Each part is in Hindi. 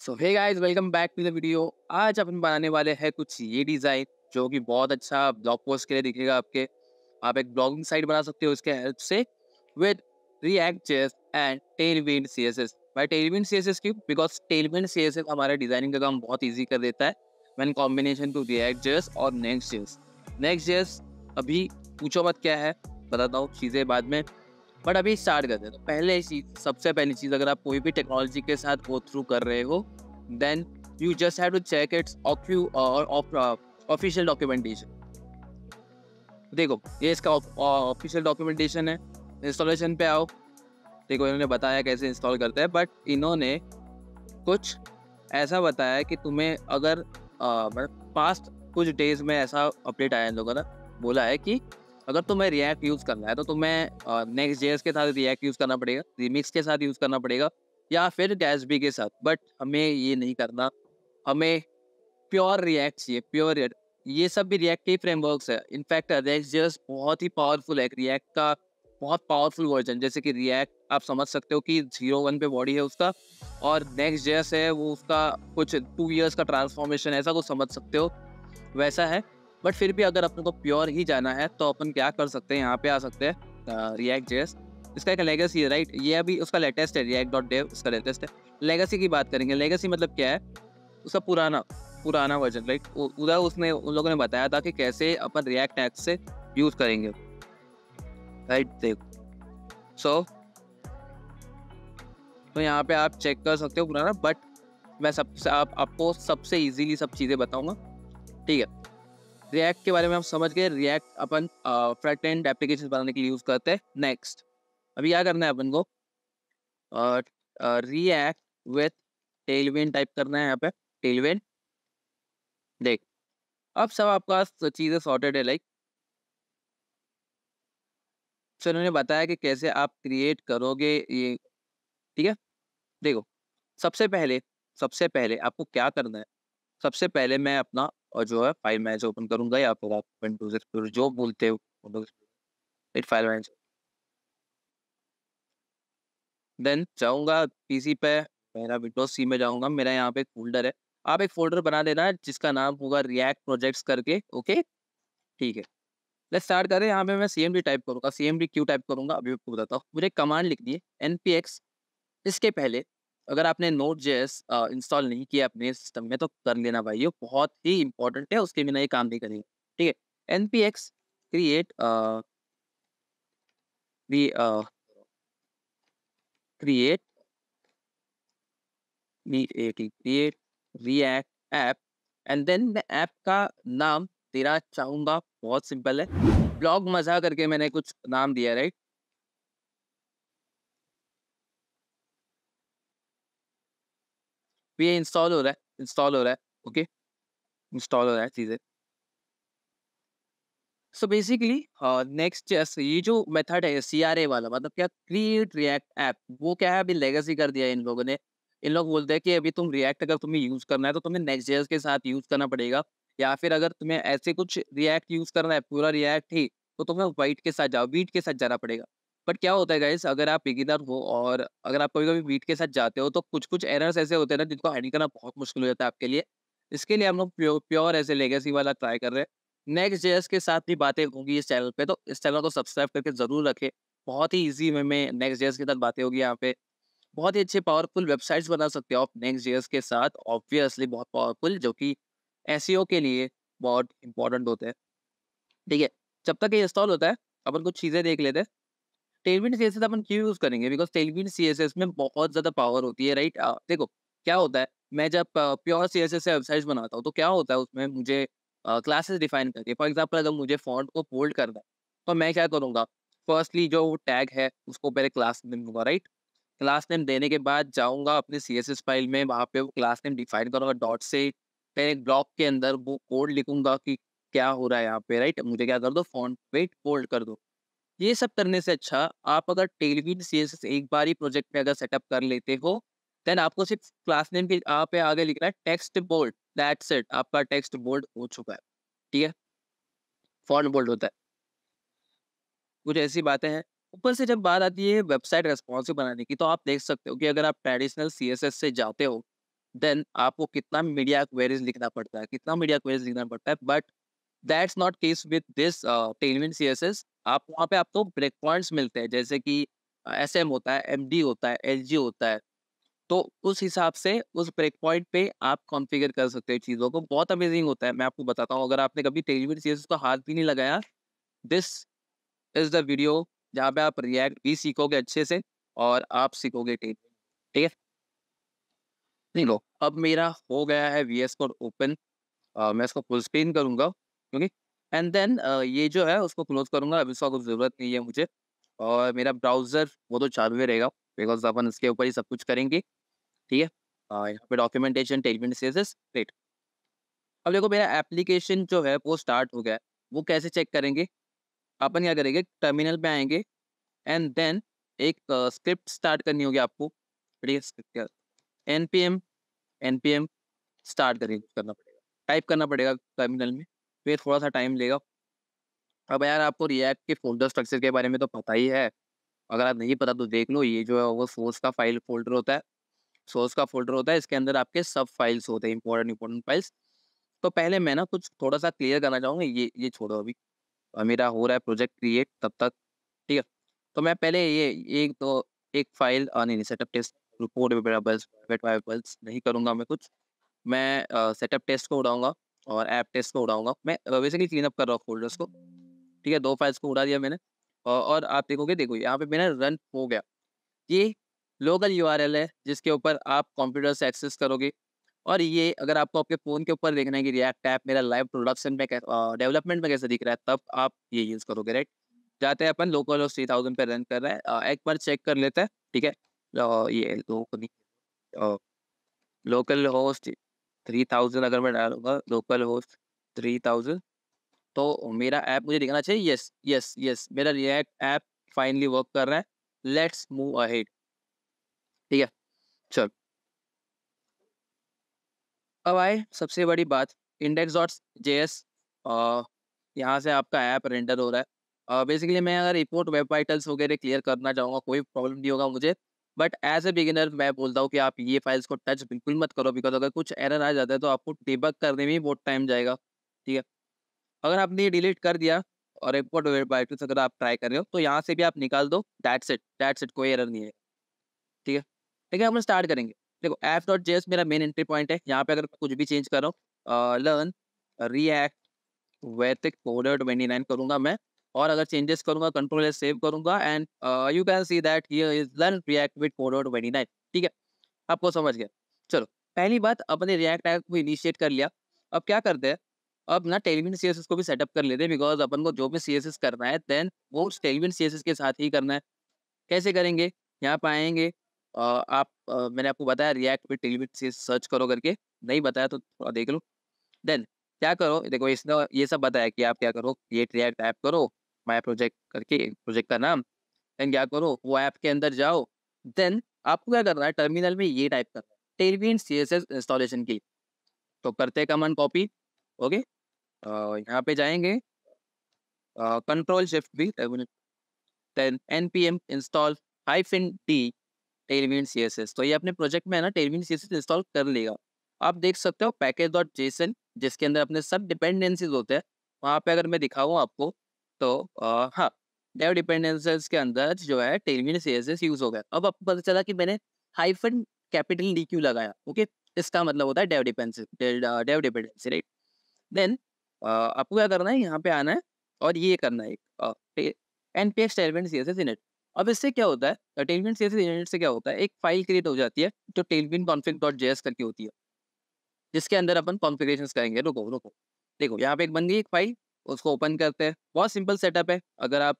So hey guys welcome back to the video आज अपन बनाने वाले हैं कुछ ये डिज़ाइन जो कि बहुत अच्छा ब्लॉग पोस्ट के लिए दिखेगा आपके आप एक ब्लॉगिंग साइट बना सकते हो उसके हेल्प से with React JS and Tailwind C S S by Tailwind C S S की because Tailwind C S S हमारे डिज़ाइनिंग का काम बहुत ईजी कर देता है वन कॉम्बिनेशन टू रिएक्ट जेस और नेक्स्ट जेस नेक्स्ट जेस अभी पूछो मत क्या है बताता हूँ चीज़ें बाद में बट अभी स्टार्ट करते हैं तो पहले चीज सबसे पहली चीज़ अगर आप कोई भी टेक्नोलॉजी के साथ गो थ्रू कर रहे हो then you just have to check its official documentation देखो ये इसका ऑफिशियल डॉक्यूमेंटेशन uh, है इंस्टॉलेशन पे आओ देखो इन्होंने बताया कैसे इंस्टॉल करते हैं बट इन्होंने कुछ ऐसा बताया कि तुम्हें अगर पास्ट uh, मतलब कुछ डेज में ऐसा अपडेट आया इन लोगों ने बोला है कि अगर तुम्हें रिएक्ट यूज़ करना है तो तुम्हें नेक्स्ट जेस के साथ रिएक्ट यूज़ करना पड़ेगा रिमिक्स के साथ यूज़ करना पड़ेगा या फिर गैसबी के साथ बट हमें ये नहीं करना हमें प्योर रिएक्ट चाहिए प्योर ये सब भी रिएक्ट के फ्रेमवर्क है इनफैक्ट रेक्स जेस बहुत ही पावरफुल है रिएक्ट का बहुत पावरफुल वर्जन जैसे कि रिएक्ट आप समझ सकते हो कि जीरो वन पे बॉडी है उसका और नेक्स्ट जेएस है वो उसका कुछ टू ईयर्स का ट्रांसफॉर्मेशन ऐसा कुछ समझ सकते हो वैसा है बट फिर भी अगर अपने को प्योर ही जाना है तो अपन क्या कर सकते हैं यहाँ पे आ सकते हैं रिएक्ट जेस इसका एक लेगेसी है राइट ये अभी उसका लेटेस्ट है रिएक्ट डॉट डेव इसका लेटेस्ट है लेगेसी की बात करेंगे लेगेसी मतलब क्या है उसका पुराना पुराना वर्जन राइट उधर उसने उन लोगों ने बताया था कि कैसे अपन रिएक्ट टैक्स से यूज़ करेंगे राइट देखो सो तो यहाँ पे आप चेक कर सकते हो पुराना बट मैं सबसे आप आपको सबसे इजीली सब चीज़ें बताऊंगा ठीक है रिएक्ट के बारे में हम समझ गए रिएक्ट अपन फ्रंट एंड एप्लीकेशन बनाने के लिए यूज़ करते हैं नेक्स्ट अभी क्या करना है अपन को रिएक्ट विथ टेलविन टाइप करना है यहाँ पे टेलविन देख अब सब आपका चीज़ें सॉर्टेड है लाइक सर उन्होंने बताया कि कैसे आप क्रिएट करोगे ये ठीक है देखो सबसे पहले सबसे पहले आपको क्या करना है सबसे पहले मैं अपना और जो है फाइल मैनेजर ओपन करूंगा या फिर आप विंडोज एक्सप्लोर जो बोलते हो विंडोज फिर फाइल मैनेजर देन जाऊंगा पीसी पे मेरा विंडोज सी में जाऊंगा मेरा यहाँ पे फोल्डर है आप एक फोल्डर बना लेना है जिसका नाम होगा रिएक्ट प्रोजेक्ट्स करके ओके ठीक है लेट्स स्टार्ट करें यहाँ पे मैं सी एम डी टाइप करूँगा C M D Q type करूँगा अभी आपको बताता हूँ मुझे कमांड लिखनी है एन पी एक्स इसके पहले अगर आपने नोट जेस इंस्टॉल नहीं किया अपने सिस्टम में तो कर लेना भाई ये बहुत ही इंपॉर्टेंट है उसके बिना ये काम नहीं करेंगे ठीक है N P X create create create React app and then मैं ऐप का नाम तेरा चाहूंगा बहुत सिंपल है ब्लॉग मजा करके मैंने कुछ नाम दिया राइट अब तो ये इंस्टॉल हो रहा है इंस्टॉल हो रहा है ओके इंस्टॉल हो रहा है चीज़ें सो बेसिकली नेक्स्ट ये जो मेथड है सी आर ए वाला मतलब क्या क्रिएट रिएक्ट ऐप वो क्या है अभी लेगेसी कर दिया है इन लोगों ने इन लोग बोलते हैं कि अभी तुम रिएक्ट अगर तुम्हें यूज़ करना है तो तुम्हें नेक्स्ट जेस के साथ यूज़ करना पड़ेगा या फिर अगर तुम्हें ऐसे कुछ रिएक्ट यूज़ करना है पूरा रिएक्ट ही तो तुम्हें वाइट के साथ जाओ बीट के साथ जाना पड़ेगा बट क्या होता है गाइस अगर आप बिगिनर हो और अगर आप कभी कभी बीट के साथ जाते हो तो कुछ कुछ एरर्स ऐसे होते हैं ना जिनको हैंडल करना बहुत मुश्किल हो जाता है आपके लिए इसके लिए हम लोग प्योर ऐसे लेगेसी वाला ट्राई कर रहे हैं नेक्स्ट जेएस के साथ भी बातें होंगी इस चैनल पर तो इस चैनल को सब्सक्राइब करके ज़रूर रखें बहुत ही ईजी वे में नेक्स्ट जेएस के साथ बातें होगी यहाँ पे बहुत ही अच्छे पावरफुल वेबसाइट्स बना सकते हो आप नेक्स्ट जेएस के साथ ऑब्वियसली बहुत पावरफुल जो कि एस e के लिए बहुत इंपॉर्टेंट होते हैं ठीक है जब तक ये इंस्टॉल होता है अपन कुछ चीज़ें देख लेते हैं एस एस अपन क्यों यूज करेंगे बिकॉज एस एस में बहुत ज्यादा पावर होती है राइट right? देखो क्या होता है मैं जब प्योर सी एस से वेबसाइट बनाता हूँ तो क्या होता है उसमें मुझे क्लासेस डिफाइन करके फॉर एग्जाम्पल अगर मुझे फॉन्ट को फोल्ड करना है तो मैं क्या करूँगा फर्स्टली जो टैग है उसको पहले क्लास नेम दूंगा राइट क्लास नेम देने के बाद जाऊँगा अपने सी एस एस फाइल में वहाँ पे वो क्लास नेम डिफाइन करूँगा डॉट से फिर एक ब्लॉक के अंदर वो कोड लिखूंगा कि क्या हो रहा है यहाँ पे राइट मुझे क्या कर दो फॉन्ट वेट फोल्ड कर दो ये सब करने से अच्छा आप अगर टेलविन सी एस एक बार ही प्रोजेक्ट में अगर सेटअप कर लेते हो देन आपको सिर्फ क्लास नेम के आप आगे लिख रहा है टेक्स्ट बोल्ड दैट्स इट आपका टेक्स्ट बोल्ड हो चुका है ठीक है फॉन्ट बोल्ड होता है कुछ ऐसी बातें हैं ऊपर से जब बात आती है वेबसाइट रेस्पॉन्सिव बनाने की तो आप देख सकते हो कि अगर आप ट्रेडिशनल सी से जाते हो देन आपको कितना मीडिया क्वेरीज लिखना पड़ता है कितना मीडिया क्वेरीज लिखना पड़ता है but that's not case with this Tailwind C S S आप वहाँ पे आपको ब्रेक पॉइंट्स मिलते हैं जैसे कि एस एम होता है एम डी होता है एल जी होता है तो उस हिसाब से उस ब्रेक पॉइंट पे आप कॉन्फ़िगर कर सकते हैं चीज़ों को बहुत अमेजिंग होता है मैं आपको बताता हूँ अगर आपने कभी टेलीविन सी एस को हाथ भी नहीं लगाया दिस इज़ द वीडियो जहाँ पे आप रिएक्ट भी सीखोगे अच्छे से और आप सीखोगे टेलविन ठीक है नहीं लो तो अब मेरा हो गया है वी एस कोड ओपन मैं इसको फुल स्क्रीन करूँगा ओके एंड देन ये जो है उसको क्लोज करूंगा अभी इसका कुछ ज़रूरत नहीं है मुझे और मेरा ब्राउज़र वो तो चालू ही रहेगा बिकॉज अपन इसके ऊपर ही सब कुछ करेंगे ठीक है यहाँ पे डॉक्यूमेंटेशन टेलमेंट सेजेस रेट अब देखो मेरा एप्लीकेशन जो है वो स्टार्ट हो गया है वो कैसे चेक करेंगे अपन क्या करेंगे टर्मिनल पे आएंगे एंड देन एक स्क्रिप्ट uh, स्टार्ट करनी होगी आपको ठीक है N P M N P M start करेंगे करना पड़ेगा टाइप करना पड़ेगा टर्मिनल में फिर थोड़ा सा टाइम लेगा अब यार आपको रिएक्ट के फोल्डर स्ट्रक्चर के बारे में तो पता ही है अगर आप नहीं पता तो देख लो ये जो है वो सोर्स का फाइल फोल्डर होता है सोर्स का फोल्डर होता है इसके अंदर आपके सब फाइल्स होते हैं इंपॉर्टेंट इंपॉर्टेंट फाइल्स तो पहले मैं ना कुछ थोड़ा सा क्लियर करना चाहूँगा ये ये छोड़ो अभी मेरा हो रहा है प्रोजेक्ट क्रिएट तब तक ठीक है तो मैं पहले ये एक तो एक फाइल नहीं सेटअप टेस्ट रिपोर्ट वेबल्स नहीं करूँगा मैं कुछ मैं सेटअप टेस्ट को उड़ाऊँगा और ऐप टेस्ट को उड़ाऊंगा मैं बेसिकली क्लीन अप कर रहा हूँ फोल्डर्स को ठीक है दो फाइल्स को उड़ा दिया मैंने और आप देखोगे देखो यहाँ पे मेरा रन हो गया ये लोकल यू है जिसके ऊपर आप कंप्यूटर से एक्सेस करोगे और ये अगर आपको आपके फ़ोन के ऊपर देखना है कि रिएक्ट ऐप मेरा लाइव प्रोडक्शन में डेवलपमेंट में कैसे दिख रहा है तब आप ये यूज़ करोगे राइट जाते हैं अपन लोकल और थ्री थाउजेंड पर रन कर रहा है एक बार चेक कर लेते हैं ठीक है ये लोकल होस्ट थ्री थाउजेंड अगर मैं डालूंगा लोकल होस्ट थ्री थाउजेंड तो मेरा ऐप मुझे दिखाना चाहिए यस यस यस मेरा रिएक्ट ऐप फाइनली वर्क कर रहा है लेट्स मूव अहेड ठीक है चल अब आए सबसे बड़ी बात इंडेक्स डॉट जे एस यहाँ से आपका ऐप रेंडर हो रहा है बेसिकली uh, मैं अगर रिपोर्ट वेब वाइटल्स वगैरह क्लियर करना चाहूँगा कोई प्रॉब्लम नहीं होगा मुझे बट एज ए बिगिनर मैं बोलता हूँ कि आप ये फाइल्स को टच बिल्कुल मत करो बिकॉज अगर कुछ एरर आ जाता है तो आपको डिबक करने में बहुत टाइम जाएगा ठीक है अगर आपने ये डिलीट कर दिया और इम्पोर्ट बायोटिक्स अगर आप ट्राई कर रहे हो तो यहाँ से भी आप निकाल दो डैट सेट डैट सेट कोई एरर नहीं है ठीक है ठीक है हम स्टार्ट करेंगे देखो एफ डॉट जे मेरा मेन एंट्री पॉइंट है यहाँ पे अगर कुछ भी चेंज करो लर्न रिएक्ट वैथिक कोडर ट्वेंटी नाइन करूँगा मैं और अगर चेंजेस करूंगा कंट्रोल एस सेव करूंगा and you can see that is learn React with four dot twenty nine ठीक है आपको समझ गया चलो पहली बात अपने रिएक्ट ऐप को इनिशिएट कर लिया अब क्या करते हैं अब ना टेलीविन सी को भी सेटअप कर लेते हैं बिकॉज अपन को जो भी सी करना है देन वो उस टेलीविन सी के साथ ही करना है कैसे करेंगे यहाँ पर आएंगे आप आ, मैंने आपको बताया React with Tailwind C search करो करके नहीं बताया तो थोड़ा देख लो देन क्या करो देखो इसने ये सब बताया कि आप क्या करो क्रिएट रिएक्ट ऐप करो माई प्रोजेक्ट करके प्रोजेक्ट का नाम देन क्या करो वो ऐप के अंदर जाओ देन आपको क्या करना है टर्मिनल में ये टाइप करना है Tailwind C S S installation की तो करते कमांड कॉपी ओके यहाँ पे जाएंगे कंट्रोल शिफ्ट भी then N P M install hyphen T Tailwind C S S तो ये अपने प्रोजेक्ट में है ना Tailwind C S S install कर लेगा आप देख सकते हो पैकेज डॉट जेसन जिसके अंदर अपने सब डिपेंडेंसीज होते हैं वहाँ पे अगर मैं दिखाऊँ आपको तो हाँ डेव डिपेंडेंसेस के अंदर जो है टेलविन सीएसएस यूज हो गया अब आपको पता चला कि मैंने हाइफन कैपिटल डी क्यू लगाया ओके इसका मतलब होता है dev dependency dev dependency right then आपको क्या करना है यहाँ पे आना है और ये करना है N P X Tailwind C S S unit अब इससे क्या होता है Tailwind C S S unit से क्या होता है एक फाइल क्रिएट हो जाती है जो टेलमिन कॉन्फिक डॉट जे एस करके होती है जिसके अंदर अपन कॉन्फिग्रेशन करेंगे रुको रुको देखो यहाँ पे एक बन गई एक फाइल उसको ओपन करते हैं बहुत सिंपल सेटअप है अगर आप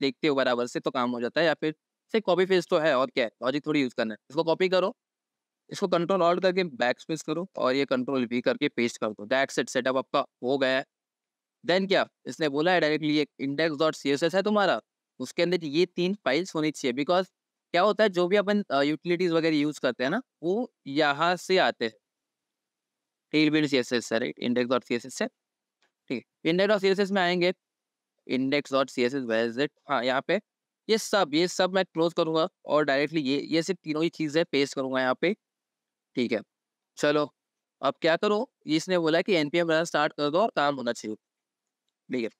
देखते हो बराबर से तो काम हो जाता है या फिर से कॉपी फेस तो है और क्या है लॉजिक थोड़ी यूज़ करना है इसको कॉपी करो इसको कंट्रोल ऑल्ट करके बैक स्पेस करो और ये कंट्रोल वी करके पेस्ट कर दो दैट सेट सेटअप आपका हो गया है देन क्या इसने बोला है डायरेक्टली एक index dot C S S है तुम्हारा उसके अंदर ये तीन फाइल्स होनी चाहिए बिकॉज क्या होता है जो भी अपन यूटिलिटीज वगैरह यूज करते हैं ना वो यहाँ से आते हैं Tailwind C S S है index dot C S S है ठीक है इंडेक्स और सीएसएस में आएंगे index dot C S S it हाँ यहाँ पे ये सब ये सब मैं क्लोज करूंगा और डायरेक्टली ये ये सिर्फ तीनों ही चीज़ें पेश करूंगा यहाँ पे ठीक है चलो अब क्या करो इसने बोला कि एनपीएम बनाना स्टार्ट कर दो और काम होना चाहिए ठीक है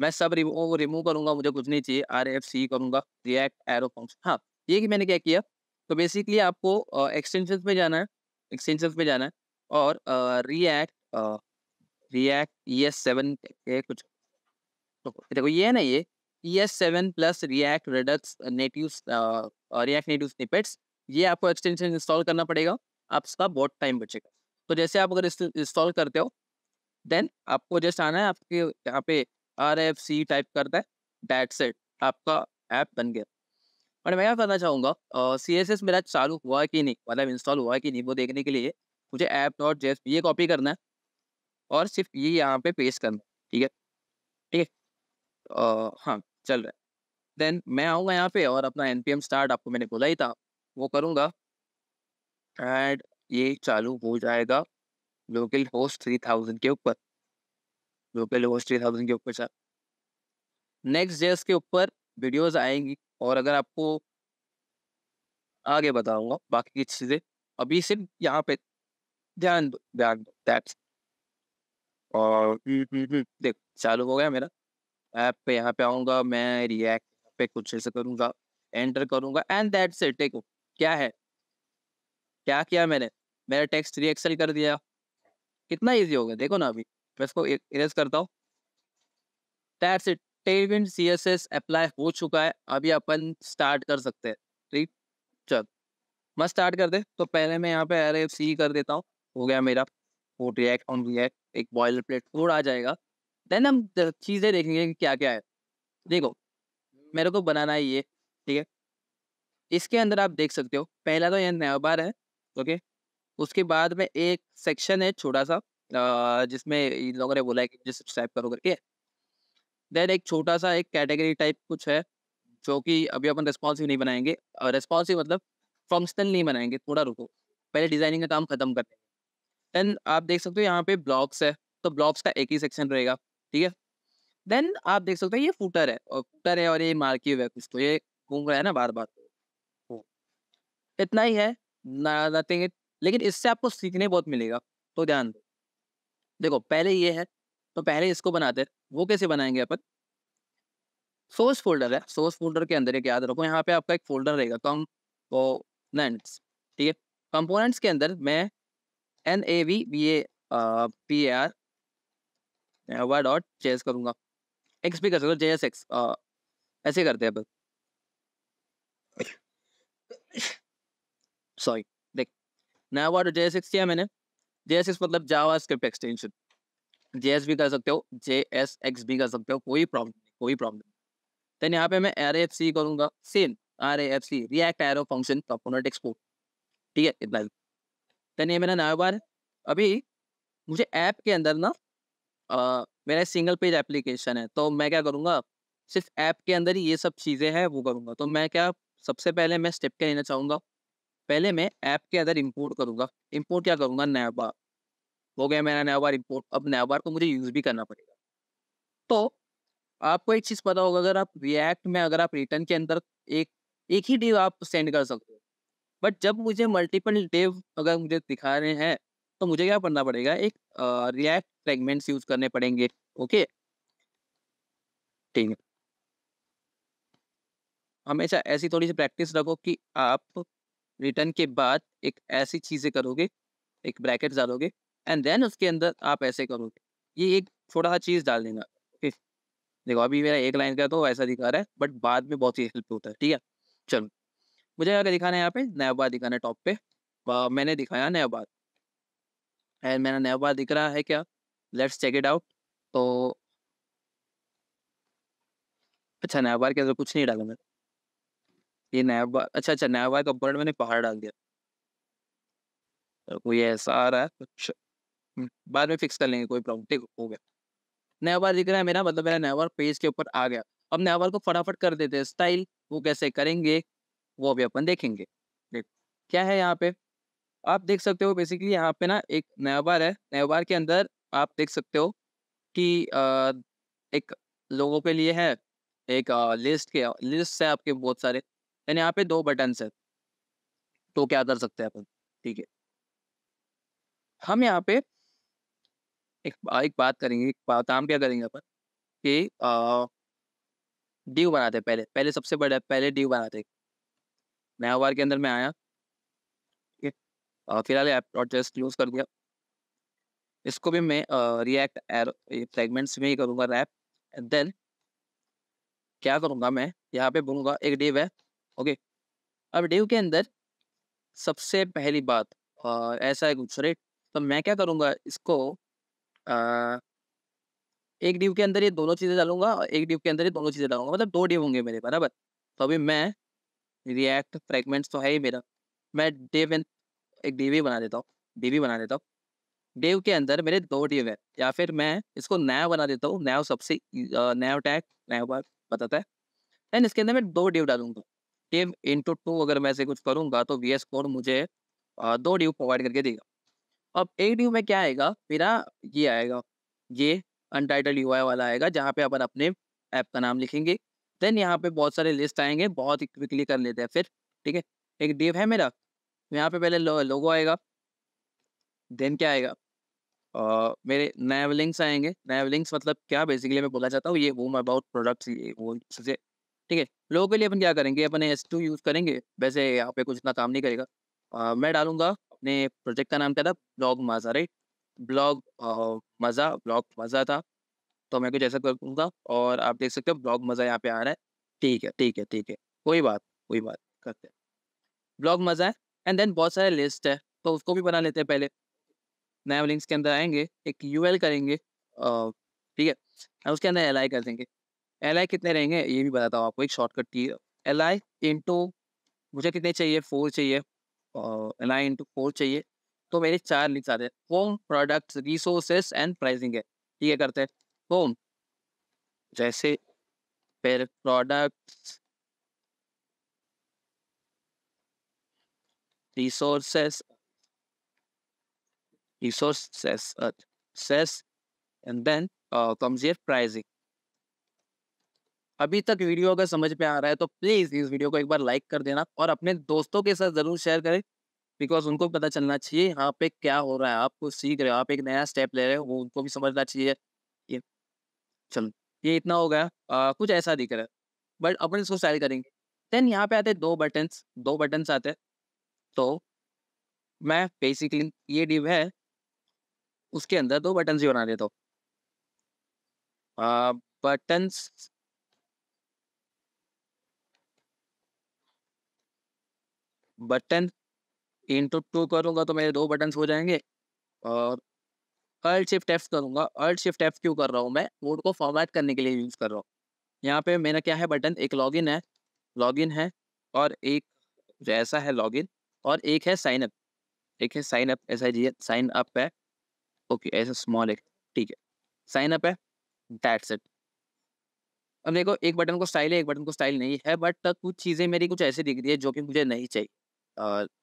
मैं सब रिमूव रिमूव करूंगा मुझे कुछ नहीं चाहिए आर एफ सी करूंगा रिएक्ट एरो फंक्शन हाँ ये कि मैंने क्या किया तो बेसिकली आपको एक्सटेंशन पे में जाना है एक्सटेंशन में जाना है और React React E S seven कुछ तो देखो ये है ना ये E S seven plus React Redux native React native snippets ये आपको एक्सटेंशन इंस्टॉल करना पड़ेगा आपका बहुत टाइम बचेगा तो जैसे आप अगर इंस्टॉल करते हो देन आपको जस्ट आना है आपके यहाँ पे आर एफ सी टाइप करता है डैट सेट आपका ऐप बन गया और मैं क्या करना चाहूँगा सी एस एस मेरा चालू हुआ कि नहीं मतलब इंस्टॉल हुआ कि नहीं वो देखने के लिए मुझे ऐप डॉट जे एस पी ये कॉपी करना है और सिर्फ ये यहाँ पे पेश करना ठीक है ठीक है हाँ चल रहा है देन मैं आऊँगा यहाँ पे और अपना एन स्टार्ट आपको मैंने बोला ही था वो करूँगा एंड ये चालू हो जाएगा लोकल होस्ट थ्री थाउजेंड के ऊपर लोकल होस्ट थ्री थाउजेंड के ऊपर सर नेक्स्ट जेस के ऊपर वीडियोस आएंगी और अगर आपको आगे बताऊंगा बाकी की चीज़ें अभी सिर्फ यहाँ पे ध्यान दो ध्यान दो दैट्स और हम्म, हम्म, हम्म। देख चालू हो गया मेरा ऐप पे यहाँ पे आऊंगा मैं रिएक्ट पे कुछ ऐसे करूंगा एंटर करूंगा एंड दैट्स इट देखो क्या है क्या किया मैंने मेरा टेक्स्ट रिएक्सल कर दिया कितना इजी हो गया देखो ना अभी मैं इसको इरेज e-, करता हूँ that's it Tailwind C S S apply हो चुका है अभी अपन स्टार्ट कर सकते हैं ठीक चल मैं स्टार्ट कर दे तो पहले मैं यहाँ पे अरे सी कर देता हूँ हो गया मेरा सपोर्ट रिएक्ट ऑन रिएक्ट एक बॉयलर प्लेट फूड आ जाएगा देन हम चीज़ें देखेंगे कि क्या क्या है देखो मेरे को बनाना है ये ठीक है इसके अंदर आप देख सकते हो पहला तो यह नया बार है ओके उसके बाद में एक सेक्शन है छोटा सा जिसमें इन लोगों ने बोला है कि सब्सक्राइब करो करके देन एक छोटा सा एक कैटेगरी टाइप कुछ है जो कि अभी अपन रेस्पॉन्सिव नहीं बनाएंगे और रेस्पॉन्सिव मतलब फंक्शनल नहीं बनाएंगे थोड़ा रुको पहले डिजाइनिंग का काम खत्म करते हैं देन आप देख सकते हो यहाँ पे ब्लॉक्स है तो ब्लॉक्स का एक ही सेक्शन रहेगा ठीक है देन आप देख सकते हो ये फूटर है और फूटर है और ये हुआ है कुछ तो ये घूम रहा है ना बार बार हम्म। इतना ही है नथिंग लेकिन इससे आपको सीखने बहुत मिलेगा तो ध्यान दो देखो पहले ये है तो पहले इसको बनाते वो कैसे बनाएंगे अपन सोर्स फोल्डर है सोर्स फोल्डर के अंदर एक याद रखो यहाँ पे आपका एक फोल्डर रहेगा कंपोनेंट्स ठीक है कंपोनेंट्स के अंदर मैं N A V B A R dot J S जे एस करूँगा एक्स भी कर सकते हो जे एस एक्स ऐसे करते हैं अब सॉरी देख नया वर्ड जे एस एक्स किया मैंने जे एस एक्स मतलब JavaScript extension J S भी कर सकते हो जे एस एक्स भी कर सकते हो कोई प्रॉब्लम नहीं कोई प्रॉब्लम देन यहाँ पे मैं आर एफ सी करूँगा same R F C React arrow function component export ठीक है इतना ही तो मेरा नया बार अभी मुझे ऐप के अंदर ना मेरा सिंगल पेज एप्लीकेशन है तो मैं क्या करूँगा सिर्फ ऐप के अंदर ही ये सब चीज़ें हैं वो करूँगा तो मैं क्या सबसे पहले मैं स्टेप क्या लेना चाहूँगा पहले मैं ऐप के अंदर इम्पोर्ट करूँगा इम्पोर्ट क्या करूँगा नया बार हो गया मेरा नया बार इम्पोर्ट अब नया बार को मुझे यूज़ भी करना पड़ेगा तो आपको एक चीज़ पता होगा अगर आप रिएक्ट में अगर आप रिटर्न के अंदर एक एक ही डी आप सेंड कर सकते हो बट जब मुझे मल्टीपल डेव अगर मुझे दिखा रहे हैं तो मुझे क्या करना पड़ेगा एक रिएक्ट फ्रेगमेंट्स यूज करने पड़ेंगे ओके ठीक है हमेशा ऐसी थोड़ी सी प्रैक्टिस रखो कि आप रिटर्न के बाद एक ऐसी चीज़ें करोगे एक ब्रैकेट डालोगे एंड देन उसके अंदर आप ऐसे करोगे ये एक छोटा सा चीज़ डाल देना ओके देखो अभी मेरा एक लाइन का तो ऐसा दिखा रहा है बट बाद में बहुत ही हेल्प होता है ठीक है चलो मुझे आगे दिखाना है यहाँ पे नया बार दिखाना है टॉप पे मैंने दिखाया नया बार एंड मेरा नया बार दिख रहा है क्या लेट्स चेक इट आउट तो अच्छा नया बार के अंदर कुछ नहीं डाला मैंने ये नया बार अच्छा अच्छा नया बार बर्ड मैंने पहाड़ डाल दिया तो ऐसा आ रहा है कुछ हम्म, बाद में फिक्स कर लेंगे कोई प्रॉब्लम ठीक हो गया नया बार दिख रहा है मेरा मतलब मेरा नया बार पेज के ऊपर आ गया अब नया बार को फटाफट कर देते हैं स्टाइल वो कैसे करेंगे वो अभी अपन देखेंगे देख क्या है यहाँ पे आप देख सकते हो बेसिकली यहाँ पे ना एक नया बार है नया बार के अंदर आप देख सकते हो कि आ, एक लोगों के लिए है एक आ, लिस्ट के लिस्ट है आपके बहुत सारे यानी यहाँ पे दो बटन है तो क्या कर सकते हैं अपन ठीक है हम यहाँ पे एक एक बात करेंगे एक बात काम क्या करेंगे अपन कि डी बनाते पहले पहले सबसे बड़ा पहले डी बनाते हैं नया वायर के अंदर मैं आया फिलहाल ऐप डॉट जस्ट यूज कर दिया इसको भी मैं रिएक्ट एर फ्रेगमेंट्स में ही करूँगा रैप देन क्या करूँगा मैं यहाँ पे बोलूँगा एक डेव है ओके अब डेव के अंदर सबसे पहली बात आ, ऐसा है कुछ रेट तो मैं क्या करूँगा इसको आ, एक डिव के अंदर ये दोनों चीज़ें डालूंगा और एक डिव के अंदर ये दोनों चीज़ें डालूंगा मतलब दो डिव होंगे मेरे बराबर तो अभी मैं रिएक्ट फ्रेगमेंट्स तो है ही मेरा मैं डेव एन एक डीवी बना देता हूँ डीवी बना देता हूँ डेव के अंदर मेरे दो डेव है या फिर मैं इसको नया बना देता हूँ नया सबसे नया टैग नया बार बताता है देन इसके अंदर मैं दो डेव डालूंगा डेव इंटू टू अगर मैं ऐसे कुछ करूँगा तो वी एस कोड मुझे दो ड्यू प्रोवाइड करके देगा अब एक ड्यू में क्या आएगा मेरा ये आएगा ये अनटाइटल यू वाला आएगा जहाँ पे अपन अपने ऐप का नाम लिखेंगे देन यहाँ पे बहुत सारे लिस्ट आएंगे बहुत ही क्विकली कर लेते हैं फिर ठीक है एक डेव है मेरा यहाँ पे पहले लो, लोगो आएगा देन क्या आएगा आ, मेरे नैव लिंक्स आएंगे नैव लिंक्स मतलब क्या बेसिकली मैं बोलना चाहता हूँ ये होम अबाउट प्रोडक्ट्स ये वो चीज़ें ठीक है लोगों के लिए अपन क्या करेंगे अपन एस टू यूज़ करेंगे वैसे यहाँ पे कुछ इतना काम नहीं करेगा आ, मैं डालूंगा अपने प्रोजेक्ट का नाम क्या था ब्लॉग मज़ा राइट ब्लॉग मज़ा ब्लॉग मज़ा था तो मैं कुछ ऐसा कर और आप देख सकते हो ब्लॉग मज़ा यहाँ पे आ रहा है ठीक है ठीक है ठीक है कोई बात कोई बात करते हैं ब्लॉग मज़ा है एंड देन बहुत सारे लिस्ट है तो उसको भी बना लेते हैं पहले नया लिंक्स के अंदर आएंगे एक यू करेंगे ठीक है और उसके अंदर एल कर देंगे एल कितने रहेंगे ये भी बताता हूँ आपको एक शॉर्टकट की एल आई इंटू मुझे कितने चाहिए फोर चाहिए एल आई इंटू फोर चाहिए तो मेरे चार लिंक्स आते हैं home products resources and pricing है ठीक है करते हैं होम तो जैसे पेर प्रोडक्ट्स रिसोर्सेस रिसोर्सेस सेस एंड देन then uh, तो अभी तक वीडियो अगर समझ में आ रहा है तो प्लीज इस वीडियो को एक बार लाइक कर देना और अपने दोस्तों के साथ जरूर शेयर करें बिकॉज उनको पता चलना चाहिए यहाँ पे क्या हो रहा है आप कुछ सीख रहे हो आप एक नया स्टेप ले रहे हो वो उनको भी समझना चाहिए चलो ये इतना हो गया आ, कुछ ऐसा दिख रहा है बट अपन इसको स्टाइल करेंगे देन यहाँ पे आते दो बटन्स दो बटन्स आते तो मैं बेसिकली ये डिव है उसके अंदर दो बटन्स ही बना देता हूँ बटन्स बटन इंटू टू करूँगा तो मेरे दो बटन्स हो जाएंगे और अल्ट शिफ्ट एफ करूँगा अल्ट शिफ्ट एफ क्यों कर रहा हूँ मैं कोड को फॉर्मेट करने के लिए यूज़ कर रहा हूँ यहाँ पे मेरा क्या है बटन एक लॉगिन है लॉगिन है और एक जैसा ऐसा है लॉगिन और एक है साइन अप एक है sign up I G sign up है ओके ऐसा स्मॉल एक ठीक है साइन अप है दैट्स इट अब देखो एक बटन को स्टाइल है एक बटन को स्टाइल नहीं है बट कुछ चीज़ें मेरी कुछ ऐसी दिख रही है जो कि मुझे नहीं चाहिए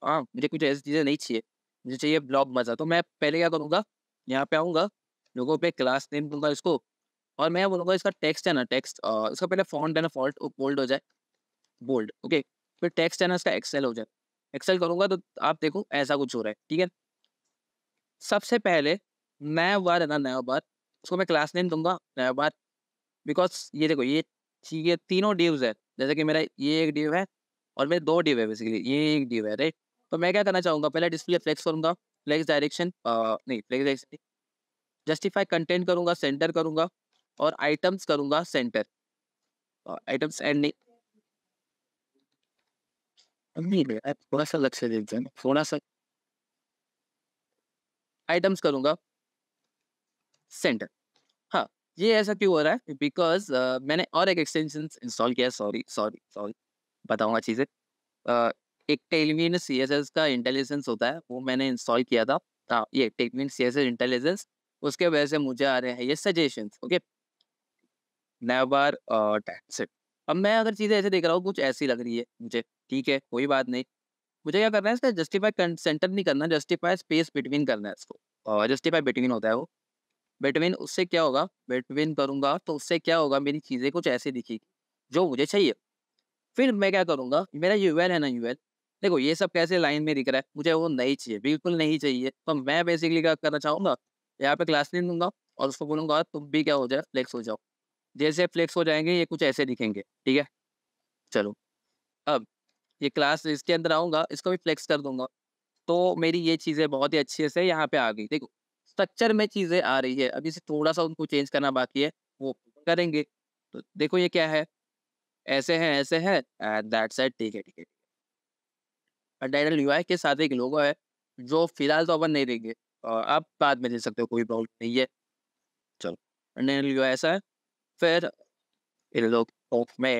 हाँ मुझे कुछ ऐसी चीज़ें नहीं चाहिए मुझे चाहिए ब्लॉग मज़ा तो मैं पहले क्या करूँगा यहाँ पे आऊँगा लोगों पे क्लास नेम दूंगा इसको और मैं बोलूँगा इसका टेक्स्ट है ना टेक्स्ट इसका पहले फॉन्ट है ना फॉल्ट बोल्ड हो जाए बोल्ड ओके फिर टेक्स्ट है ना इसका एक्सेल हो जाए एक्सेल करूँगा तो आप देखो ऐसा कुछ हो रहा है ठीक है सबसे पहले नया बार है ना नया बार उसको मैं क्लास नेम दूंगा नया बार बिकॉज ये देखो ये ये तीनों डिव्स है जैसे कि मेरा ये एक डिव है और मेरे दो डिव है बेसिकली ये एक डिव है राइट तो मैं क्या करना चाहूँगा पहले डिस्प्ले फ्लेक्स करूँगा फ्लेक्स डायरेक्शन नहीं फ्लेक्स डायरेक्शन जस्टिफाई कंटेंट करूंगा सेंटर करूंगा और आइटम्स करूंगा सेंटर आइटम्स एंड नहीं थोड़ा सा लक्ष्य देते हैं थोड़ा सा आइटम्स करूंगा सेंटर हाँ ये ऐसा क्यों हो रहा है बिकॉज uh, मैंने और एक एक्सटेंशन इंस्टॉल किया सॉरी सॉरी सॉरी बताऊंगा चीज़ें uh, एक टेलविन सी एस एस का इंटेलिजेंस होता है वो मैंने इंस्टॉल किया था आ, ये Tailwind C S S intelligence उसके वजह से मुझे आ रहे हैं ये सजेशन ओके नेवर टैक्स अब मैं अगर चीज़ें ऐसे देख रहा हूँ कुछ ऐसी लग रही है मुझे ठीक है कोई बात नहीं मुझे क्या करना है इसका जस्टिफाई सेंटर नहीं करना जस्टिफाई स्पेस बिटवीन करना है इसको जस्टिफाई बिटवीन होता है वो बिटवीन उससे क्या होगा बिटवीन करूँगा तो उससे क्या होगा मेरी चीज़ें कुछ ऐसी दिखेगी जो मुझे चाहिए फिर मैं क्या करूँगा मेरा यू है ना यू देखो ये सब कैसे लाइन में दिख रहा है मुझे वो नहीं चाहिए बिल्कुल नहीं चाहिए तो मैं बेसिकली क्या करना चाहूंगा यहाँ पे क्लास नहीं लूंगा और उसको बोलूंगा तुम भी क्या हो जाए फ्लेक्स हो जाओ जैसे फ्लेक्स हो जाएंगे ये कुछ ऐसे दिखेंगे ठीक है चलो अब ये क्लास इसके अंदर आऊँगा इसको भी फ्लेक्स कर दूंगा तो मेरी ये चीज़ें बहुत ही अच्छे से यहाँ पे आ गई देखो स्ट्रक्चर में चीज़ें आ रही है अभी से थोड़ा सा उनको चेंज करना बाकी है वो करेंगे तो देखो ये क्या है ऐसे है ऐसे है दैट साइड ठीक है ठीक है डायरल यू के साथ एक लोगो है जो फिलहाल तो अपन नहीं देंगे और आप बाद में दे सकते हो कोई प्रॉब्लम नहीं है चलो डायरल यू ऐसा है फिर इन लोग ऑफ में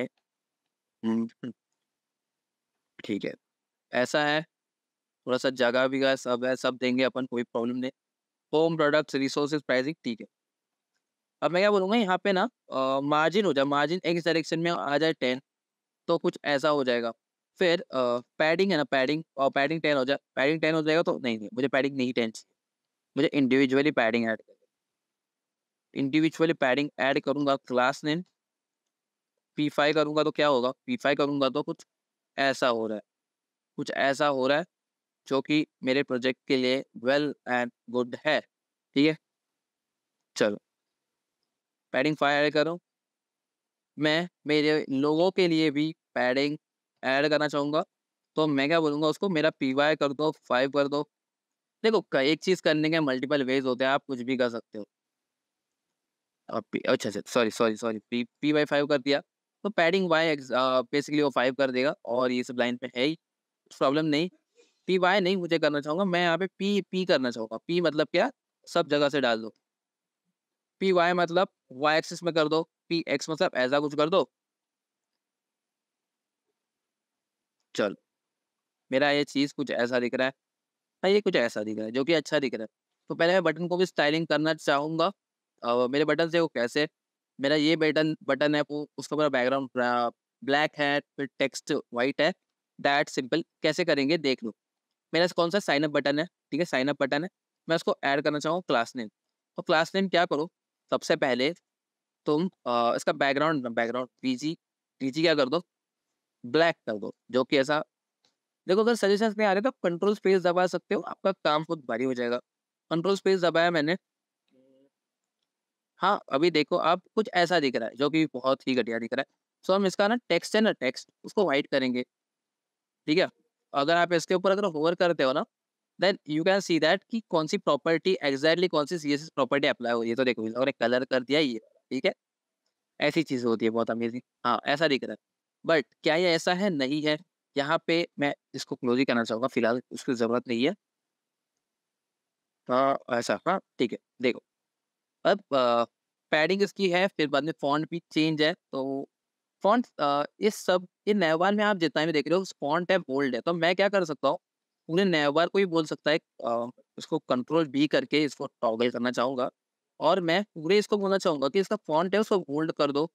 हम्म, हम्म। ठीक है ऐसा है थोड़ा सा जगह भी का सब है सब देंगे अपन कोई प्रॉब्लम नहीं होम प्रोडक्ट्स रिसोर्सेज प्राइसिंग ठीक है अब मैं क्या बोलूँगा यहाँ पे ना मार्जिन हो जाए मार्जिन एक डायरेक्शन में आ जाए टेन तो कुछ ऐसा हो जाएगा फिर पैडिंग है ना पैडिंग और पैडिंग टेन हो जाए पैडिंग टेन हो जाएगा तो नहीं नहीं मुझे पैडिंग नहीं टेन मुझे individually padding add individually padding add करूंगा क्लास नेम पी फाई करूंगा तो क्या होगा पी फाई करूंगा तो कुछ ऐसा हो रहा है कुछ ऐसा हो रहा है जो कि मेरे प्रोजेक्ट के लिए वेल एंड गुड है ठीक है चलो पैडिंग फाई ऐड करो मैं मेरे लोगों के लिए भी पैडिंग ऐड करना चाहूँगा तो मैं क्या बोलूँगा उसको मेरा पी वाई कर दो फाइव कर दो देखो एक चीज़ करने के मल्टीपल वेज होते हैं आप कुछ भी कर सकते हो अच्छा अच्छा sorry sorry sorry P P Y five कर दिया तो पैडिंग वाई बेसिकली वो फाइव कर देगा और ये सब लाइन पे है ही प्रॉब्लम नहीं पी वाई नहीं मुझे करना चाहूँगा मैं यहाँ पे पी पी करना चाहूँगा पी मतलब क्या सब जगह से डाल दो पी वाई मतलब वाई एक्सिस में कर दो पी एक्स मतलब ऐसा कुछ कर दो चल मेरा ये चीज़ कुछ ऐसा दिख रहा है हाँ ये कुछ ऐसा दिख रहा है जो कि अच्छा दिख रहा है तो पहले मैं बटन को भी स्टाइलिंग करना चाहूँगा मेरे बटन से वो कैसे मेरा ये बटन बटन है वो उसका मेरा बैकग्राउंड ब्लैक है फिर टेक्स्ट वाइट है डैट सिंपल कैसे करेंगे देख लो मेरा कौन सा साइनअप बटन है ठीक है साइनअप बटन है मैं उसको ऐड करना चाहूँगा क्लास नेम तो क्लास नेम क्या करो सबसे पहले तुम आ, इसका बैकग्राउंड बैकग्राउंड पी जी क्या कर दो ब्लैक कर दो जो कि ऐसा देखो अगर सजेशन नहीं आ रहे तो कंट्रोल स्पेस दबा सकते हो आपका काम खुद भारी हो जाएगा कंट्रोल स्पेस दबाया मैंने हाँ अभी देखो आप कुछ ऐसा दिख रहा है जो कि बहुत ही घटिया दिख रहा है सो हम इसका ना टेक्स्ट है ना टेक्स्ट उसको वाइट करेंगे ठीक है अगर आप इसके ऊपर अगर होवर करते हो ना then you can see that कि कौन सी प्रॉपर्टी एग्जैक्टली कौन सी सी प्रॉपर्टी अप्लाई हुई है तो देखो और कलर कर दिया ये ठीक है ऐसी चीज़ होती है बहुत अमेजिंग हाँ ऐसा दिख रहा है बट क्या ये ऐसा है नहीं है यहाँ पे मैं इसको क्लोज ही करना चाहूँगा फिलहाल उसकी ज़रूरत नहीं है हाँ ऐसा हाँ ठीक है देखो अब पैडिंग इसकी है फिर बाद में फॉन्ट भी चेंज है तो फॉन्ट इस सब ये नेवाल में आप जितना भी देख रहे हो फॉन्ट है बोल्ड है तो मैं क्या कर सकता हूँ पूरे नेवाल को ही बोल सकता है आ, इसको कंट्रोल बी करके इसको टॉगल करना चाहूँगा और मैं पूरे इसको बोलना चाहूँगा कि इसका फॉन्ट है उसको बोल्ड कर दो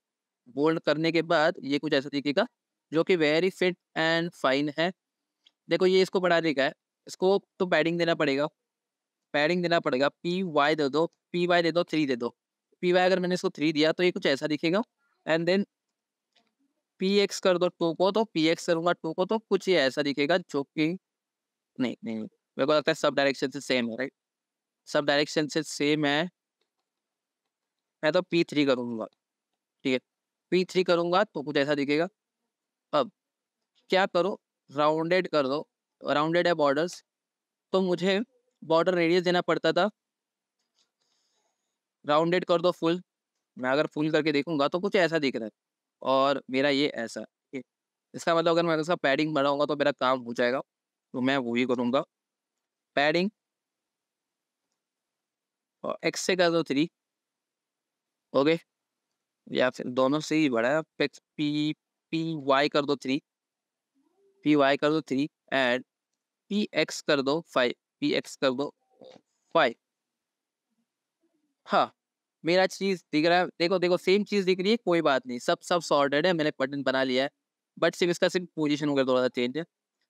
बोल्ड करने के बाद ये कुछ ऐसा दिखेगा जो कि वेरी फिट एंड फाइन है देखो ये इसको बढ़ा देगा है इसको तो पैडिंग देना पड़ेगा पैडिंग देना पड़ेगा पी वाई दे दो पी वाई दे दो थ्री दे दो पी वाई अगर मैंने इसको थ्री दिया तो ये कुछ ऐसा दिखेगा एंड देन पी एक्स कर दो टू को तो पी एक्स करूँगा टू को तो कुछ ही ऐसा दिखेगा जो कि नहीं नहीं मेरे को लगता है सब डायरेक्शन से सेम है राइट सब डायरेक्शन से सेम है मैं तो पी थ्री करूँगा ठीक है पी थ्री करूंगा तो कुछ ऐसा दिखेगा अब क्या करो राउंडेड कर दो राउंडेड है बॉर्डर्स तो मुझे बॉर्डर रेडियस देना पड़ता था राउंडेड कर दो फुल मैं अगर फुल करके देखूंगा तो कुछ ऐसा दिख रहा है और मेरा ये ऐसा इसका मतलब अगर मैं इसका पैडिंग बढ़ाऊंगा तो मेरा काम हो जाएगा तो मैं वो ही करूँगा पैडिंग और एक्स से कर दो थ्री ओके या फिर दोनों से ही बड़ा है पी पी वाई कर दो थ्री पी वाई कर दो थ्री एंड पी एक्स कर दो फाइव पी एक्स कर दो फाइव हाँ मेरा चीज़ दिख रहा है देखो देखो सेम चीज़ दिख रही है कोई बात नहीं सब सब सॉर्टेड है मैंने पटन बना लिया है बट सिर्फ इसका सिर्फ पोजिशन वगैरह थोड़ा सा चेंज है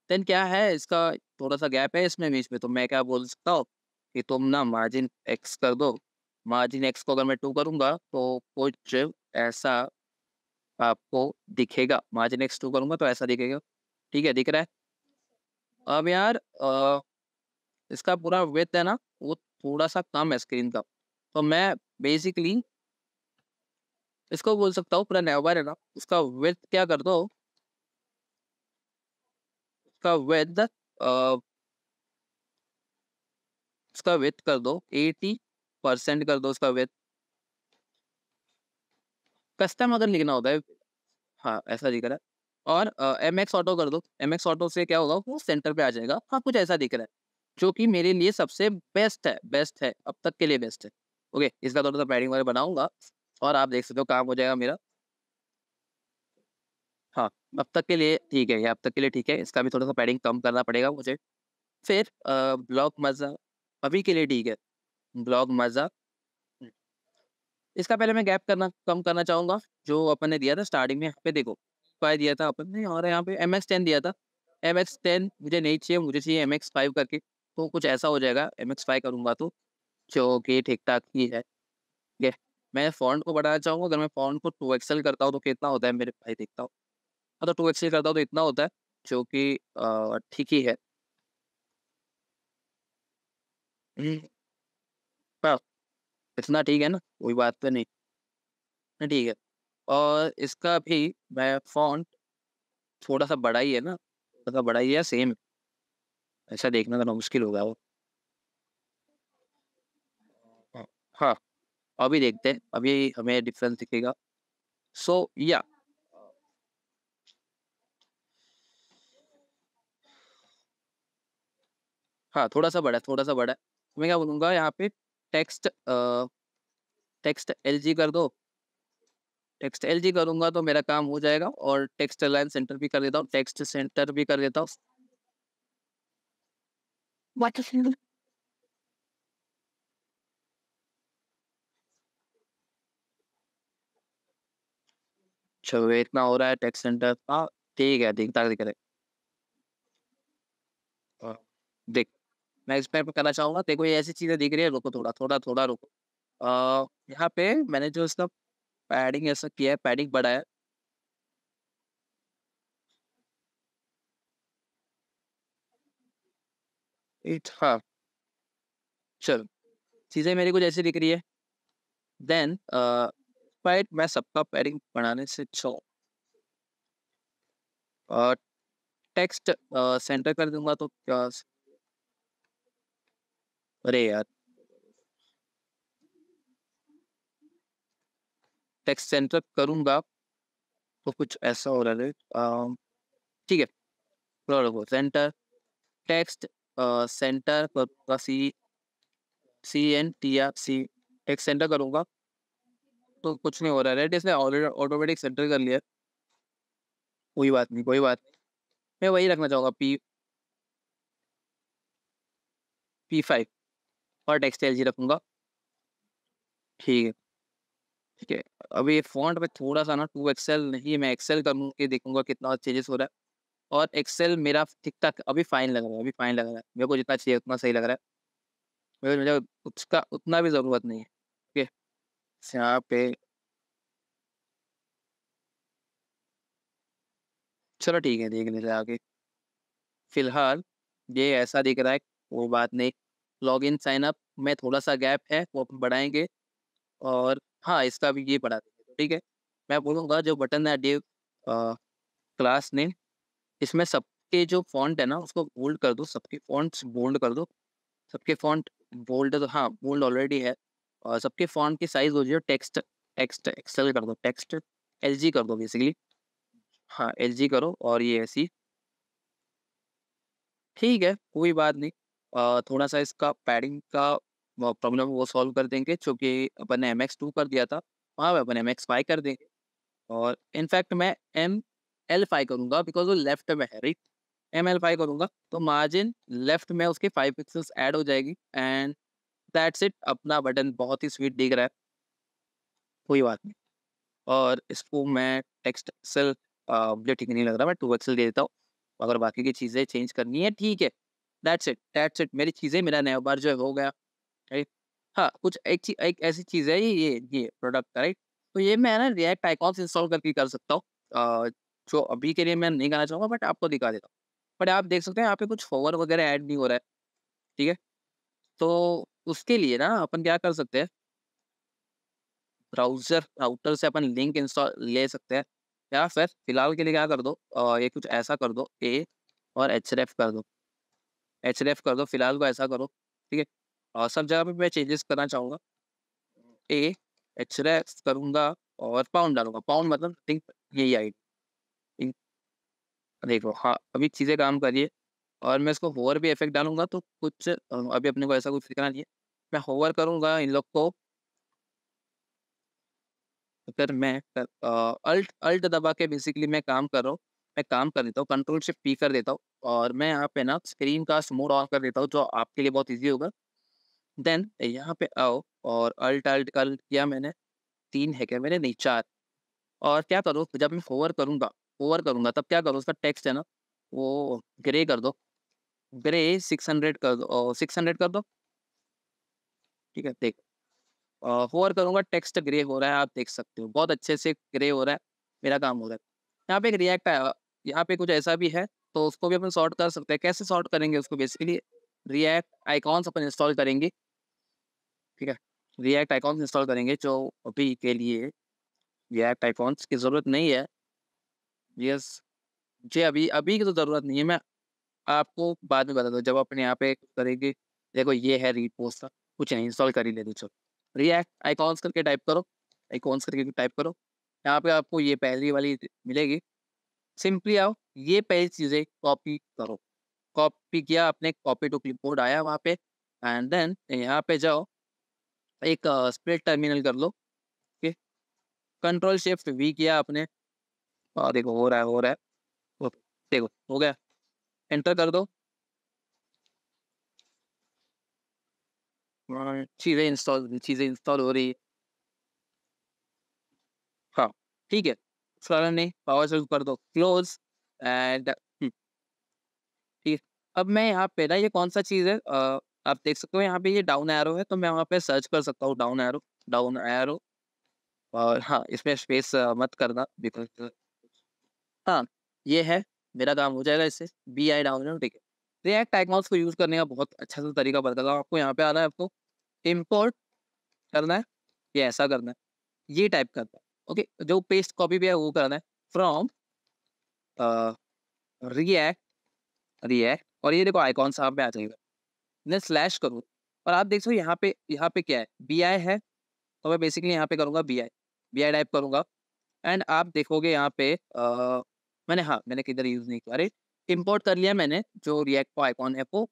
देन क्या है इसका थोड़ा सा गैप है इसमें बीच में तो मैं क्या बोल सकता हूँ कि तुम ना मार्जिन एक्स कर दो मार्जिन एक्स को अगर मैं टू करूंगा तो कुछ ऐसा आपको दिखेगा मार्जिन एक्स टू करूंगा तो ऐसा दिखेगा ठीक है दिख रहा है अब यार आ, इसका पूरा वेथ है ना वो थोड़ा सा कम है स्क्रीन का तो मैं बेसिकली इसको बोल सकता हूँ पूरा नेवर है ना उसका वेथ क्या कर दो उसका वेथ उसका वेथ कर दो एटी परसेंट कर दो उसका वेद कस्टम अगर लिखना होता है हाँ ऐसा दिख रहा है और एम एक्स ऑटो कर दो एम एक्स ऑटो से क्या होगा वो सेंटर पे आ जाएगा हाँ कुछ ऐसा दिख रहा है जो कि मेरे लिए सबसे बेस्ट है बेस्ट है अब तक के लिए बेस्ट है ओके इसका थोड़ा सा पैडिंग वगैरह बनाऊंगा और आप देख सकते हो काम हो जाएगा मेरा हाँ अब तक के लिए ठीक है अब तक के लिए ठीक है इसका भी थोड़ा सा पैडिंग कम करना पड़ेगा मुझे फिर ब्लॉक मजा अभी के लिए ठीक है ब्लॉग मज़ा इसका पहले मैं गैप करना कम करना चाहूँगा जो अपन ने दिया था स्टार्टिंग में यहाँ पे देखो फाइव दिया था अपन ने और यहाँ पे एम एक्स टेन दिया था एम एक्स टेन मुझे नहीं चाहिए मुझे चाहिए एम एक्स फाइव करके तो कुछ ऐसा हो जाएगा एम एक्स फाइव करूँगा तो जो कि ठीक ठाक ही है ये मैं फॉन्ट को बढ़ाना चाहूँगा अगर मैं फॉन्ट को टू एक्सल करता हूँ तो कितना होता है मेरे भाई देखता हूँ अगर टू एक्सएल करता हूँ तो इतना होता है जो कि ठीक ही है हम्म। इतना ठीक है ना कोई बात तो नहीं ठीक है और इसका भी मैं फॉन्ट थोड़ा सा बड़ा ही है ना थोड़ा सा बड़ा ही है सेम ऐसा देखना थोड़ा मुश्किल होगा वो हाँ अभी देखते हैं अभी हमें डिफरेंस दिखेगा सो या हाँ थोड़ा सा बड़ा है थोड़ा सा बड़ा है मैं क्या बोलूँगा यहाँ पे टेक्स्ट टेक्स्ट एल जी कर दो टेक्स्ट एल जी करूंगा तो मेरा काम हो जाएगा और टेक्स्ट लाइन सेंटर भी कर देता हूँ टेक्स्ट सेंटर भी कर देता हूँ इतना हो रहा है टेक्स्ट सेंटर हाँ ठीक है ठीक ठाक हाँ, देख मैं एक्सपेक्ट करना चाहूंगा देखो ये ऐसी चीजें दिख रही है रोको थोड़ा थोड़ा थोड़ा रोको यहाँ पे मैंने जो इसका पैडिंग ऐसा किया है पैडिंग बढ़ाया है हाँ चलो चीज़ें मेरी कुछ ऐसी दिख रही है देन फाइट मैं सबका पैडिंग बढ़ाने से अच्छा टेक्स्ट सेंटर कर दूंगा तो क्या अरे यार टेक्स्ट सेंटर करूंगा तो कुछ ऐसा हो रहा है ठीक है प्रोडक्ट सेंटर टेक्स्ट सेंटर करूँगा C C N T R C text centre करूँगा तो कुछ नहीं हो रहा है इसने ऑलरेडी ऑटोमेटिक सेंटर कर लिया कोई बात नहीं कोई बात नहीं मैं वही रखना चाहूँगा पी पी फाइव और टेक्सटाइल जी रखूँगा ठीक है ठीक है अभी फॉन्ट में थोड़ा सा ना टू एक्सेल नहीं मैं एक्सेल करूँ के देखूंगा कितना चेंजेस हो रहा है और एक्सेल मेरा ठीक ठाक अभी फाइन लग रहा है अभी फाइन लग रहा है मेरे को जितना चाहिए उतना सही लग रहा है मुझे उसका उतना भी ज़रूरत नहीं है ठीक है यहाँ पे चलो ठीक है देख लेते आगे फिलहाल ये ऐसा दिख रहा है वो बात नहीं लॉग इन साइन अप में थोड़ा सा गैप है वो बढ़ाएंगे और हाँ इसका भी ये बढ़ा देंगे तो ठीक है मैं बोलूँगा जो बटन है डेव क्लास नेम इसमें सबके जो फॉन्ट है ना उसको बोल्ड कर दो सबके फॉन्ट्स बोल्ड कर दो सबके फॉन्ट बोल्ड तो हाँ बोल्ड ऑलरेडी है और सबके फॉन्ट की साइज हो जाए टेक्स्ट टेक्स्ट एक्सेल कर दो टेक्स्ट एल कर दो बेसिकली हाँ एल करो और ये ऐसी ठीक है कोई बात नहीं थोड़ा सा इसका पैडिंग का प्रॉब्लम वो सॉल्व कर देंगे चूँकि अपन ने एम एक्स टू कर दिया था वहाँ पर अपन एम एक्स फाइव कर देंगे और इनफैक्ट मैं एम एल फाइव करूँगा बिकॉज वो लेफ्ट में है राइट एम एल फाइव करूँगा तो मार्जिन लेफ्ट में उसके फाइव पिक्सल्स ऐड हो जाएगी एंड दैट्स इट अपना बटन बहुत ही स्वीट दिख रहा है कोई बात नहीं और इसको मैं टेक्स्ट एक्सल मुझे ठीक नहीं लग रहा मैं टू एक्सल दे देता हूँ अगर बाकी की चीज़ें चेंज करनी है ठीक है दैट्स इट दैट्स इट मेरी चीज़ें मेरा नया बार जो है हो गया राइट हाँ कुछ एक चीज एक ऐसी चीज़ है ये ये प्रोडक्ट राइट तो ये मैं ना रिएक्ट आइकॉन्स इंस्टॉल करके कर सकता हूँ जो अभी के लिए मैं नहीं करना चाहूँगा बट आपको दिखा देता हूँ बट आप देख सकते हैं यहाँ पे कुछ फोवर वगैरह ऐड नहीं हो रहा है ठीक है तो उसके लिए ना अपन क्या कर सकते हैं ब्राउजर राउटर से अपन लिंक इंस्टॉल ले सकते हैं या फिर फिलहाल के लिए क्या कर दो आ, ये कुछ ऐसा कर दो ए और एच कर दो एच कर दो फिलहाल को ऐसा करो ठीक है और सब जगह पे मैं चेंजेस करना चाहूँगा ए एच एफ करूँगा और पाउंड डालूंगा पाउंड मतलब थिंक यही आएगी देखो हाँ अभी चीज़ें काम करिए और मैं इसको होवर भी इफेक्ट डालूंगा तो कुछ अभी अपने को ऐसा कुछ दिखाना चाहिए मैं होवर करूंगा इन लोग को अगर मैं अल्ट अल्ट दबा के बेसिकली मैं काम कर रहा हूँ मैं काम कर देता हूँ कंट्रोल से पी कर देता हूँ और मैं यहाँ पे ना स्क्रीन कास्ट मोड ऑन कर देता हूँ जो आपके लिए बहुत ईजी होगा देन यहाँ पे आओ और अल्ट अल्ट कल किया मैंने तीन है क्या मैंने नहीं चार और क्या करो जब मैं फोवर करूँगा ओवर करूँगा तब क्या करो उसका टेक्स्ट है ना वो ग्रे कर दो ग्रे सिक्स हंड्रेड कर दो सिक्स हंड्रेड कर दो ठीक है देख होवर करूँगा टेक्स्ट ग्रे हो रहा है आप देख सकते हो बहुत अच्छे से ग्रे हो रहा है मेरा काम हो रहा है यहाँ पे एक रिएक्ट आया यहाँ पे कुछ ऐसा भी है तो उसको भी अपन सॉर्ट कर सकते हैं कैसे सॉर्ट करेंगे उसको बेसिकली रिएक्ट आइकॉन्स अपन इंस्टॉल करेंगे ठीक है रिएक्ट आइकॉन्स इंस्टॉल करेंगे जो अभी के लिए रिएक्ट आइकॉन्स की ज़रूरत नहीं है यस जे अभी अभी की तो ज़रूरत नहीं है मैं आपको बाद में बता दूँ जब अपने यहाँ पे करेंगे देखो ये है रीड पोस्ट का कुछ नहीं इंस्टॉल कर ही लेते चलो रिएक्ट आइकॉन्स करके टाइप करो आइकॉन्स करके टाइप करो यहाँ पे आपको ये पहली वाली मिलेगी सिंपली आओ ये पहली चीज़ें कॉपी करो कॉपी किया आपने कॉपी टू बोर्ड आया वहाँ पे एंड देन यहाँ पे जाओ एक स्प्लिट uh, टर्मिनल कर लो ओके कंट्रोल शिफ्ट वी किया आपने और देखो हो रहा है हो रहा है ओके देखो हो गया एंटर कर दो हाँ, चीज़ें इंस्टॉल चीज़ें इंस्टॉल हो रही है हाँ ठीक है सड़ने पावर से कर दो क्लोज एंड हम्म। ठीक अब मैं यहाँ पे ना ये कौन सा चीज़ है uh, आप देख सकते हो यहाँ पे ये डाउन एरो है तो मैं वहाँ पे सर्च कर सकता हूँ डाउन एरो डाउन एरो और हाँ इसमें स्पेस मत करना बिकॉज हाँ ये है मेरा काम हो जाएगा इससे बी आई डाउन एरो ठीक है रिएक्ट आइकॉन्स को यूज़ करने का बहुत अच्छा सा तरीका बताता हूँ आपको यहाँ पे आना है आपको इम्पोर्ट करना है ये ऐसा करना है ये टाइप करना है ओके जो पेस्ट कॉपी पे है वो करना है फ्रॉम रिएक्ट रिएक्ट और ये देखो आइकॉन साहब में आ जाएगा मैं स्लैश करूँ और आप देख सो यहाँ पे यहाँ पे क्या है बी आई है तो मैं बेसिकली यहाँ पे करूँगा B I B I type करूँगा एंड आप देखोगे यहाँ पे आ, मैंने हाँ मैंने किधर यूज़ नहीं किया अरे इम्पोर्ट कर लिया मैंने जो रिएक्ट का आइकॉन है वो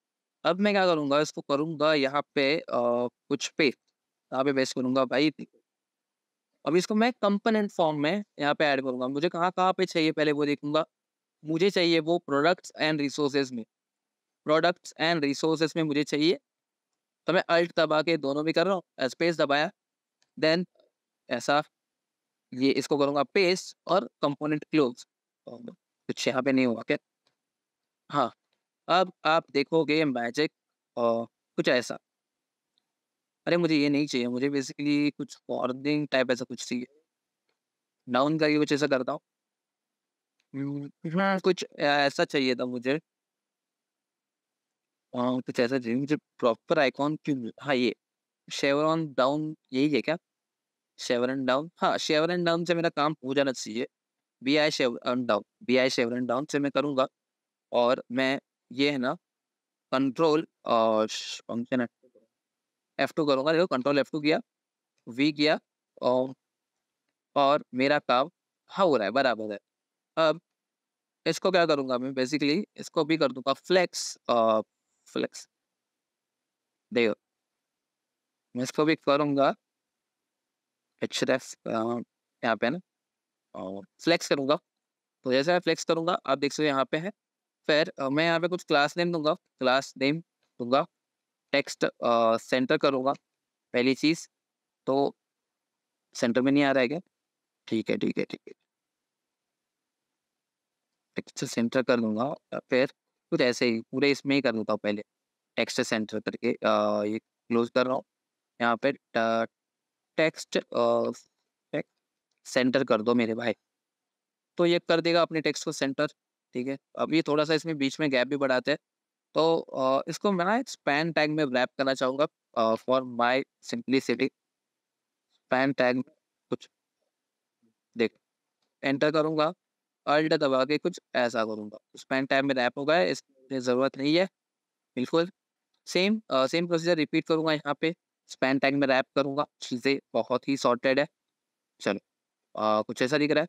अब मैं क्या करूँगा इसको करूँगा यहाँ पे आ, कुछ पेस्ट यहाँ पे बेस्ट करूँगा भाई देखो अब इसको मैं कंपोनेंट फॉर्म में यहाँ पे ऐड करूँगा मुझे कहाँ कहाँ पे चाहिए पहले वो देखूंगा मुझे चाहिए वो प्रोडक्ट्स एंड रिसोर्सेज में प्रोडक्ट्स एंड रिसोर्सेज में मुझे चाहिए तो मैं अल्ट दबा के दोनों भी कर रहा हूँ स्पेस दबाया देन ऐसा ये इसको करूँगा पेस्ट और कंपोनेंट क्लोज कुछ यहाँ पे नहीं हुआ क्या हाँ अब आप देखोगे मैजिक और कुछ ऐसा अरे मुझे ये नहीं चाहिए, मुझे बेसिकली कुछ फॉर्निंग टाइप ऐसा कुछ चाहिए। डाउन करके कुछ ऐसा करता हूँ। हम्म, हाँ, कुछ ऐसा चाहिए था मुझे। हाँ, कुछ ऐसा चाहिए मुझे प्रॉपर आइकॉन क्यों हाँ, ये शेवर ऑन डाउन यही है क्या? एंड डाउन हाँ, शेवर एंड डाउन से मेरा काम हो जाना चाहिए। Shaver and down B shaver and down से मैं करूँगा और मैं ये है ना कंट्रोल और फंक्शन है। एफ टू करूँगा देखो कंट्रोल एफ टू किया वी किया और, और मेरा काम हाँ हो रहा है बराबर है अब इसको क्या करूँगा मैं बेसिकली इसको भी कर दूंगा फ्लैक्स फ्लैक्स देखो मैं इसको भी करूँगा एच रेफ यहाँ पे ना और फ्लैक्स करूँगा तो जैसे मैं फ्लैक्स करूँगा आप देख सकते यहाँ पे है फिर मैं यहाँ पे कुछ क्लास नेम दूंगा क्लास नेम दूंगा टेक्स्ट सेंटर करूँगा पहली चीज़ तो सेंटर में नहीं आ रहा है क्या ठीक है ठीक है ठीक है टेक्स्ट सेंटर कर लूँगा फिर कुछ ऐसे ही पूरे इसमें ही कर लूँगा पहले टेक्स्ट सेंटर करके आ, ये क्लोज कर रहा हूँ यहाँ पे टेक्स्ट सेंटर कर दो मेरे भाई तो ये कर देगा अपने टेक्स्ट को सेंटर ठीक है अब ये थोड़ा सा इसमें बीच में गैप भी बढ़ाते हैं तो इसको मैं ना एक स्पैन टैग में रैप करना चाहूँगा for my city span tag में कुछ देख एंटर करूँगा अल्ट दबा के कुछ ऐसा करूँगा स्पैन टैग में रैप होगा इसकी ज़रूरत नहीं है बिल्कुल सेम सेम प्रोसीजर रिपीट करूँगा यहाँ पे स्पैन टैग में रैप करूँगा चीज़ें बहुत ही सॉर्टेड है चलो आ, कुछ ऐसा दिख रहा है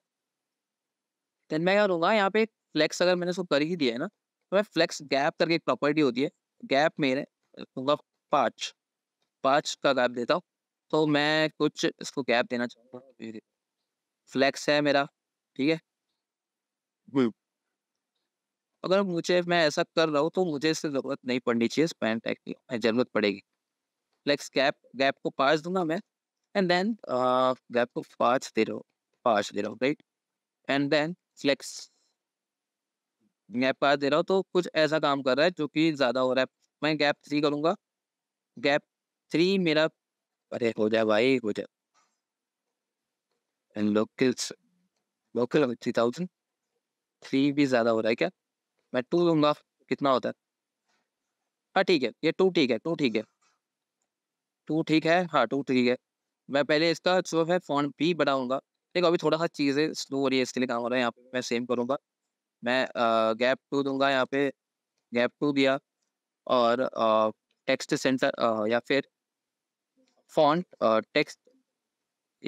देन मैं क्या करूँगा यहाँ पे फ्लैक्स अगर मैंने उसको कर ही दिया है ना हमें फ्लेक्स गैप करके एक प्रॉपर्टी होती है गैप मेरे मतलब पाँच पाँच का गैप देता हूँ तो मैं कुछ इसको गैप देना चाहूँगा फ्लेक्स है मेरा ठीक है हम्म। अगर मुझे मैं ऐसा कर रहा हूँ तो मुझे इससे ज़रूरत नहीं पड़नी चाहिए इस पैन टैग की ज़रूरत पड़ेगी फ्लेक्स गैप गैप को पाँच दूंगा मैं एंड देन गैप को पाँच दे रहा हूँ पाँच दे रहा हूँ right and then flex gap पास दे रहा हूँ तो कुछ ऐसा काम कर रहा है जो कि ज़्यादा हो रहा है मैं गैप थ्री करूँगा गैप थ्री मेरा अरे हो जाए भाई हो जाए and locals local three thousand three भी ज़्यादा हो रहा है क्या मैं टू लूँगा कितना होता है हाँ ठीक है ये टू ठीक है टू ठीक है टू ठीक है हाँ टू ठीक है मैं पहले इसका जो है फोन भी बढ़ाऊँगा देखो अभी थोड़ा सा चीज़ें स्लो हो रही है इसके लिए काम हो रहा है यहाँ पे मैं सेम करूँगा मैं गैप टू दूंगा यहाँ पे गैप टू दिया और टेक्स्ट सेंटर या फिर फॉन्ट टेक्स्ट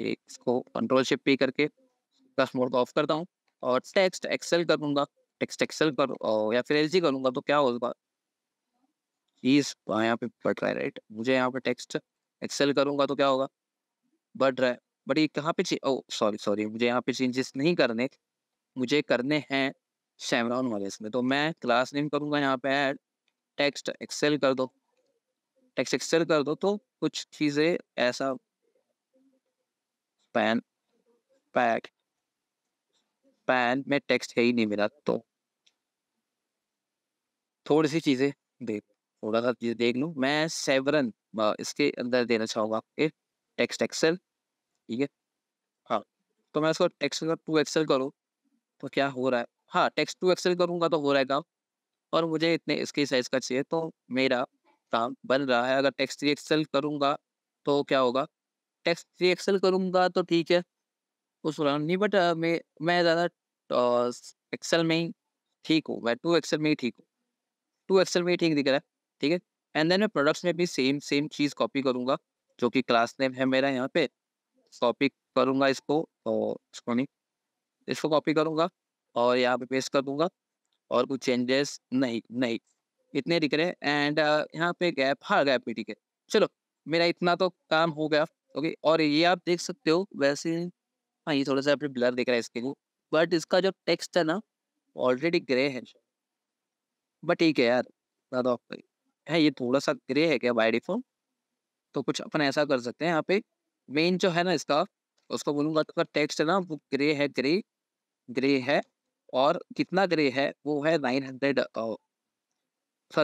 इसको कंट्रोल शिप पी करके प्लस मोड को ऑफ करता हूँ और टेक्स्ट एक्सेल करूँगा टेक्स्ट एक्सेल कर या फिर एल करूँगा तो क्या होगा प्लीज यहाँ पे बढ़ रहा है राइट मुझे यहाँ पे टेक्स्ट एक्सेल करूँगा तो क्या होगा बढ़ रहा है बट ये कहाँ पे ओ सॉरी सॉरी मुझे यहाँ पे चेंजेस नहीं करने मुझे करने हैं शेवरॉन वाले इसमें तो मैं क्लास नेम करूँगा यहाँ पे ऐड टेक्स्ट एक्सेल कर दो टेक्स्ट एक्सेल कर दो तो कुछ चीज़ें ऐसा पैन पैक पैन में टेक्स्ट है ही नहीं मिला तो थोड़ी सी चीज़ें देख थोड़ा सा चीज़ देख लू मैं सेवरन इसके अंदर देना चाहूँगा आपके टेक्स्ट एक्सेल ठीक है हाँ तो मैं इसको टेक्स्ट का टू एक्सेल करो तो क्या हो रहा है हाँ टेक्स्ट टू एक्सेल करूँगा तो हो रहा है काम और मुझे इतने इसके साइज का चाहिए तो मेरा काम बन रहा है अगर टेक्स्ट थ्री एक्सेल करूँगा तो क्या होगा टेक्स्ट थ्री एक्सेल करूँगा तो ठीक है उस नहीं बट मैं मैं ज़्यादा एक्सेल में ही ठीक हूँ मैं टू एक्सेल में ही ठीक हूँ टू एक्सेल में ही ठीक दिख रहा है ठीक है एंड देन मैं प्रोडक्ट्स में भी सेम सेम चीज़ कॉपी करूँगा जो कि क्लास नेम है मेरा यहाँ पे कॉपी करूँगा इसको तो इसको नहीं इसको कॉपी करूँगा और यहाँ पे पेस्ट कर दूंगा और कुछ चेंजेस नहीं नहीं इतने दिख रहे हैं एंड यहाँ पे गैप हाँ गैप भी ठीक है चलो मेरा इतना तो काम हो गया ओके और ये आप देख सकते हो वैसे हाँ ये थोड़ा सा आपने ब्लर दिख रहा है इसके लिए बट इसका जो टेक्स्ट है ना ऑलरेडी ग्रे है बट ठीक है यार ज़्यादा है ये थोड़ा सा ग्रे है क्या बाई डिफॉल्ट तो कुछ अपन ऐसा कर सकते हैं यहाँ पे मेन जो है ना इसका उसको बोलूँगा तो टेक्स्ट है ना वो ग्रे है ग्रे ग्रे है और कितना ग्रे है वो है नाइन हंड्रेड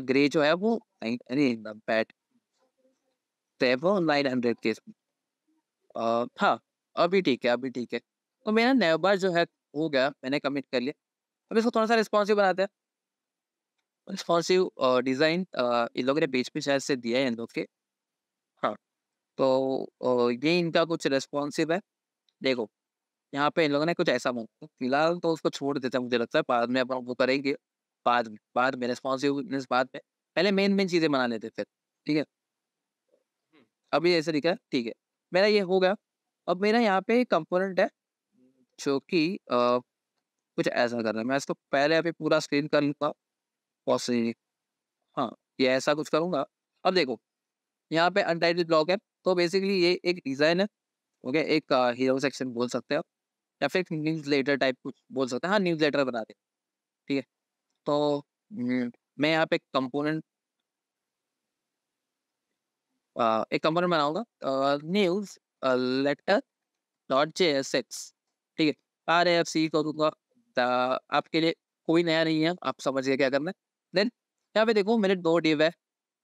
ग्रे जो है वो बैट वो नाइन हंड्रेड के हाँ अभी ठीक है अभी ठीक है तो मेरा बार जो है हो गया मैंने कमिट कर लिया अब इसको थोड़ा सा रिस्पॉन्सिव बनाते हैं रिस्पॉन्सिव डिज़ाइन इन लोगों ने बीच पे शायद से दिया है इन लोग के हाँ तो ये इनका कुछ रिस्पॉन्सिव है देखो यहाँ पे इन लोगों ने कुछ ऐसा मांगा फिलहाल तो उसको छोड़ देते हैं मुझे लगता है बाद में अपन वो करेंगे बाद में बाद में रेस्पॉन्सिवनेस बाद में पहले मेन मेन चीज़ें बना लेते फिर ठीक है अभी ऐसे दिखा ठीक है मेरा ये हो गया अब मेरा यहाँ पे कंपोनेंट है जो कि कुछ ऐसा कर रहा है मैं इसको पहले अभी पूरा स्क्रीन कर लूँगा पॉसिटिव हाँ ये ऐसा कुछ करूँगा अब देखो यहाँ पे अनटाइटेड ब्लॉक है तो बेसिकली ये एक डिज़ाइन है ओके एक हीरो सेक्शन बोल सकते हो या फिर न्यूज लेटर टाइप कुछ बोल सकते हैं हाँ न्यूज लेटर बना दे ठीक है तो हम्म, मैं यहाँ पे कंपोनेंट एक कंपोनेंट बनाऊंगा न्यूज लेटर डॉट जे एस एक्स ठीक है आर एफ सी करूँगा आपके लिए कोई नया नहीं है आप समझिए क्या करना है देन यहाँ पे देखो मेरे दो डिव है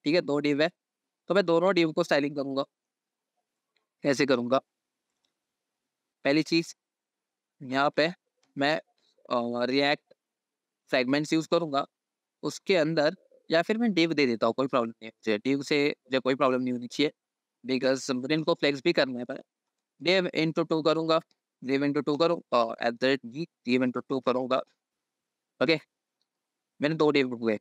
ठीक है दो डिव है तो मैं दोनों डिव को स्टाइलिंग करूँगा कैसे करूँगा पहली चीज़ यहाँ पे मैं रिएक्ट सेगमेंट्स यूज करूँगा उसके अंदर या फिर मैं डिव दे देता हूँ कोई प्रॉब्लम नहीं मुझे डिव से मुझे कोई प्रॉब्लम नहीं होनी चाहिए बिकॉज मुझे को फ्लेक्स भी करना है पर डिव इंटू टू करूँगा डिव इंटू टू करूँगा और at the rate D div into two करूँगा ओके मैंने दो डिव हुए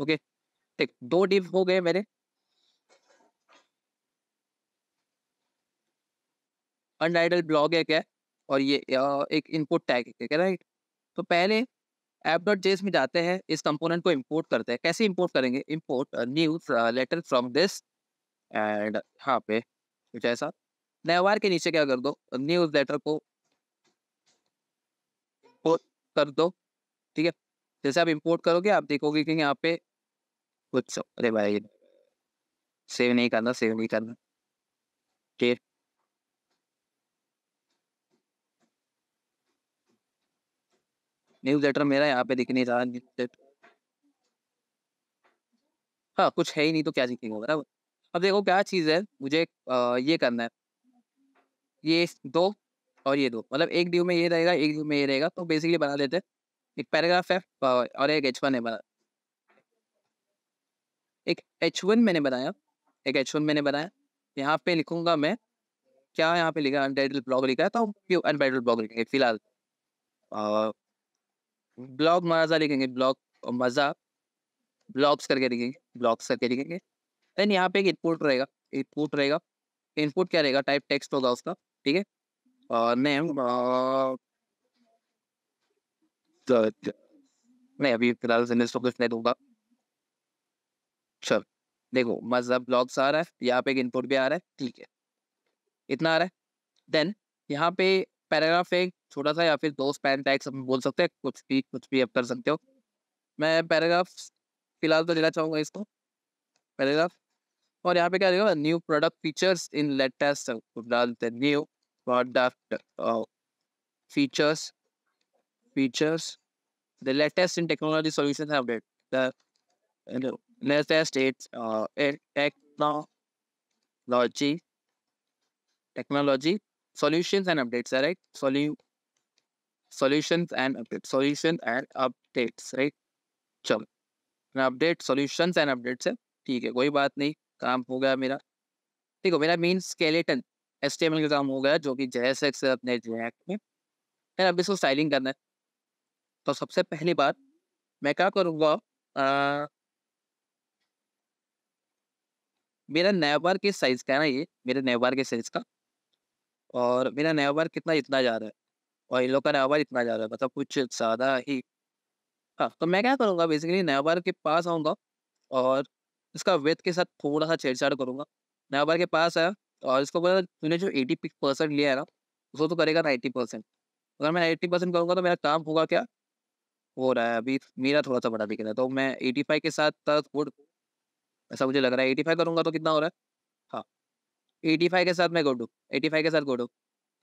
ओके okay. देख दो डिव हो गए मेरे अनडाइडल ब्लॉग है क्या और ये एक इनपुट टैग है क्या राइट तो पहले एप डॉट जेस में जाते हैं इस कंपोनेंट को इंपोर्ट करते हैं कैसे इंपोर्ट करेंगे import new letter from this and यहाँ पे कुछ ऐसा नेवार के नीचे क्या कर दो न्यू लेटर को कर दो ठीक है जैसे आप इंपोर्ट करोगे आप देखोगे कि यहाँ पे कुछ अरे भाई सेव नहीं करना सेव नहीं करना ठीक न्यूज लेटर मेरा यहाँ पे दिख नहीं रहा न्यूज लेटर हाँ कुछ है ही नहीं तो क्या दिखेगा बराबर अब देखो क्या चीज़ है मुझे आ, ये करना है ये दो और ये दो मतलब एक ड्यू में ये रहेगा एक ड्यू में ये रहेगा तो बेसिकली बना देते हैं एक पैराग्राफ है और एक एच वन है बना एक एच वन मैंने बनाया एक एच वन मैंने बनाया यहाँ पे लिखूंगा मैं क्या यहाँ पे लिखा अनटाइटल ब्लॉग लिखा है तो हम क्यों अनटाइटल ब्लॉग लिखेंगे फिलहाल ब्लॉग मज़ा लिखेंगे ब्लॉग मज़ा ब्लॉग्स करके लिखेंगे ब्लॉग्स करके लिखेंगे देन यहाँ पे एक इनपुट रहेगा इनपुट रहेगा इनपुट क्या रहेगा टाइप टेक्स्ट होगा उसका ठीक है और नेम नहीं अभी फिलहाल से नहीं दूंगा चल अच्छा, देखो मजहब ब्लॉग्स आ रहा है यहाँ पे एक इनपुट भी आ रहा है ठीक है इतना आ रहा है देन यहाँ पे पैराग्राफ एक छोटा सा या फिर दो स्पैन टैक्स हम बोल सकते हैं कुछ भी कुछ भी आप कर सकते हो मैं पैराग्राफ फिलहाल तो लेना चाहूँगा इसको पैराग्राफ और यहाँ पे क्या देखो new product features in latest डालते new product features features the latest in technology solution update the United States uh, technology technology solutions and updates, right? Solu solutions and updates. Solutions and updates, right? चलो अपडेट सॉल्यूशंस एंड अपडेट्स है ठीक है कोई बात नहीं काम हो गया मेरा ठीक है मेरा मेन स्केलेटन एस टी का काम हो गया जो कि जेएस एक्स है अपने जैक में फिर अब इसको स्टाइलिंग करना है तो सबसे पहली बात मैं क्या करूँगा मेरा नया के साइज का है ना ये मेरे नया के साइज का और मेरा नया कितना इतना जा रहा है और इन लोग का नया इतना जा रहा है मतलब कुछ ज़्यादा ही हाँ तो मैं क्या करूँगा बेसिकली नया बार के पास आऊँगा और इसका वेथ के साथ थोड़ा सा छेड़छाड़ करूँगा नया के पास आया और इसको बोला तूने जो एटी परसेंट लिया है ना उसको तो करेगा नाइन्टी परसेंट अगर मैं एट्टी परसेंट करूँगा तो मेरा काम होगा क्या हो रहा है अभी मेरा थोड़ा सा बड़ा दिख रहा है तो मैं एटी फाइव के साथ थोड़ा ऐसा मुझे लग रहा है एटी फाइव करूंगा तो कितना हो रहा है हाँ एटी फाइव के साथ मैं गोडू एटी फाइव के साथ गोडू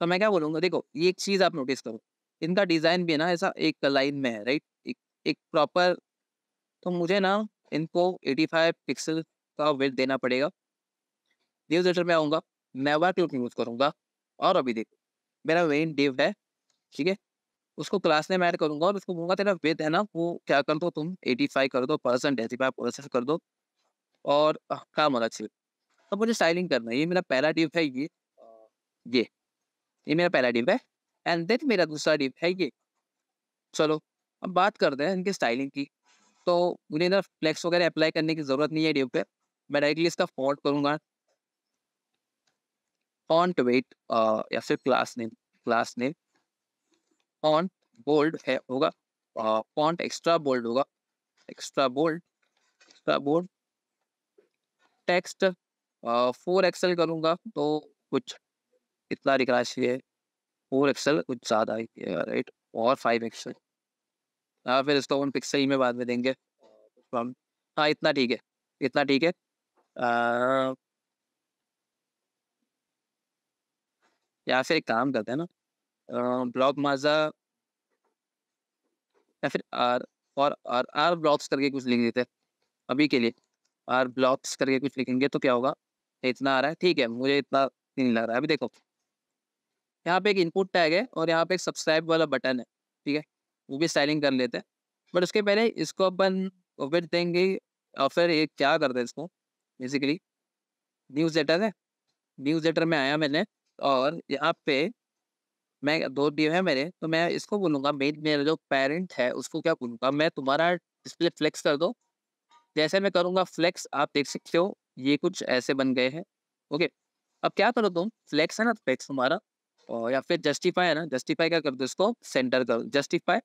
तो मैं क्या बोलूँगा देखो ये एक चीज़ आप नोटिस करो इनका डिज़ाइन भी है ना ऐसा एक लाइन में है राइट एक एक प्रॉपर तो मुझे ना इनको एटी फाइव पिक्सल का वेट देना पड़ेगा न्यूज लेटर में आऊँगा नेवा क्लिप यूज़ करूँगा और अभी देखो मेरा वेन डिव है ठीक है उसको क्लास में मैं ऐड करूंगा और उसको बोलूँगा तेरा वेट है ना वो क्या कर दो तुम एटी फाइव कर दो परसेंट एटी फाइव परसेंट कर दो और काम होना चाहिए तो मुझे स्टाइलिंग करना है ये मेरा पहला टिप है ये ये ये मेरा पहला टिप है एंड देन मेरा दूसरा टिप है ये चलो अब बात करते हैं इनकी स्टाइलिंग की तो मुझे ना फ्लैक्स वगैरह अप्लाई करने की ज़रूरत नहीं है डिव पे मैं डायरेक्टली इसका फॉन्ट करूँगा फॉन्ट वेट या फिर class name class name font bold है होगा फॉन्ट एक्स्ट्रा बोल्ड होगा extra bold extra bold text four XL करूँगा तो कुछ इतना दिख रहा है फोर एक्सएल कुछ ज़्यादा ही राइट और फाइव एक्सएल हाँ फिर इसको हम पिक्सल में बाद में देंगे हाँ इतना ठीक है इतना ठीक है या फिर एक काम करते हैं ना ब्लॉक माजा या फिर आर और आर आर ब्लॉक्स करके कुछ लिख देते हैं अभी के लिए और ब्लॉक्स करके कुछ लिखेंगे तो क्या होगा इतना आ रहा है ठीक है मुझे इतना नहीं लग रहा है अभी देखो यहाँ पे एक इनपुट टैग है और यहाँ पे एक सब्सक्राइब वाला बटन है ठीक है वो भी स्टाइलिंग कर लेते हैं बट उसके पहले इसको अपन ओवर देंगे और फिर ये क्या करते हैं इसको बेसिकली न्यूज़ लेटर है न्यूज़ लेटर में आया मैंने और यहाँ पे मैं दो डी है मेरे तो मैं इसको बोलूँगा मेन मेरा जो पेरेंट है उसको क्या बोलूँगा मैं तुम्हारा डिस्प्ले फ्लेक्स कर दो जैसे मैं करूँगा फ्लेक्स आप देख सकते हो ये कुछ ऐसे बन गए हैं ओके अब क्या करो तुम फ्लेक्स है ना फ्लेक्स तो हमारा और या फिर जस्टिफाई है ना जस्टिफाई क्या कर दो इसको सेंटर करो जस्टिफाई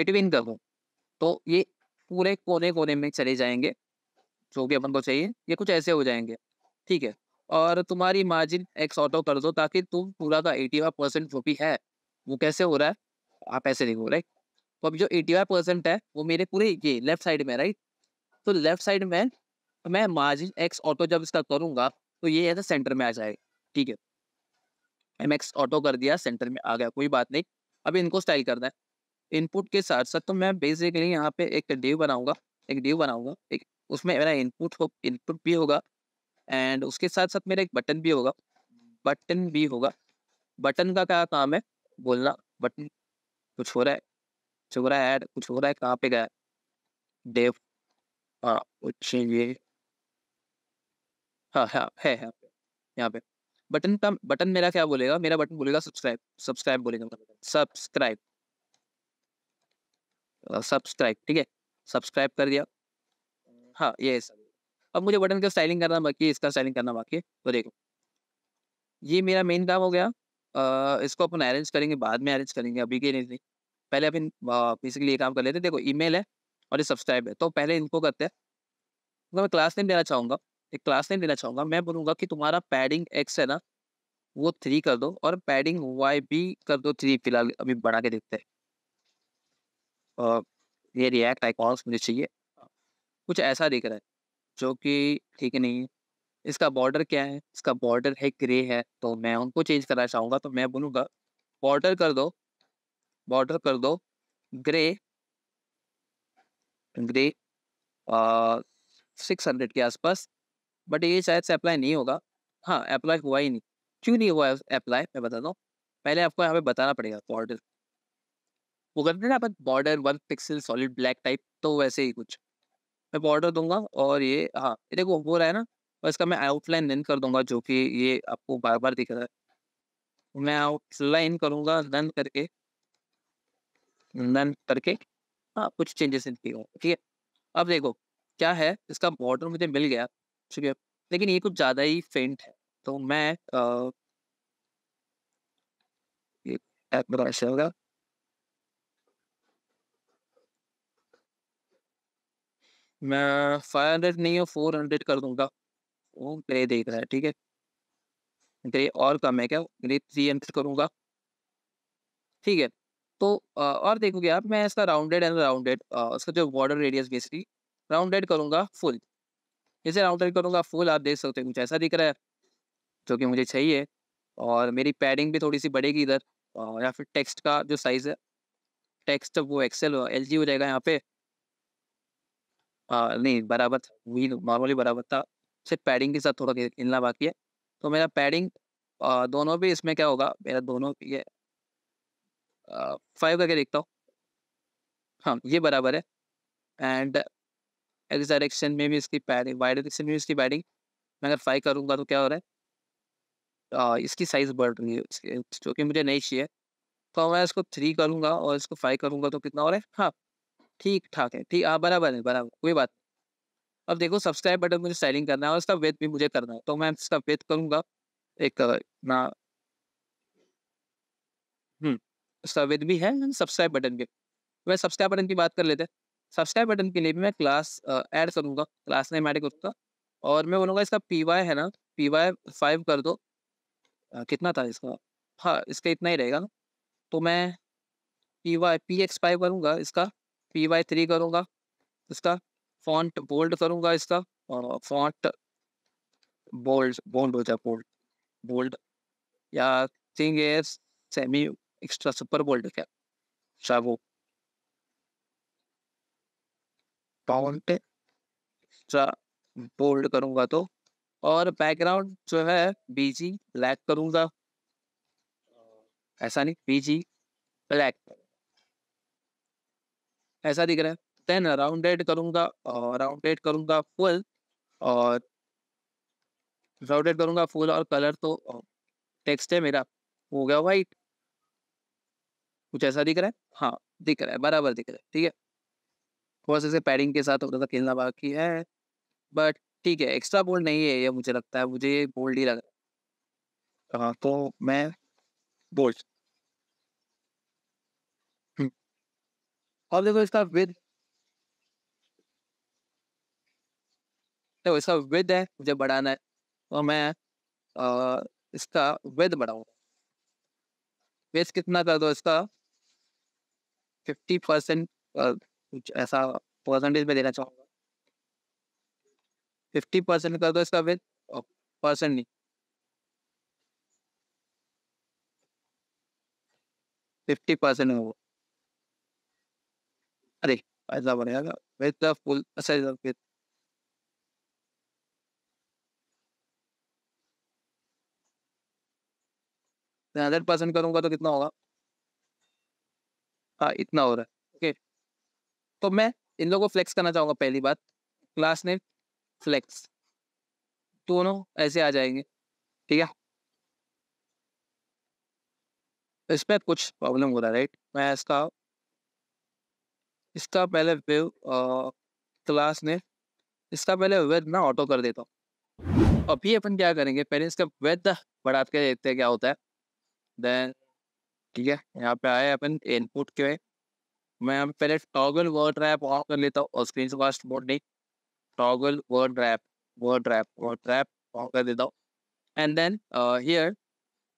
बिटवीन कर दो तो ये पूरे कोने कोने में चले जाएंगे जो कि अपन को चाहिए ये कुछ ऐसे हो जाएंगे ठीक है और तुम्हारी मार्जिन एक्स ऑटो कर दो ताकि तुम पूरा का एटी परसेंट जो भी है वो कैसे हो रहा है आप ऐसे देखो राइट तो अभी जो एटी फाइव परसेंट है वो मेरे पूरे ये लेफ्ट साइड में राइट तो लेफ्ट साइड में मैं मार्जिन एक्स ऑटो जब इसका करूँगा तो ये ऐसा सेंटर में आ जाएगा ठीक है एम एक्स ऑटो कर दिया सेंटर में आ गया कोई बात नहीं अब इनको स्टाइल करना है इनपुट के साथ साथ तो मैं बेसिकली यहाँ पे एक डिव बनाऊंगा एक डिव बनाऊंगा एक उसमें मेरा इनपुट हो इनपुट भी होगा एंड उसके साथ साथ मेरा एक बटन भी होगा बटन भी होगा बटन का क्या काम है बोलना बटन कुछ हो रहा है कुछ हो रहा है ऐड कुछ हो रहा है कहाँ पे गया डेव हाँ ये हाँ हाँ है यहाँ पे यहाँ पे बटन का बटन मेरा क्या बोलेगा मेरा बटन बोलेगा सब्सक्राइब सब्सक्राइब बोलेगा सब्सक्राइब सब्सक्राइब ठीक है सब्सक्राइब कर दिया हाँ ये अब मुझे बटन का स्टाइलिंग करना बाकी इसका स्टाइलिंग करना बाकी है तो देखो ये मेरा मेन काम हो गया आ, इसको अपन अरेंज करेंगे बाद में अरेंज करेंगे अभी के नहीं पहले अपन बेसिकली ये काम कर लेते हैं देखो ईमेल है और ये सब्सक्राइब है तो पहले इनको करते हैं तो मैं क्लास नेम देना चाहूँगा एक क्लास नेम देना चाहूँगा मैं बोलूँगा कि तुम्हारा पैडिंग एक्स है ना वो थ्री कर दो और पैडिंग वाई भी कर दो थ्री फिलहाल अभी बढ़ा के देखते हैं और ये रिएक्ट आइकॉन्स मुझे चाहिए कुछ ऐसा दिख रहा है जो कि ठीक नहीं है इसका बॉर्डर क्या है इसका बॉर्डर है ग्रे है तो मैं उनको चेंज करना चाहूँगा तो मैं बोलूँगा बॉर्डर कर दो बॉर्डर कर दो ग्रे ग्रे सिक्स हंड्रेड के आसपास बट ये शायद से अप्लाई नहीं होगा हाँ अप्लाई हुआ ही नहीं क्यों नहीं हुआ अप्लाई मैं बता दूँ पहले आपको यहाँ पे बताना पड़ेगा बॉर्डर वो करते ना अपन border one pixel solid black type तो वैसे ही कुछ मैं बॉर्डर दूंगा और ये हाँ ये देखो हो रहा है ना और इसका मैं आउटलाइन देन कर दूंगा जो कि ये आपको बार बार दिख रहा है मैं आउटलाइन करूँगा देन करके करके हाँ कुछ चेंजेस ठीक है अब देखो क्या है इसका बॉर्डर मुझे मिल गया ठीक है लेकिन ये कुछ ज़्यादा ही फेंट है तो मैं आ, ये बता ऐसे होगा मैं फाइव हंड्रेड नहीं हो फोर हंड्रेड कर दूंगा वो ग्रे देख रहा है ठीक है ग्रे और कम है क्या ग्रे थ्री हंड्रेड करूँगा ठीक है तो और देखोगे आप मैं इसका राउंडेड एंड राउंडेड उसका जो बॉर्डर रेडियस बेसिकली राउंडेड करूंगा फुल जैसे राउंडेड करूंगा फुल आप देख सकते हो कुछ ऐसा दिख रहा है जो कि मुझे चाहिए और मेरी पैडिंग भी थोड़ी सी बढ़ेगी इधर या फिर टेक्स्ट का जो साइज़ है टेक्स्ट वो एक्सेल एल हो जाएगा यहाँ पे आ, नहीं बराबर था, वही नॉर्मली बराबर था सिर्फ पैडिंग के साथ थोड़ा हिलना बाकी है तो मेरा पैडिंग दोनों भी इसमें क्या होगा मेरा दोनों ये फाइव करके देखता हूँ हाँ ये बराबर है एंड एक्स डायरेक्शन में भी इसकी पैरिंग वाई डायरेक्शन में भी इसकी पैरिंग मैं अगर फाइव करूँगा तो क्या हो रहा है आ, इसकी साइज़ बढ़ रही है जो कि मुझे नहीं चाहिए तो मैं इसको थ्री करूँगा और इसको फाइव करूँगा तो कितना हो रहा है हाँ ठीक ठाक है ठीक हाँ बराबर है बराबर कोई बात अब देखो सब्सक्राइब बटन मुझे स्टाइलिंग करना है और इसका वेथ भी मुझे करना है तो मैं इसका वेथ करूँगा एक ना संवेद भी है सब्सक्राइब बटन पे वह सब्सक्राइब बटन की बात कर लेते हैं सब्सक्राइब बटन के लिए भी मैं क्लास ऐड करूँगा क्लास नेम ऐड करूँगा और मैं बोलूँगा इसका पी वाई है ना पी वाई फाइव कर दो आ, कितना था इसका हाँ इसका इतना ही रहेगा ना तो मैं P Y P X five करूँगा इसका पी वाई थ्री करूँगा इसका फॉन्ट बोल्ड करूँगा इसका और फॉन्ट बोल्ड बोल्ड बोलते जाए बोल्ड बोल्ड या thing air semi extra super bold क्या cap. वो पाउंड एक्स्ट्रा बोल्ड करूंगा तो और बैकग्राउंड जो है बीजी ब्लैक करूंगा ऐसा नहीं बीजी ब्लैक ऐसा दिख रहा है देन राउंडेड करूंगा और राउंडेड करूंगा फुल और राउंडेड करूंगा फुल और कलर तो टेक्स्ट है मेरा हो गया वाइट कुछ ऐसा दिख रहा है हाँ दिख रहा है बराबर दिख रहा है ठीक है थोड़ा सा पैडिंग के साथ थोड़ा सा खेलना बाकी है बट ठीक है एक्स्ट्रा बोल्ड नहीं है ये मुझे लगता है मुझे ये बोल्ड ही लग रहा है हाँ तो मैं बोल्ड हम्म। अब देखो इसका विद देखो इसका विद है मुझे बढ़ाना है तो मैं आ, इसका विद बढ़ाऊंगा वेस कितना कर दो इसका फिफ्टी परसेंट uh, कुछ ऐसा परसेंटेज में देना चाहूँगा फिफ्टी परसेंट कर दो इसका विद परसेंट नहीं फिफ्टी परसेंट होगा अरे ऐसा बनेगा विद द फुल अच्छा विद हंड्रेड परसेंट करूंगा तो कितना होगा हाँ इतना हो रहा है ओके तो मैं इन लोगों को फ्लेक्स करना चाहूँगा पहली बात क्लास नेम फ्लेक्स दोनों ऐसे आ जाएंगे ठीक है इसमें कुछ प्रॉब्लम हो रहा है राइट मैं इसका इसका पहले वेव क्लास ने इसका पहले वेद ना ऑटो कर देता हूँ अभी अपन क्या करेंगे पहले इसका वेद बढ़ा के देखते हैं क्या होता है देन ठीक है यहाँ पे आए अपन इनपुट के मैं यहाँ पे पहले टॉगल वर्ड रैप ऑफ कर लेता हूँ स्क्रीन से कास्ट बोर्ड नहीं toggle word wrap word wrap word wrap off कर देता हूँ एंड देन हियर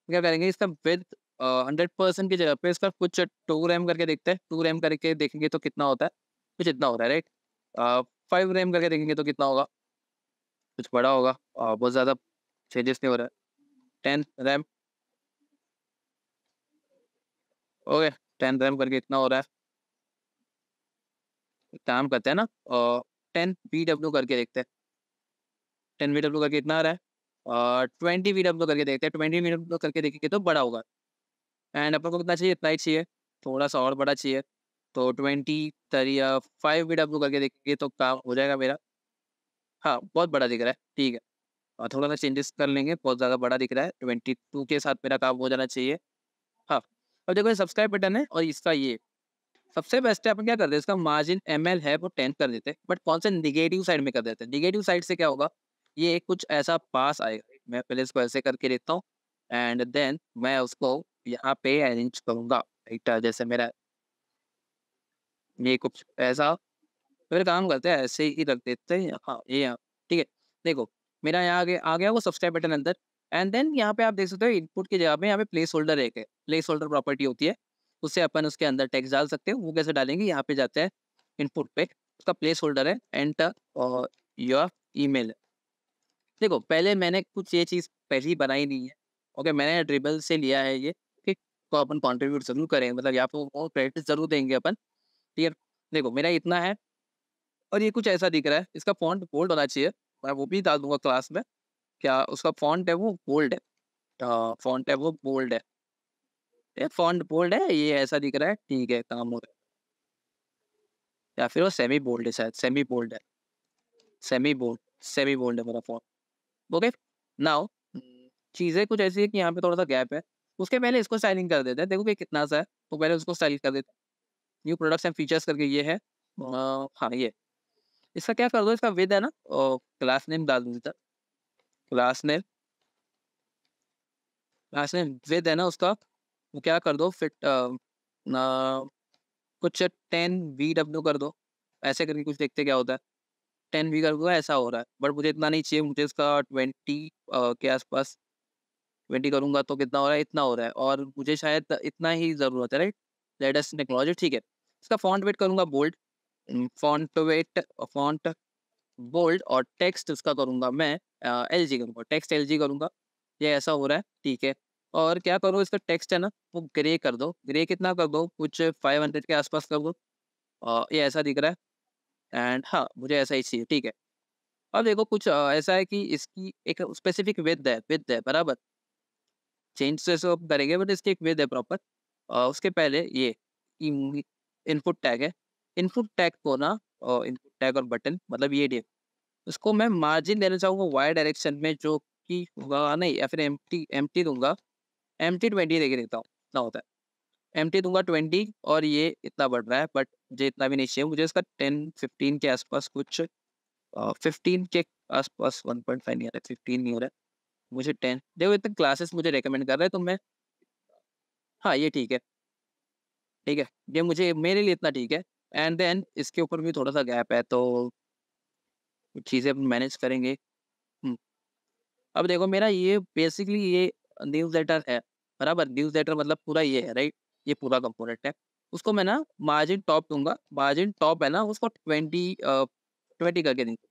क्या करेंगे इसका विद हंड्रेड परसेंट की जगह पे इसका कुछ टू रैम करके देखते हैं टू रैम करके देखेंगे तो कितना होता है कुछ इतना हो रहा है राइट फाइव रैम करके देखेंगे तो कितना होगा कुछ बड़ा होगा बहुत ज़्यादा चेंजेस नहीं हो रहा है ten rem okay ten rem करके इतना हो रहा है काम करते हैं ना और टेन बी डब्ल्यू करके देखते हैं टेन बी डब्ल्यू करके इतना आ रहा है और ट्वेंटी बी डब्ल्यू करके देखते हैं ट्वेंटी बी डब्ल्यू करके देखेंगे तो बड़ा होगा एंड अपन को कितना चाहिए इतना ही चाहिए थोड़ा सा और बड़ा चाहिए तो ट्वेंटी थ्री या फाइव बी डब्ल्यू करके देखेंगे तो काम हो जाएगा मेरा हाँ बहुत बड़ा दिख रहा है ठीक है और थोड़ा सा चेंजेस कर लेंगे बहुत ज़्यादा बड़ा दिख रहा है ट्वेंटी टू के साथ मेरा काम हो जाना चाहिए हाँ और देखो ये सब्सक्राइब बटन है और इसका ये सबसे बेस्ट है अपन क्या कर देते हैं इसका मार्जिन एम एल है वो टेन कर देते हैं बट कौन से निगेटिव साइड में कर देते हैं निगेटिव साइड से क्या होगा ये कुछ ऐसा पास आएगा मैं पहले इसको ऐसे करके देता हूँ एंड देन मैं उसको यहाँ पे अरेंज करूँगा राइट जैसे मेरा ये कुछ ऐसा फिर काम करते हैं ऐसे ही रख देते हैं हाँ ये यहाँ ठीक है देखो मेरा यहाँ आगे आ गया वो सब्सक्राइब बटन अंदर एंड देन यहाँ पे आप देख सकते हो इनपुट की जगह पे यहाँ पे प्लेस होल्डर एक है प्लेस होल्डर प्रॉपर्टी होती है उससे अपन उसके अंदर टैक्स डाल सकते हैं वो कैसे डालेंगे यहाँ पे जाते हैं इनपुट पे उसका प्लेस होल्डर है एंटर और योर ईमेल देखो पहले मैंने कुछ ये चीज़ पहले ही बनाई नहीं है ओके मैंने ड्रिबल से लिया है ये तो अपन कॉन्ट्रीब्यूट जरूर करेंगे मतलब यहाँ पे प्रैक्टिस जरूर देंगे अपन ठीक है देखो मेरा इतना है और ये कुछ ऐसा दिख रहा है इसका फॉन्ट बोल्ड होना चाहिए मैं वो भी डाल दूंगा क्लास में क्या उसका फॉन्ट है वो बोल्ड है फॉन्ट है वो बोल्ड है ये फॉन्ट बोल्ड है ये ऐसा दिख रहा है ठीक है काम हो रहा है या फिर वो सेमी बोल्ड है शायद सेमी बोल्ड है सेमी बोल्ड सेमी बोल्ड है मेरा फॉन्ट ओके नाउ चीज़ें कुछ ऐसी है कि यहाँ पे थोड़ा सा गैप है उसके पहले इसको स्टाइलिंग कर देते हैं देखो कि कितना सा है तो पहले उसको स्टाइल कर देते हैं न्यू प्रोडक्ट्स एंड फीचर्स करके ये है हाँ ये इसका क्या कर दो इसका विद है ना क्लास नेम डाल दूँ इधर last name last name width है ना उसका वो क्या कर दो फिट आ, ना, कुछ टेन वी डब्ल्यू कर दो ऐसे करके कुछ देखते क्या होता है टेन वी कर दो ऐसा हो रहा है बट मुझे इतना नहीं चाहिए मुझे इसका ट्वेंटी के आसपास ट्वेंटी करूंगा तो कितना हो रहा है इतना हो रहा है और मुझे शायद इतना ही ज़रूरत है राइट लेटेस्ट टेक्नोलॉजी ठीक है इसका फॉन्ट वेट करूंगा bold font weight font bold और टेक्स्ट इसका करूँगा मैं एल जी करूँगा टेक्स्ट एल जी करूँगा ये ऐसा हो रहा है ठीक है और क्या करो इसका टेक्स्ट है ना वो ग्रे कर दो ग्रे कितना कर दो कुछ फाइव हंड्रेड के आसपास कर दो और ये ऐसा दिख रहा है एंड हाँ मुझे ऐसा ही चाहिए ठीक है अब देखो कुछ ऐसा है कि इसकी एक स्पेसिफिक विद है विद है बराबर चेंज तो आप करेंगे बट इसकी एक विद है प्रॉपर उसके पहले ये इनपुट टैग है इनपुट टैग को ना इनपुट टैग और बटन मतलब ये डी उसको मैं मार्जिन देना चाहूँगा वाई डायरेक्शन में जो कि होगा नहीं या फिर एम टी एम टी दूंगा एम टी ट्वेंटी देखे देखता हूँ इतना होता है एम टी दूंगा ट्वेंटी और ये इतना बढ़ रहा है बट मुझे इतना भी नहीं चाहिए मुझे इसका टेन फिफ्टीन के आसपास कुछ फिफ्टीन के आसपास वन पॉइंट फाइव नहीं आ रहा है फिफ्टीन नहीं हो रहा है मुझे टेन देखो इतने क्लासेस मुझे रिकमेंड कर रहे हैं तो मैं हाँ ये ठीक है ठीक है ये मुझे मेरे लिए इतना ठीक है एंड देन इसके ऊपर भी थोड़ा सा गैप है तो चीज़ें मैनेज करेंगे हम्म। अब देखो मेरा ये बेसिकली ये न्यूज़ लेटर है बराबर न्यूज़ लेटर मतलब पूरा ये है राइट ये पूरा कंपोनेंट है उसको मैं ना मार्जिन टॉप दूंगा मार्जिन टॉप है ना उसको ट्वेंटी ट्वेंटी करके देंगे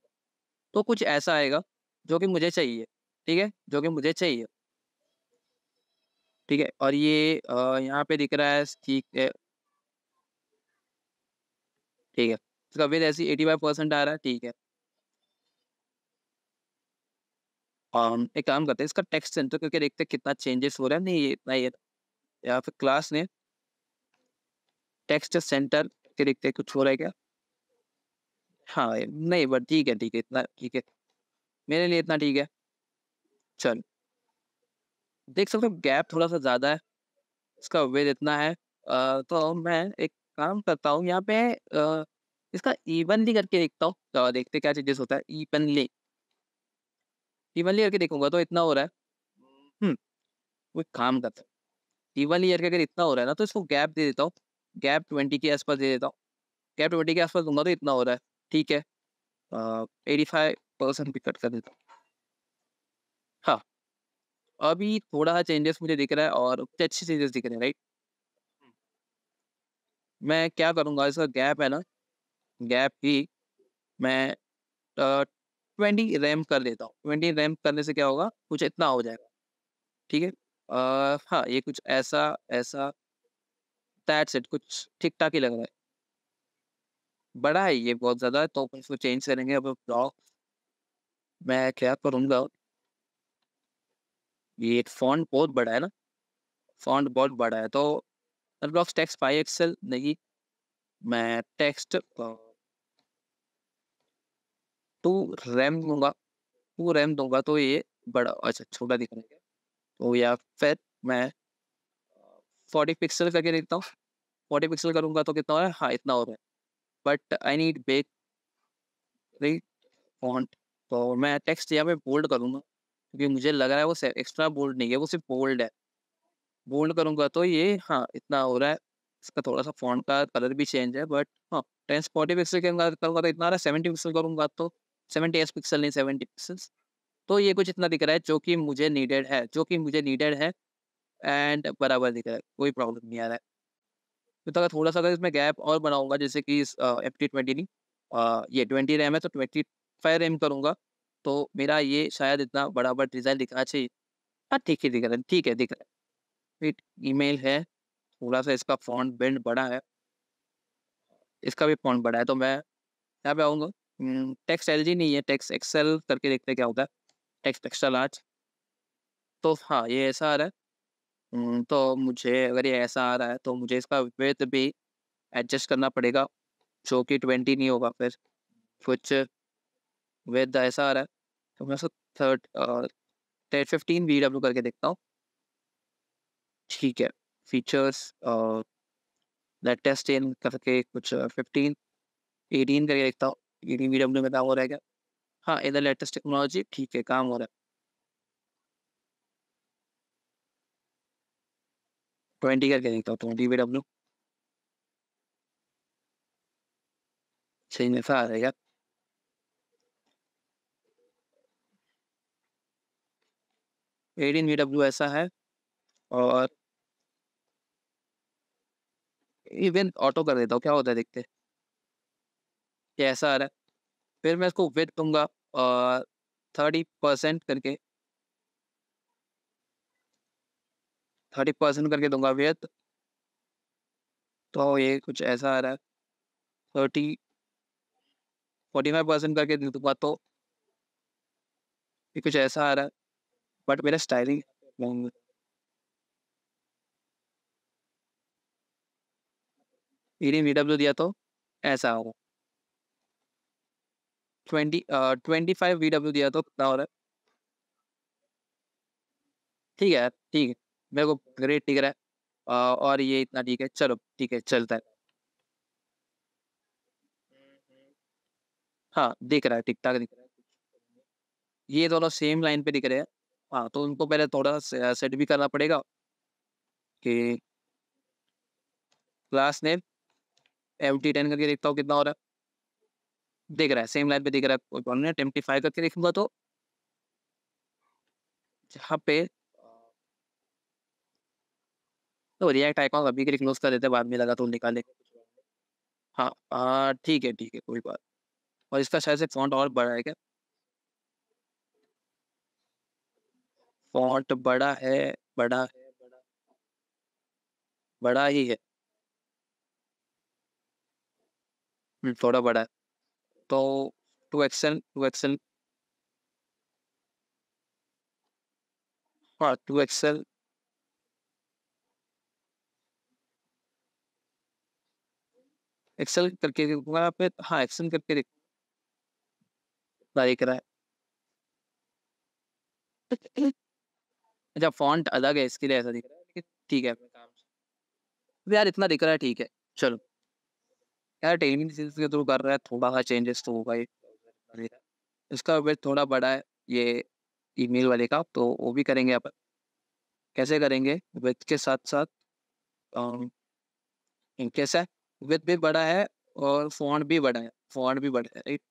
तो कुछ ऐसा आएगा जो कि मुझे चाहिए ठीक है जो कि मुझे चाहिए ठीक है और ये यहाँ पे दिख रहा है ठीक है ठीक है इसका विद ऐसी एटी फाइव परसेंट आ रहा है ठीक है um, एक काम करते हैं इसका टेक्स्ट सेंटर क्योंकि देखते हैं कितना चेंजेस हो रहा है नहीं ये इतना ये या फिर क्लास ने टेक्स्ट सेंटर के देखते हैं कुछ हो रहा है क्या हाँ नहीं बट ठीक है ठीक है इतना ठीक है मेरे लिए इतना ठीक है चल देख सकते हो गैप थोड़ा सा ज़्यादा है इसका वेद इतना है आ, तो मैं एक काम करता हूँ यहाँ पे इसका इवनली करके देखता हूँ देखते क्या चेंजेस होता है इवनली इवनली करके देखूंगा तो इतना हो रहा है हम्म वो एक काम करता है इवनली करके अगर इतना हो रहा है ना तो इसको गैप दे देता हूँ गैप ट्वेंटी के आसपास दे देता हूँ गैप ट्वेंटी के आसपास दूंगा तो इतना हो रहा है ठीक है एटी फाइव परसेंट भी कट कर देता हूँ हाँ अभी थोड़ा सा चेंजेस मुझे दिख रहा है और अच्छे चेंजेस दिख रहे हैं राइट मैं क्या करूँगा इसका गैप है ना गैप ही मैं ट्वेंटी रैम कर देता हूँ ट्वेंटी रैम करने से क्या होगा कुछ इतना हो जाएगा ठीक है हाँ ये कुछ ऐसा ऐसा दैट सेट कुछ ठीक ठाक ही लग रहा है बड़ा है ये बहुत ज़्यादा तो अपन इसको चेंज करेंगे अब ब्लॉक मैं क्या करूँगा ये फॉन्ट बहुत बड़ा है ना फॉन्ट बहुत बड़ा है तो ब्लॉक्स टेक्स्ट पाई एक्सेल नहीं मैं टेक्स्ट टू रैम दूंगा टू रैम दूंगा तो ये बड़ा अच्छा छोटा दिख रहा है तो या फिर मैं फोर्टी पिक्सल करके देखता हूँ फोर्टी पिक्सल करूँगा तो कितना हो रहा है हाँ इतना हो रहा है बट आई नीड बेक रेट फॉन्ट तो मैं टेक्स्ट यहाँ पे बोल्ड करूँगा क्योंकि मुझे लग रहा है वो एक्स्ट्रा बोल्ड नहीं है वो सिर्फ बोल्ड है बोल्ड करूंगा तो ये हाँ इतना हो रहा है इसका थोड़ा सा फ़ॉन्ट का कलर भी चेंज है बट हाँ टेन फोर्टी पिक्सल के करूँगा तो इतना रहा है सेवेंटी पिक्सल करूँगा तो सेवेंटी एस पिक्सल नहीं सेवेंटी पिक्सल्स तो ये कुछ इतना दिख रहा है जो कि मुझे नीडेड है जो कि मुझे नीडेड है एंड बराबर दिख रहा है कोई प्रॉब्लम नहीं आ रहा है तो अगर थोड़ा सा अगर इसमें गैप और बनाऊंगा जैसे कि एफ टी ट्वेंटी नहीं आ, ये ट्वेंटी रैम है तो ट्वेंटी फाइव रैम करूँगा तो मेरा ये शायद इतना बराबर डिज़ाइन दिखना चाहिए हाँ ठीक ही दिख रहा है ठीक है दिख रहा है फिट ईमेल है थोड़ा सा इसका फॉन्ट बेंड बड़ा है इसका भी फॉन्ट बड़ा है तो मैं यहाँ पे आऊँगा टेक्स्ट हम्म, एल नहीं है टेक्स्ट एक्सेल करके देखते हैं क्या होता है टेक्स्ट एक्सेल आज तो हाँ ये ऐसा आ रहा है हम्म, तो मुझे अगर ये ऐसा आ रहा है तो मुझे इसका वेथ भी एडजस्ट करना पड़ेगा जो कि ट्वेंटी नहीं होगा फिर कुछ वेथ ऐसा आ रहा है तो मैं third ten fifteen V W करके देखता हूँ ठीक है फीचर्स लेटेस्ट टेस्ट इन करके कुछ फिफ्टीन एटीन करके देखता हूँ एटीन वी डब्ल्यू में काम हो रहा है क्या हाँ इधर लेटेस्ट टेक्नोलॉजी ठीक है काम हो रहा है ट्वेंटी करके देखता हूँ ट्वेंटी वी डब्ल्यू सही में सा आ रहा है यार एटीन वी डब्ल्यू ऐसा है और इवन ऑटो कर देता हूँ क्या होता है देखते कैसा आ रहा है फिर मैं इसको वेट दूंगा और थर्टी परसेंट करके थर्टी परसेंट करके दूंगा वेट तो ये कुछ ऐसा आ रहा है थर्टी फोर्टी फाइव परसेंट करके दूंगा तो ये कुछ ऐसा आ रहा है बट मेरा स्टाइलिंग ईडीएम जो दिया तो ऐसा होगा twenty twenty five V W दिया तो कितना हो रहा है ठीक है ठीक है मेरे को ग्रेट ठीक रहा है और ये इतना ठीक है चलो ठीक है चलता है हाँ दिख रहा है ठीक ठाक दिख रहा है ये दोनों सेम लाइन पे दिख रहे हैं हाँ तो उनको पहले थोड़ा सेट भी करना पड़ेगा कि क्लास नेम एमटी टेन करके देखता हूँ कितना हो रहा है देख रहा है सेम लाइन पे देख रहा है कोई प्रॉब्लम फाइव करके देखूंगा तो जहाँ पे तो रिएक्ट आइकॉन अभी के लिए क्लोज कर देते बाद में लगा तो निकाले हाँ, हाँ ठीक है ठीक है कोई बात और इसका शायद से फॉन्ट और बड़ा है क्या फॉन्ट बड़ा है बड़ा है बड़ा ही है थोड़ा बड़ा है तो टू एक्सएल टू एक्सएल हाँ टू एक्सएल एक्सेल करके देखूंगा पे हाँ एक्सएल करके देख दिख रहा है अच्छा फॉन्ट अलग है इसके लिए ऐसा दिख रहा है ठीक है यार इतना दिख रहा है ठीक है चलो यार टेलीविजन सीरीज के थ्रू कर रहा है थोड़ा सा चेंजेस तो होगा ही इसका वेट थोड़ा बड़ा है ये ईमेल वाले का तो वो भी करेंगे अपन कैसे करेंगे वेट के साथ साथ कैसा वेट भी बड़ा है और फॉन्ट भी बड़ा है फॉन्ट भी बड़ा है राइट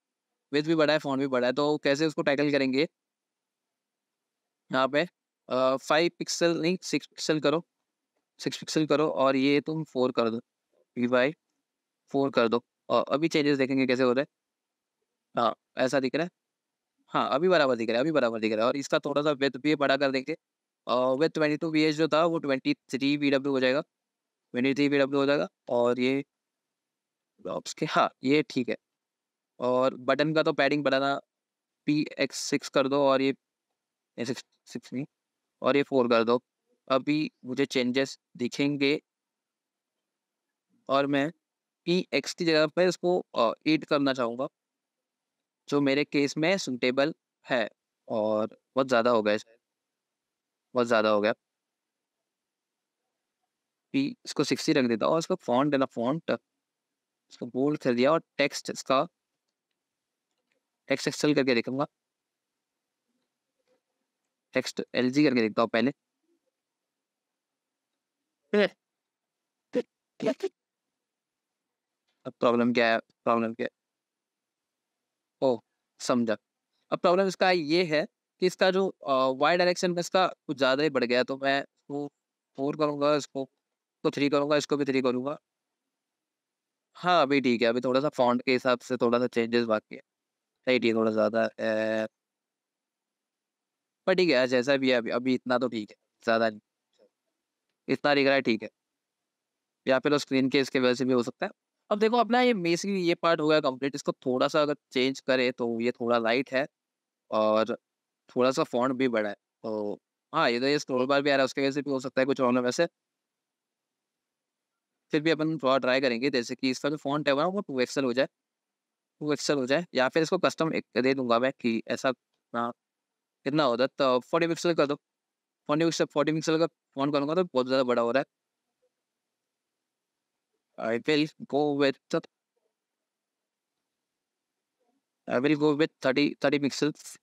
विथ भी बड़ा है फॉन्ट भी बड़ा है तो कैसे उसको टैकल करेंगे यहाँ पे फाइव पिक्सल नहीं सिक्स पिक्सल करो सिक्स पिक्सल करो और ये तुम फोर कर दो वी वाई फोर कर दो और अभी चेंजेस देखेंगे कैसे हो रहे हैं हाँ ऐसा दिख रहा है हाँ अभी बराबर दिख रहा है अभी बराबर दिख रहा है और इसका थोड़ा सा वेथ भी बड़ा कर देंगे और वे ट्वेंटी टू वी एच जो था वो ट्वेंटी थ्री वी डब्ल्यू हो जाएगा ट्वेंटी थ्री वी डब्ल्यू हो जाएगा और ये ब्लॉक्स के हाँ ये ठीक है और बटन का तो पैडिंग बढ़ाना पी एक्स सिक्स कर दो और ये सिक्स सिक्स नहीं और ये फोर कर दो अभी मुझे चेंजेस दिखेंगे और मैं पी एक्स की जगह पर इसको एड करना चाहूँगा जो मेरे केस में सुनटेबल है और बहुत ज़्यादा हो गया शायद बहुत ज़्यादा हो गया पी इसको सिक्सटी रख देता और इसका फॉन्ट देना फॉन्ट इसको बोल्ड कर दिया और टेक्स्ट इसका टेक्स्ट एक्सल करके देखूंगा टेक्स्ट एल जी करके देखता हूँ पहले अब प्रॉब्लम क्या है प्रॉब्लम क्या है ओ समझा अब प्रॉब्लम इसका ये है कि इसका जो वाई डायरेक्शन में इसका कुछ ज़्यादा ही बढ़ गया तो मैं इसको फोर करूँगा इसको तो थ्री करूँगा इसको भी थ्री करूँगा हाँ अभी ठीक है अभी थोड़ा सा फॉन्ट के हिसाब से थोड़ा सा चेंजेस बाकी है राइट ये थोड़ा ज़्यादा पर ठीक है जैसा भी है अभी अभी इतना तो ठीक है ज़्यादा नहीं इतना दिख रहा है ठीक है या फिर स्क्रीन के इसके वजह से भी हो सकता है अब देखो अपना ये बेसिकली ये पार्ट हो गया कंप्लीट इसको थोड़ा सा अगर चेंज करे तो ये थोड़ा लाइट है और थोड़ा सा फॉन्ट भी बड़ा है तो हाँ तो ये स्क्रोल बार भी आ रहा है उसके वजह से भी हो सकता है कुछ और वैसे फिर भी अपन थोड़ा ट्राई करेंगे जैसे कि इसका जो फॉन्ट है वो टू एक्सल हो जाए टू एक्सल हो जाए या फिर इसको कस्टम दे दूंगा मैं कि ऐसा ना कितना होता तो फोर्टी पिक्सल कर दो फोर्टी पिक्सल फोर्टी पिक्सल का फोन करूँगा तो बहुत ज़्यादा बड़ा हो रहा है I will go with I will go with 30 30 pixels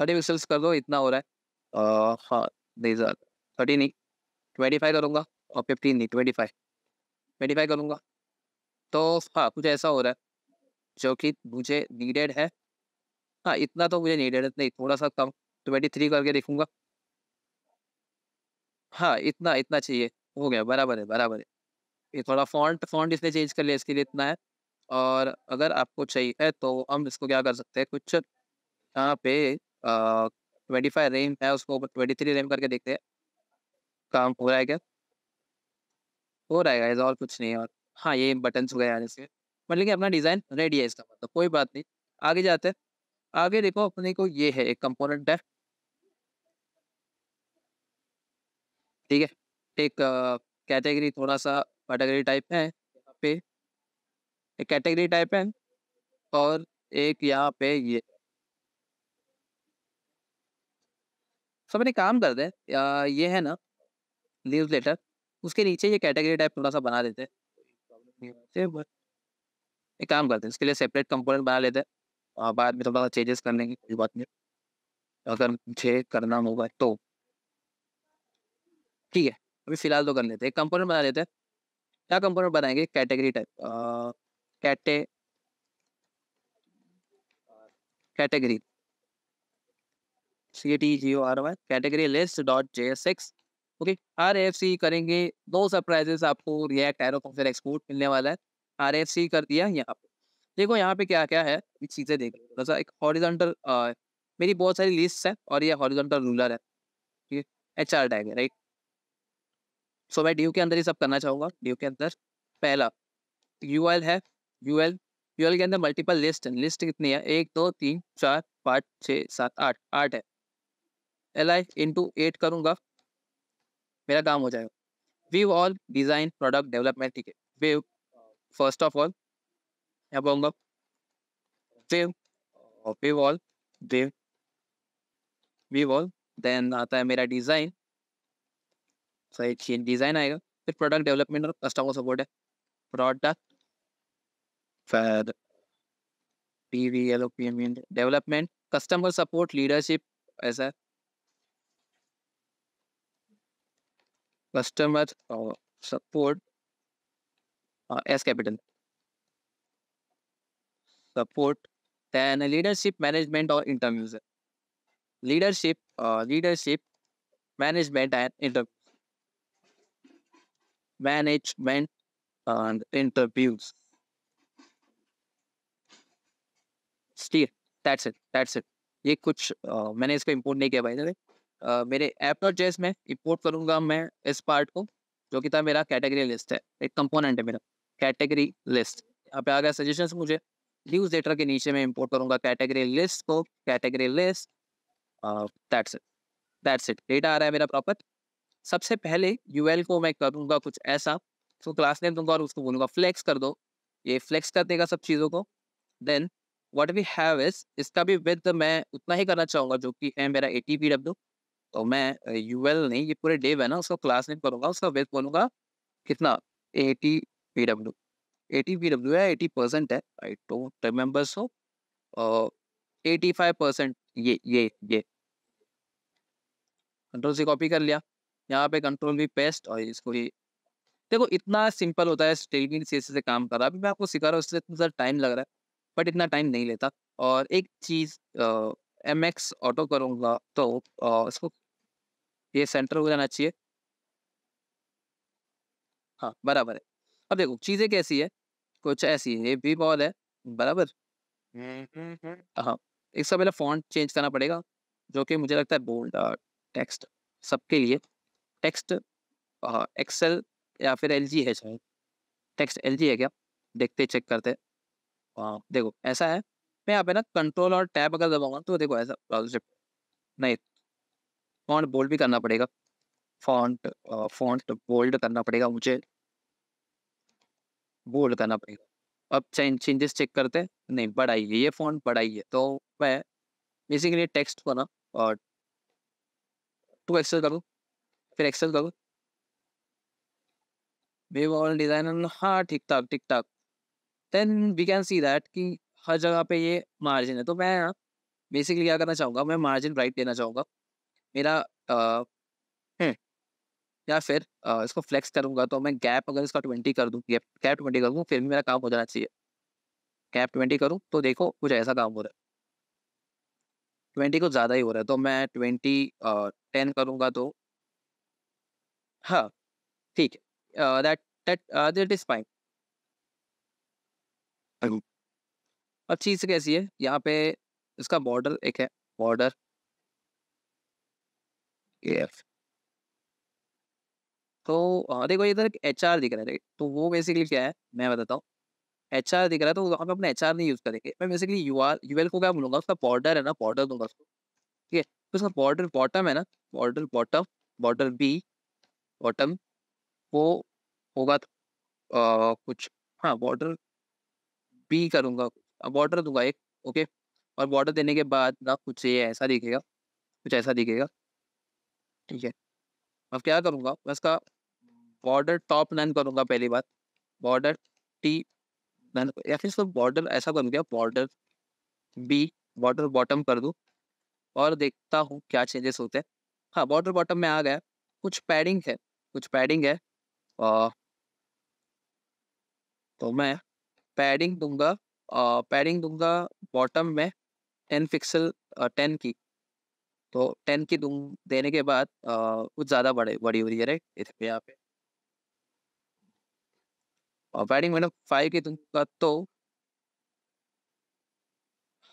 30 pixels कर दो इतना हो रहा है uh, हाँ नहीं सर थर्टी नहीं ट्वेंटी फाइव करूँगा और फिफ्टीन नहीं ट्वेंटी फाइव ट्वेंटी फाइव करूँगा तो हाँ कुछ ऐसा हो रहा है जो कि मुझे नीडेड है हाँ इतना तो मुझे नीडेड है नहीं थोड़ा सा कम ट्वेंटी थ्री करके देखूँगा हाँ इतना इतना चाहिए हो गया बराबर है बराबर है ये थोड़ा फॉन्ट फॉन्ट इसलिए चेंज कर लिया इसके लिए इतना है और अगर आपको चाहिए तो हम इसको क्या कर सकते हैं कुछ यहाँ पे ट्वेंटी फाइव रेम है उसको ट्वेंटी थ्री रेम करके देखते हैं काम हो रहा है क्या हो रहा है और कुछ नहीं है और हाँ ये बटन हो गए इसके मतलब कि अपना डिज़ाइन रेडी है इसका मतलब कोई बात नहीं आगे जाते हैं आगे देखो अपने को ये है एक कंपोनेंट है ठीक है एक कैटेगरी थोड़ा सा कैटेगरी टाइप है यहाँ पे एक कैटेगरी टाइप है और एक यहाँ पे ये सब अपने काम कर दे ये है ना न्यूज लेटर उसके नीचे ये कैटेगरी टाइप थोड़ा सा बना देते एक काम करते हैं इसके लिए सेपरेट कंपोनेंट बना लेते हैं बाद में थोड़ा सा चेंजेस करने की कोई बात नहीं अगर मुझे करना होगा तो ठीक है अभी फिलहाल तो कर लेते हैं कंपोनेंट बना लेते हैं क्या कंपोनेंट बनाएंगे कैटेगरी टाइप कैटे category C T G O R Y category list dot जे S X okay R F C करेंगे दो सरप्राइजेस आपको रिएक्ट एरो फंक्शन एक्सपोर्ट मिलने वाला है आर एफ सी कर दिया यहाँ पे देखो यहाँ पे क्या क्या है ये चीज़ें देख थोड़ा सा एक हॉरिजॉन्टल मेरी बहुत सारी लिस्ट है और ये हॉरिजॉन्टल रूलर है ठीक है एच आर टैग है राइट सो so, मैं डी के अंदर ये सब करना चाहूँगा डी के अंदर पहला यू एल है यू एल यू एल के अंदर मल्टीपल लिस्ट है लिस्ट कितनी है एक दो तीन चार पाँच छः सात आठ आठ है एल आई इंटू एट करूँगा मेरा काम हो जाएगा we all design product development ठीक है वेव फर्स्ट ऑफ ऑल क्या कहूँगा wave wave all wave we all then आता है मेरा डिज़ाइन सही चीज डिज़ाइन आएगा फिर प्रोडक्ट डेवलपमेंट और कस्टमर सपोर्ट है प्रोडक्ट फिर P V L O P M development customer support leadership ऐसा customer support S capital support then leadership management or interviews leadership uh, leadership management and management and interviews. Steer that's it. That's it. ये कुछ आ, मैंने इसको इम्पोर्ट नहीं किया भाई वे मेरे ऐप डॉट जेस में इम्पोर्ट करूंगा मैं इस पार्ट को जो कि था मेरा कैटेगरी लिस्ट है एक कंपोनेंट है मेरा कैटेगरी लिस्ट यहाँ पे आ गया सजेशन मुझे न्यूज लेटर के नीचे मैं इम्पोर्ट करूंगा कैटेगरी लिस्ट को category list that's it that's it data आ रहा है मेरा प्रॉपर सबसे पहले यूएल को मैं करूँगा कुछ ऐसा उसको क्लास नेम दूंगा और उसको बोलूँगा फ्लैक्स कर दो ये फ्लैक्स कर देगा सब चीज़ों को then what we have is इसका भी विद मैं उतना ही करना चाहूँगा जो कि है मेरा ए टी पी डब्ल्यू तो मैं यू एल नहीं ये पूरे डेव है ना उसको क्लास नेम करूँगा उसका विद बोलूँगा कितना A T P W A T P W है एटी परसेंट है I don't remember so eighty five percent ये ये ये कंट्रोल से कॉपी कर लिया यहाँ पे कंट्रोल भी पेस्ट और इसको ही देखो इतना सिंपल होता है स्टेटिंग सी से काम कर रहा अभी मैं आपको सिखा रहा हूँ उससे इतना टाइम लग रहा है बट इतना टाइम नहीं लेता और एक चीज़ एम एक्स ऑटो करूँगा तो इसको ये सेंटर हो जाना चाहिए हाँ बराबर है अब देखो चीज़ें कैसी है कुछ ऐसी है ये भी बॉल है बराबर हम्म, हम्म, हम्म। हाँ इसका पहले फॉन्ट चेंज करना पड़ेगा जो कि मुझे लगता है बोल्ड टेक्स्ट सबके लिए टेक्स्ट एक्सेल या फिर एल है शायद टेक्स्ट एल है क्या देखते चेक करते हाँ देखो ऐसा है मैं यहाँ पे ना कंट्रोल और टैब अगर दबाऊंगा तो देखो ऐसा ब्राउजरशिप नहीं फॉन्ट बोल्ड भी करना पड़ेगा फॉन्ट फॉन्ट बोल्ड करना पड़ेगा मुझे बोल्ड करना पड़ेगा अब चेंजेस चेक करते हैं नहीं बढ़ाई है ये फॉन्ट बढ़ाई है तो मैं बेसिकली टेक्स्ट को ना और टू एक्सेल करूँ फिर एक्सेल करो वे वॉल डिजाइन हाँ ठीक ठाक ठीक ठाक then we can see that कि हर जगह पे ये मार्जिन है तो मैं बेसिकली क्या करना चाहूँगा मैं मार्जिन राइट देना चाहूँगा मेरा आ, हम्म, या फिर आ, इसको फ्लेक्स करूँगा तो मैं गैप अगर इसका ट्वेंटी कर दूँ गैप गैप ट्वेंटी कर दूँ फिर भी मेरा काम हो जाना चाहिए गैप ट्वेंटी करूँ तो देखो कुछ ऐसा काम हो रहा है ट्वेंटी को ज़्यादा ही हो रहा है तो मैं ट्वेंटी टेन करूँगा तो हाँ ठीक है that that that is fine अब चीज़ कैसी है यहाँ पे इसका बॉर्डर एक है बॉर्डर एफ तो देखो इधर एक एच आर दिख रहा है तो वो बेसिकली क्या है मैं बताता हूँ एच आर दिख रहा है तो वहाँ पे अपना एच आर नहीं यूज़ करेंगे मैं basically U R U L को क्या बोलूँगा उसका बॉर्डर है ना बॉर्डर दूंगा उसको ठीक है तो उसका बॉर्डर बॉटम है ना border bottom border B bottom वो होगा आ, तो, कुछ हाँ बॉर्डर बी करूँगा बॉर्डर दूंगा एक ओके और बॉर्डर देने के बाद ना कुछ ये ऐसा दिखेगा कुछ ऐसा दिखेगा ठीक है अब क्या करूँगा मैं इसका बॉर्डर टॉप नन करूँगा पहली बार बॉर्डर टी नन या फिर इसको बॉर्डर ऐसा करूँगा बॉर्डर बी बॉर्डर बॉटम कर दूँ और देखता हूँ क्या चेंजेस होते हैं हाँ बॉर्डर बॉटम में आ गया कुछ पैडिंग है कुछ पैडिंग है आ, तो मैं पैडिंग दूंगा आ, पैडिंग दूंगा बॉटम में टेन पिक्सल टेन की तो टेन की दूंग देने के बाद आ, कुछ ज़्यादा बड़े बड़ी हो रही है राइट इधर पे यहाँ पे और पैडिंग मैंने फाइव की दूंगा तो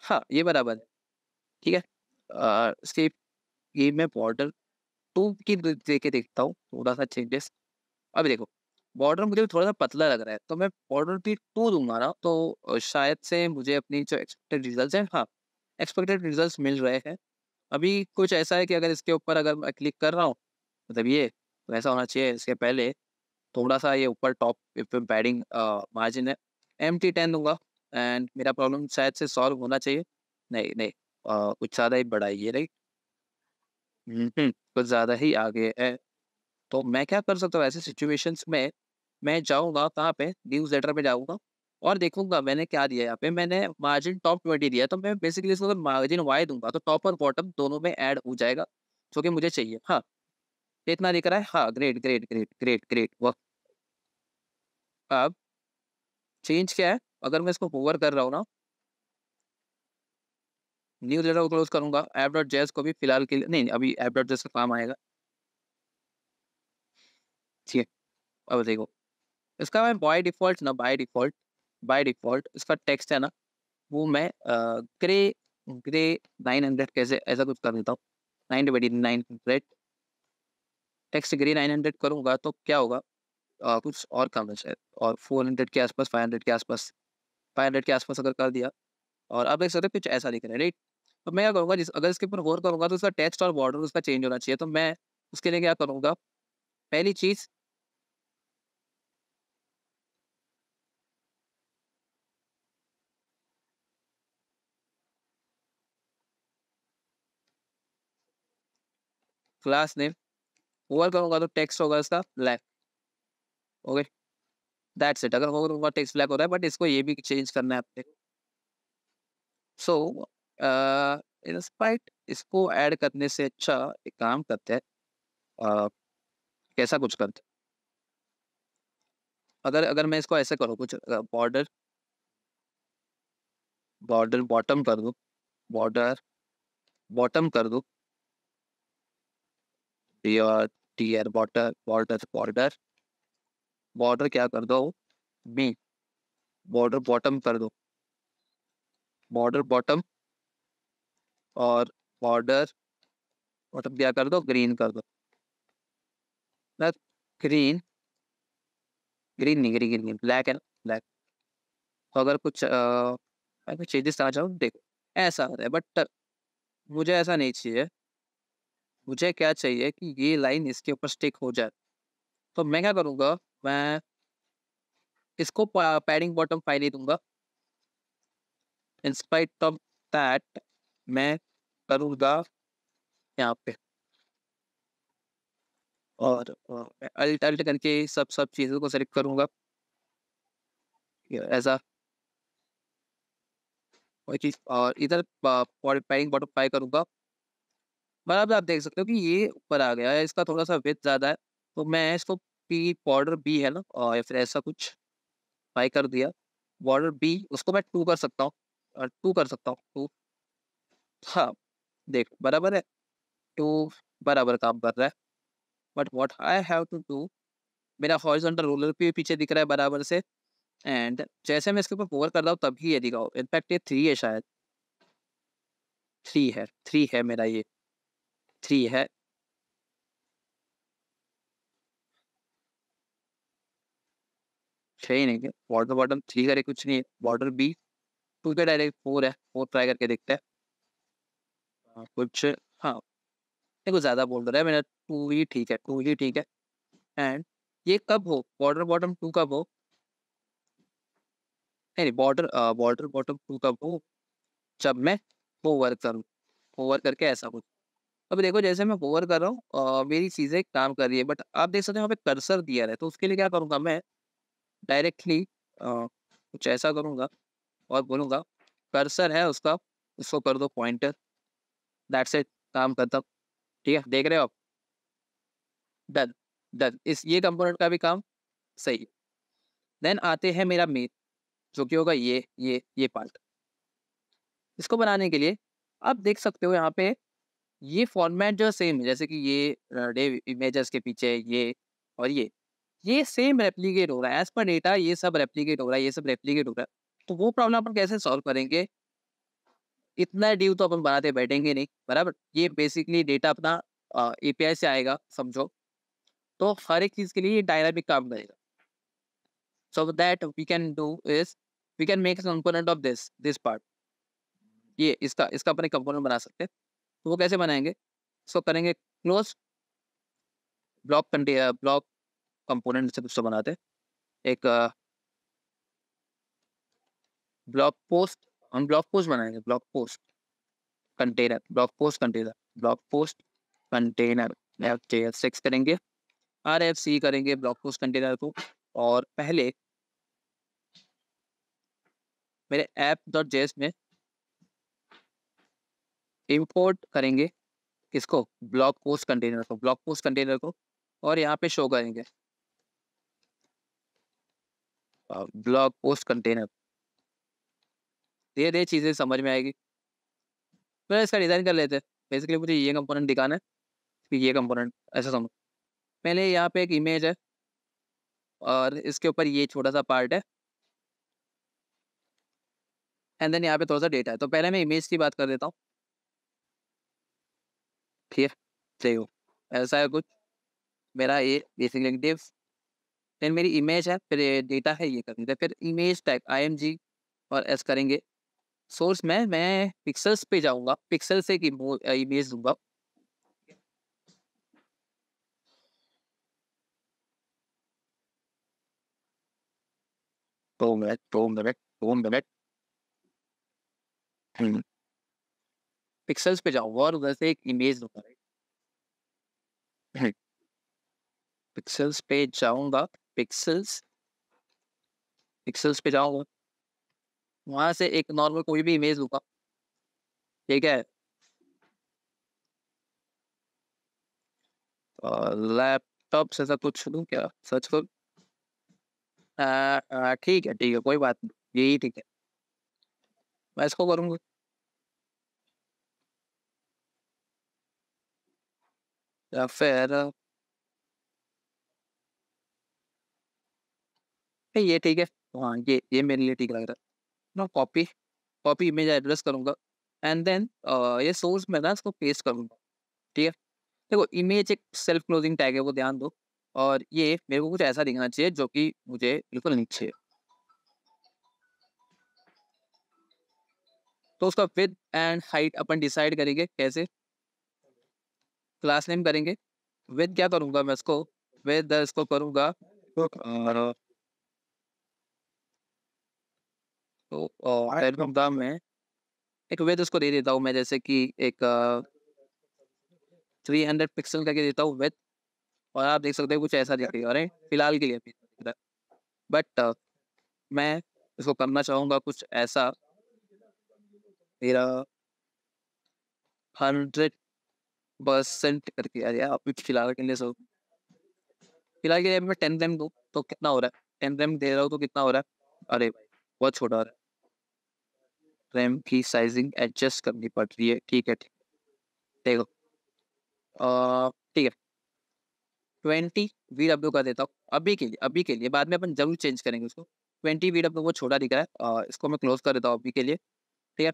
हाँ ये बराबर है ठीक है इसके गेम में बॉर्डर टू की देखे देखता हूँ थोड़ा सा चेंजेस अभी देखो बॉर्डर मुझे थोड़ा सा पतला लग रहा है तो मैं बॉर्डर भी टू दूंगा ना तो शायद से मुझे अपनी जो एक्सपेक्टेड रिजल्ट हैं हाँ एक्सपेक्टेड रिजल्ट मिल रहे हैं अभी कुछ ऐसा है कि अगर इसके ऊपर अगर मैं क्लिक कर रहा हूँ मतलब ये तो ऐसा होना चाहिए इसके पहले थोड़ा सा ये ऊपर टॉप बैडिंग मार्जिन है एम टी टेन दूंगा एंड मेरा प्रॉब्लम शायद से सॉल्व होना चाहिए नहीं नहीं आ, कुछ ज़्यादा ही बढ़ाई ये राइट कुछ ज़्यादा ही आगे है तो मैं क्या कर सकता हूँ ऐसे सिचुएशंस में मैं जाऊँगा कहाँ पे न्यूज़ लेटर पे जाऊँगा और देखूंगा मैंने क्या दिया है यहाँ पे मैंने मार्जिन टॉप ट्वेंटी दिया तो मैं बेसिकली इसको मार्जिन वाई दूंगा तो टॉप और बॉटम दोनों में ऐड हो जाएगा जो कि मुझे चाहिए हाँ इतना दिख रहा है हाँ great great great great great वह अब चेंज क्या है अगर मैं इसको ओवर कर रहा हूँ ना न्यूज लेटर को क्लोज करूंगा एप डॉट जेस को भी फिलहाल के लिए नहीं अभी एप डॉट जेस का काम आएगा ठीक है अब देखो इसका मैं बाय डिफॉल्ट ना बाय डिफॉल्ट बाय डिफॉल्ट इसका टेक्स्ट है ना वो मैं ग्रे ग्रे नाइन हंड्रेड कैसे ऐसा कुछ कर देता हूँ nine divided nine hundred text grey nine hundred करूँगा तो क्या होगा आ, कुछ और कम है शायद और फोर हंड्रेड के आसपास फाइव हंड्रेड के आसपास फाइव हंड्रेड के आसपास अगर कर दिया और आप देख सकते हो कुछ ऐसा दिख रहा है राइट तो मैं क्या करूँगा जिस अगर इसके ऊपर गौर करूँगा तो उसका टेक्स्ट और बॉर्डर उसका चेंज होना चाहिए तो मैं उसके लिए क्या करूँगा पहली चीज़ क्लास नेम ओवर करूंगा तो टेक्स्ट होगा इसका ब्लैक ओके दैट्स इट अगर ओवर करूँगा तो टेक्स्ट ब्लैक हो रहा है बट इसको ये भी चेंज करना है आपने सो so, इंस्पाइट इसको ऐड करने से अच्छा एक काम करते हैं कैसा कुछ करते अगर अगर मैं इसको ऐसे करूँ कुछ बॉर्डर बॉर्डर बॉटम कर दू बॉर्डर बॉटम कर दूँ dear dear border border border border क्या कर दो बी बॉर्डर बॉटम कर दो बॉर्डर बॉटम और बॉर्डर और तब क्या कर दो ग्रीन कर दो ग्रीन ग्रीन नहीं ग्रीन ग्रीन ब्लैक है ब्लैक तो अगर कुछ चेंजेस आ जाऊँ देखो ऐसा होता है बट मुझे ऐसा नहीं चाहिए मुझे क्या चाहिए कि ये लाइन इसके ऊपर स्टिक हो जाए तो मैं क्या करूँगा मैं इसको पैडिंग बॉटम फाइल ही दूंगा इंस्पाइट ऑफ दैट मैं करूँगा यहाँ पे और अल्ट अल्ट करके सब सब चीज़ों को सेलेक्ट करूँगा ऐसा और इधर पैरिंग बॉटम पाई करूंगा बराबर आप देख सकते हो कि ये ऊपर आ गया है इसका थोड़ा सा वेथ ज़्यादा है तो मैं इसको पी बॉर्डर बी है ना और या फिर ऐसा कुछ पाई कर दिया बॉर्डर बी उसको मैं टू कर सकता हूँ टू कर सकता हूँ टू हाँ देख बराबर है टू तो बराबर काम कर रहा है but what I have to do मेरा हॉरिजॉन्टल रोलर भी पीछे दिख रहा है बराबर से एंड जैसे मैं इसके ऊपर पोवर कर रहा हूँ तभी ये दिखाओ इनफैक्ट ये थ्री है शायद थ्री है थ्री है मेरा ये थ्री है छह ही नहीं है बॉर्डर बॉटम थ्री करे कुछ नहीं है बॉर्डर बी टू का डायरेक्ट फोर है फोर ट्राई करके देखते हैं हाँ, कुछ हाँ देखो ज़्यादा बोल तो रहा है मेरा टू ही ठीक है टू ही ठीक है एंड ये कब हो बॉर्डर बॉटम टू कब हो नहीं बॉर्डर बॉर्डर बॉटम टू कब हो जब मैं ओवर करूँ ओवर करके ऐसा कुछ अब देखो जैसे मैं ओवर कर रहा हूँ मेरी चीज़ें काम कर रही है बट आप देख सकते हो वहाँ पे कर्सर दिया है तो उसके लिए क्या करूँगा मैं डायरेक्टली कुछ ऐसा करूँगा और बोलूँगा कर्सर है उसका उसको कर दो पॉइंटर दैट्स इट काम खत्म ठीक है देख रहे हो आप डन डन इस ये कंपोनेंट का भी काम सही है देन आते हैं मेरा मेन जो कि होगा ये ये ये पार्ट इसको बनाने के लिए आप देख सकते हो यहाँ पे ये फॉर्मेट जो सेम है जैसे कि ये डेव इमेजेस के पीछे ये और ये ये सेम रेप्लीकेट हो रहा है एज पर डेटा ये सब रेप्लीकेट हो रहा है ये सब रेप्लीकेट हो रहा है तो वो प्रॉब्लम अपन कैसे सॉल्व करेंगे इतना ड्यू तो अपन बनाते बैठेंगे नहीं बराबर ये बेसिकली डेटा अपना आई से आएगा समझो तो हर एक चीज के लिए डायनामिक काम करेगा so that we can do is we can make component of this this part ये इसका इसका अपने कंपोनेंट बना सकते हैं तो वो कैसे बनाएंगे so, करेंगे क्लोज ब्लॉक ब्लॉक कंपोनेंट से तो बनाते एक ब्लॉक पोस्ट हम ब्लॉक पोस्ट बनाएंगे blog post container blog post container blog post container F J S six करेंगे आर एफ सी करेंगे ब्लॉक पोस्ट कंटेनर को और पहले मेरे ऐप डॉट जेस में इम्पोर्ट करेंगे किसको ब्लॉक पोस्ट कंटेनर को ब्लॉक पोस्ट कंटेनर को और यहाँ पे शो करेंगे ब्लॉक पोस्ट कंटेनर धीरे तो धीरे तो चीज़ें समझ में आएगी मैं इसका डिज़ाइन कर लेते हैं बेसिकली मुझे ये कंपोनेंट दिखाना है कि ये कंपोनेंट ऐसा समझ पहले यहाँ पे एक इमेज है और इसके ऊपर ये छोटा सा पार्ट है एंड देन यहाँ पे थोड़ा सा डेटा है तो पहले मैं इमेज की बात कर देता हूँ ठीक है सही हो ऐसा है कुछ मेरा ये बेसिक नेगेटिव देन मेरी इमेज है फिर डेटा है ये कर देते फिर इमेज टैग आई और एस करेंगे सोर्स में मैं पिक्सल्स पे जाऊंगा पिक्सल से एक इमेज दूंगा हम्म। पिक्सल्स पे जाऊंगा और उधर से एक इमेज दूंगा हम्म। पिक्सल्स पे जाऊंगा पिक्सल्स पिक्सल्स पे जाऊंगा वहां से एक नॉर्मल कोई भी इमेज होगा ठीक है लैपटॉप से सब कुछ लू क्या सर्च कर ठीक है ठीक है कोई बात नहीं यही ठीक है मैं इसको करूंगा या फिर ये ठीक है हाँ ये ये मेरे लिए ठीक लग रहा है ना कॉपी कॉपी इमेज एड्रेस करूँगा एंड देन ये सोर्स में ना इसको पेस्ट करूँगा ठीक है देखो इमेज एक सेल्फ क्लोजिंग टैग है वो ध्यान दो और ये मेरे को कुछ ऐसा दिखना चाहिए जो कि मुझे बिल्कुल नीचे तो उसका विद एंड हाइट अपन डिसाइड करेंगे कैसे क्लास नेम करेंगे विद क्या करूँगा मैं इसको विद इसको करूँगा तो में एक वेद उसको दे देता हूँ मैं जैसे कि एक थ्री हंड्रेड पिक्सल करके देता हूँ वेद और आप देख सकते हो कुछ ऐसा दिखेगा अरे फिलहाल के लिए बट uh, मैं इसको करना चाहूँगा कुछ ऐसा मेरा हंड्रेड परसेंट करके अरे आप फिलहाल के लिए सो फिलहाल के लिए मैं टेन रैम दूँ तो कितना हो रहा है टेन रैम दे रहा हूँ तो कितना हो रहा है अरे भाई बहुत छोटा हो रहा है रैम की साइजिंग एडजस्ट करनी पड़ रही है ठीक है ठीक देखो ठीक है ट्वेंटी वी डब्ल्यू का देता हूँ अभी के लिए अभी के लिए बाद में अपन जरूर चेंज करेंगे उसको ट्वेंटी वी डब्ल्यू वो छोटा दिख रहा है आ, इसको मैं क्लोज कर देता हूँ अभी के लिए ठीक है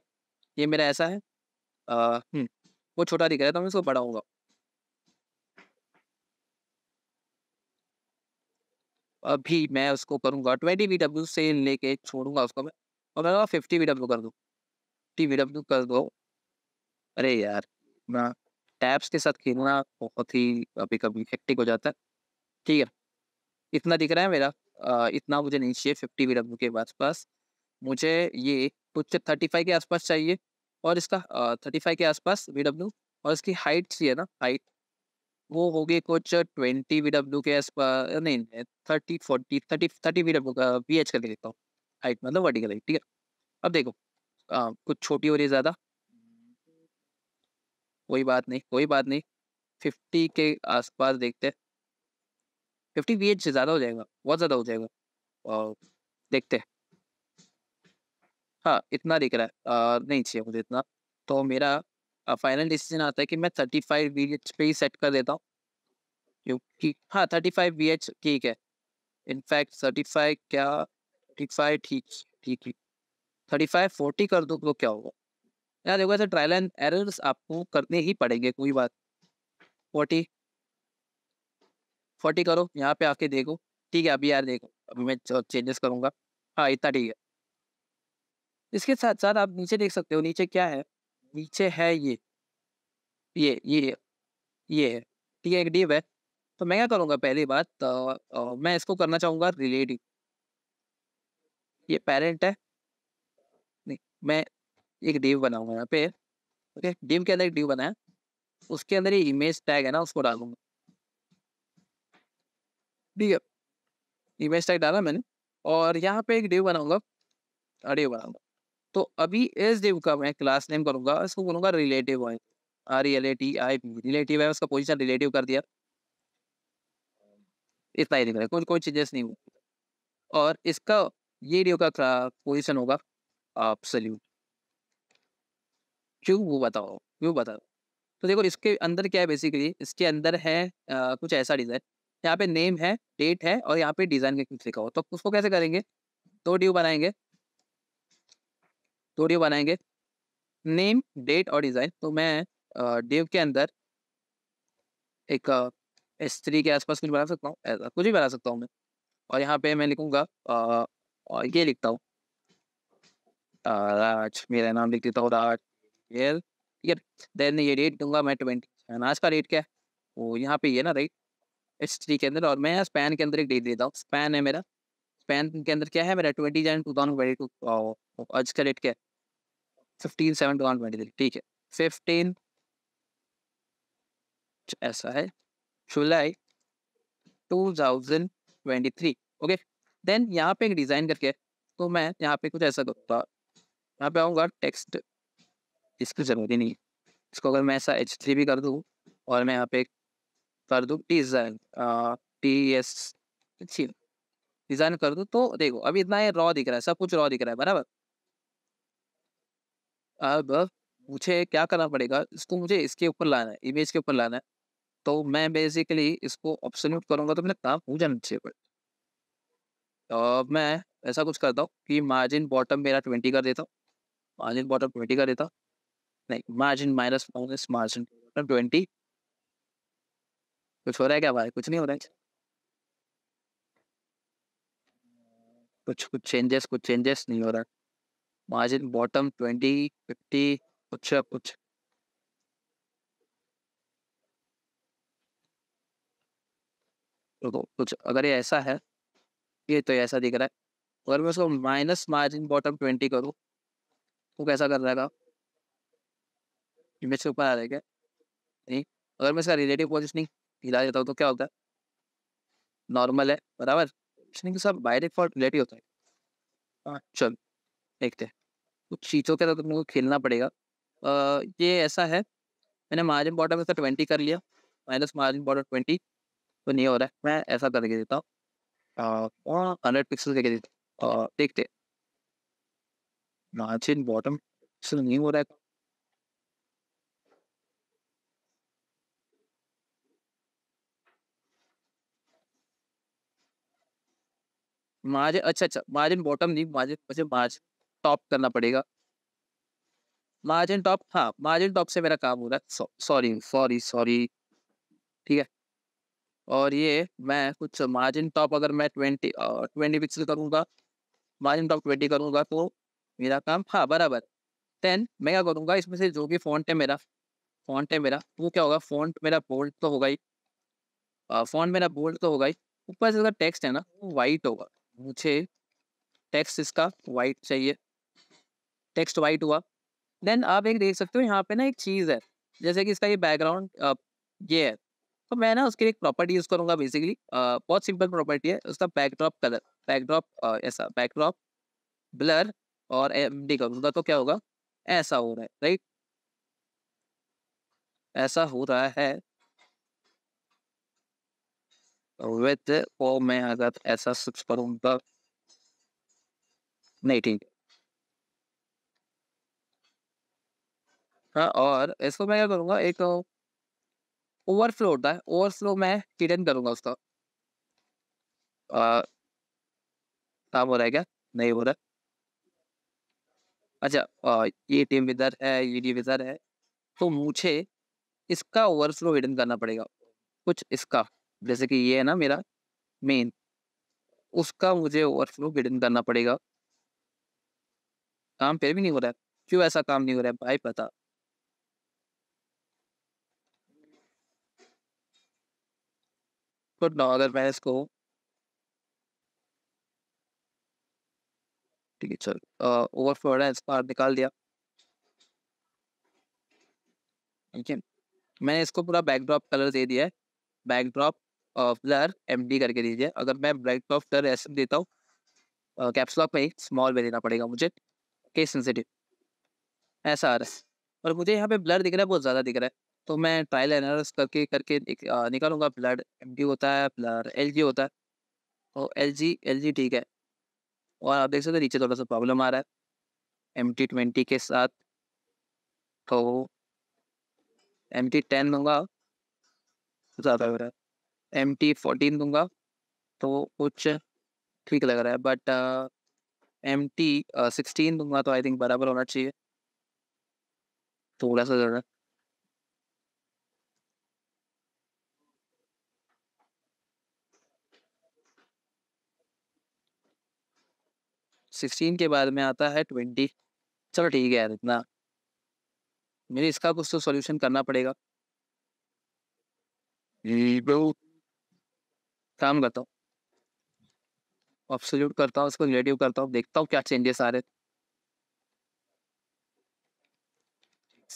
ये मेरा ऐसा है आ, हम्म, वो छोटा दिख रहा है तो मैं इसको बढ़ाऊँगा अभी मैं उसको करूँगा ट्वेंटी वी डब्ल्यू से लेके छोड़ूंगा उसको मैं और मैं फिफ्टी वी डब्ल्यू कर दूँ टीवीडब्ल्यू कर दो अरे यार ना टैब्स के साथ खेलना बहुत ही कभी कभी हेक्टिक हो जाता है ठीक है इतना दिख रहा है मेरा आ, इतना मुझे नहीं चाहिए फिफ्टी वी के आसपास मुझे ये कुछ थर्टी फाइव के आसपास चाहिए और इसका थर्टी फाइव के आसपास वी और इसकी हाइट चाहिए ना हाइट वो होगी कुछ ट्वेंटी वी के आसपास नहीं thirty forty thirty thirty V W का वी एच करके देखता हूँ हाइट मतलब वर्टिकल हाइट ठीक है अब देखो आ, कुछ छोटी हो रही है ज़्यादा कोई बात नहीं कोई बात नहीं फिफ्टी के आसपास देखते हैं फिफ्टी वी से ज़्यादा हो जाएगा बहुत ज़्यादा हो जाएगा और देखते हैं हाँ इतना दिख रहा है आ, नहीं चाहिए मुझे इतना तो मेरा फाइनल डिसीजन आता है कि मैं थर्टी फाइव वी एच पे ही सेट कर देता हूँ क्योंकि हाँ थर्टी फाइव वी एच ठीक है इनफैक्ट थर्टी फाइव क्या थर्टी फाइव ठीक ठीक ठीक थर्टी फाइव फोर्टी कर दो तो क्या होगा यार देखो ऐसे ट्रायल एंड एरर्स आपको करने ही पड़ेंगे कोई बात फोर्टी फोर्टी करो यहाँ पे आके देखो ठीक है अभी यार देखो अभी मैं चेंजेस करूँगा हाँ इतना ठीक है इसके साथ साथ आप नीचे देख सकते हो नीचे क्या है नीचे है ये ये ये ये है ठीक है एक डीप है तो मैं क्या करूँगा पहली बात तो, मैं इसको करना चाहूँगा रिलेटिव ये पेरेंट है एक डिव बनाऊंगा यहाँ पे ओके डिव के अंदर एक डिव बनाया उसके अंदर ये इमेज टैग है ना उसको डालूंगा ठीक है इमेज टैग डाला मैंने और यहाँ पे एक डिव बनाऊंगा डिव बनाऊंगा तो अभी इस डिव का मैं क्लास नेम करूंगा इसको बोलूंगा रिलेटिव है R L A T I P relative है उसका पोजिशन रिलेटिव कर दिया इतना ही दिख रहा है कोई कोई चेंजेस नहीं हुआ और इसका ये डिव का पोजिशन होगा आप सल्यूट क्यों वो बताओ क्यों बताओ तो देखो इसके अंदर क्या है बेसिकली इसके अंदर है आ, कुछ ऐसा डिज़ाइन यहाँ पे नेम है डेट है और यहाँ पे डिज़ाइन का कुछ लिखा हो तो उसको कैसे करेंगे दो ड्यू बनाएंगे दो ड्यू बनाएंगे नेम डेट और डिज़ाइन तो मैं डेव के अंदर एक एस थ्री के आसपास कुछ बना सकता हूँ ऐसा कुछ भी बना सकता हूँ मैं और यहाँ पे मैं लिखूँगा ये लिखता हूँ राज मेरा नाम लिख देता हूँ राज एल ठीक है देन ये रेट दूंगा मैं ट्वेंटी अनाज का रेट क्या है वो यहाँ पे ये ना रेट एच थ्री के अंदर और मैं स्पैन के अंदर एक डेट देता हूँ स्पैन है मेरा स्पैन के अंदर क्या है मेरा twenty Jan two thousand twenty two आज का रेट क्या है fifteen seven two thousand twenty three ठीक है फिफ्टीन ऐसा है July two thousand twenty three okay then यहाँ पे एक डिज़ाइन करके तो मैं यहाँ पे कुछ ऐसा करूँगा यहाँ पे आऊँगा टेक्स्ट इसकी ज़रूरत ही नहीं इसको अगर मैं ऐसा एच थ्री भी कर दूँ और मैं यहाँ पे कर दूँ डिज़ाइन टी एस अच्छी डिज़ाइन कर दूँ तो देखो अभी इतना ये रॉ दिख रहा है सब कुछ रॉ दिख रहा है बराबर अब मुझे क्या करना पड़ेगा इसको मुझे इसके ऊपर लाना है इमेज के ऊपर लाना है तो मैं बेसिकली इसको ऑप्शनूट करूँगा तो मेरा काम हो जाना चाहिए पर तो मैं ऐसा कुछ करता हूँ कि मार्जिन बॉटम मेरा ट्वेंटी कर देता हूँ मार्जिन बॉटम ट्वेंटी कर देता हूँ नहीं margin minus minus margin twenty कुछ हो रहा है क्या भाई कुछ नहीं हो रहा है कुछ कुछ चेंजेस कुछ चेंजेस नहीं हो रहा मार्जिन बॉटम ट्वेंटी फिफ्टी कुछ कुछ कुछ अगर ये ऐसा है ये तो ऐसा दिख रहा है अगर मैं उसको माइनस मार्जिन बॉटम ट्वेंटी करूँ वो तो कैसा कर रहेगा इमेज के ऊपर आ जाएगा नहीं अगर मैं इसका रिलेटिव पोजिशनिंग हिला देता हूँ तो क्या होता है नॉर्मल है बराबर पोजिशनिंग सब बाय डिफॉल्ट रिलेटिव होता है हाँ, चल देखते कुछ चीज़ों के साथ तुमको खेलना पड़ेगा आ, ये ऐसा है मैंने मार्जिन बॉटम इसका ट्वेंटी कर लिया माइनस मार्जिन बॉटम ट्वेंटी तो नहीं हो रहा है मैं ऐसा करके देता हूँ हंड्रेड पिक्सल करके देता हूँ देखते मार्जिन बॉटम नहीं हो रहा है मार्जिन अच्छा अच्छा मार्जिन बॉटम नहीं मार्जिन मुझे मार्जिन टॉप करना पड़ेगा मार्जिन टॉप हाँ मार्जिन टॉप से मेरा काम हो रहा है सॉरी सॉरी सॉरी ठीक है और ये मैं कुछ मार्जिन टॉप अगर मैं ट्वेंटी ट्वेंटी पिक्सल करूँगा मार्जिन टॉप ट्वेंटी करूँगा तो मेरा काम हाँ बराबर टेन मैं क्या करूँगा इसमें से जो भी फॉन्ट है मेरा फॉन्ट है मेरा वो क्या होगा फॉन्ट मेरा बोल्ड तो होगा ही फॉन्ट मेरा बोल्ड तो होगा ही ऊपर से अगर टेक्स्ट है ना वो वाइट होगा मुझे टेक्स्ट इसका वाइट चाहिए टेक्स्ट वाइट हुआ देन आप एक देख सकते हो यहाँ पे ना एक चीज़ है जैसे कि इसका ये बैकग्राउंड ये है तो मैं ना उसके एक प्रॉपर्टी यूज़ करूँगा बेसिकली बहुत सिंपल प्रॉपर्टी है उसका बैकड्रॉप कलर बैकड्रॉप ऐसा बैकड्रॉप ब्लर और एम डी करूँगा तो क्या होगा ऐसा हो रहा है राइट ऐसा हो रहा है विथ और मैं अगर ऐसा सर्च तो नहीं ठीक हाँ और इसको मैं क्या करूँगा एक ओवरफ्लो होता है ओवरफ्लो मैं हिडन करूँगा उसका काम हो रहा है क्या नहीं हो रहा अच्छा आ, ये टीम विदर है ये टीम विदर है तो मुझे इसका ओवरफ्लो हिडन करना पड़ेगा कुछ इसका जैसे कि ये है ना मेरा मेन उसका मुझे ओवरफ्लो हिडन करना पड़ेगा काम फिर भी नहीं हो रहा है क्यों ऐसा काम नहीं हो रहा है भाई पता अगर मैं इसको ठीक है चल ओवरफ्लो है इस बार निकाल दिया ठीक है मैंने इसको पूरा बैकड्रॉप कलर दे दिया है बैकड्रॉप फ्लर एम डी करके दीजिए अगर मैं ब्राइट ऑफ सर एस देता हूँ कैप्सलॉक में स्मॉल में देना पड़ेगा मुझे केस सेंसिटिव ऐसा आ रहा है और मुझे यहाँ पे ब्लड दिख रहा है बहुत ज़्यादा दिख रहा है तो मैं ट्रायल एनालिस करके करके निकालूंगा ब्लड एम होता है ब्लड एल होता है और एल जी एल जी ठीक है और आप देख सकते हो नीचे थोड़ा सा प्रॉब्लम आ रहा है एम टी ट्वेंटी के साथ तो एम टी टेन होगा ज़्यादा हो रहा है एम टी फोर्टीन दूंगा तो कुछ ठीक लग रहा है बट एम टी सिक्सटीन दूंगा तो आई थिंक बराबर होना चाहिए थोड़ा सा ज़्यादा सिक्सटीन के बाद में आता है ट्वेंटी चलो ठीक है यार इतना मेरे इसका कुछ तो सॉल्यूशन करना पड़ेगा काम करता हूँ ऑब्सोल्यूट करता हूँ उसको रिलेटिव करता हूँ देखता हूँ क्या चेंजेस आ रहे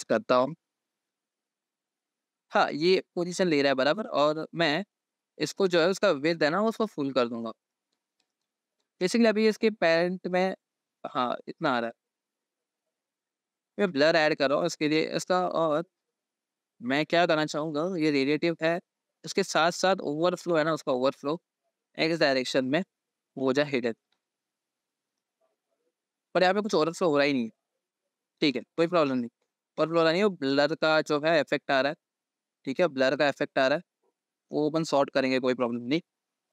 करता हूँ हाँ ये पोजीशन ले रहा है बराबर और मैं इसको जो है उसका वेट देना उसको फुल कर दूंगा बेसिकली अभी इसके पेरेंट में हाँ इतना आ रहा है मैं ब्लर ऐड कर रहा हूँ इसके लिए इसका और मैं क्या करना चाहूँगा ये रिलेटिव है उसके साथ साथ ओवरफ्लो है ना उसका ओवरफ्लो एक्स डायरेक्शन में हो जाए हिडन पर यहाँ पे कुछ ओवरफ्लो हो रहा ही नहीं ठीक है कोई प्रॉब्लम नहीं ओवरफ्लो हो रहा नहीं है ब्लर का जो है इफेक्ट आ रहा है ठीक है ब्लर का इफेक्ट आ रहा है वो अपन सॉर्ट करेंगे कोई प्रॉब्लम नहीं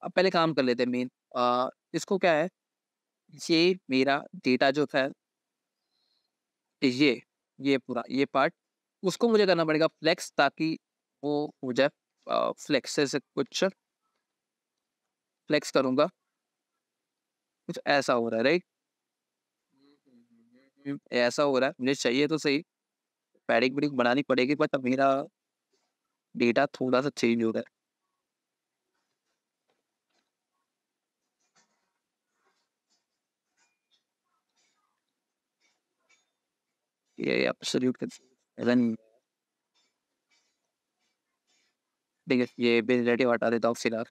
अब पहले काम कर लेते हैं मेन इसको क्या है ये मेरा डेटा जो है ये ये पूरा ये पार्ट उसको मुझे करना पड़ेगा फ्लैक्स ताकि वो हो जाए फ्लेक्से से कुछ फ्लेक्स करूंगा कुछ ऐसा हो रहा है राइट हम्म, हम्म, हम्म, ऐसा हो रहा है मुझे चाहिए तो सही पैडिंग वैडिंग बनानी पड़ेगी बट मेरा डेटा थोड़ा सा चेंज हो रहा है ये एब्सोल्यूट रन ठीक ये रिलेटिव हटा देता हूँ फिलहाल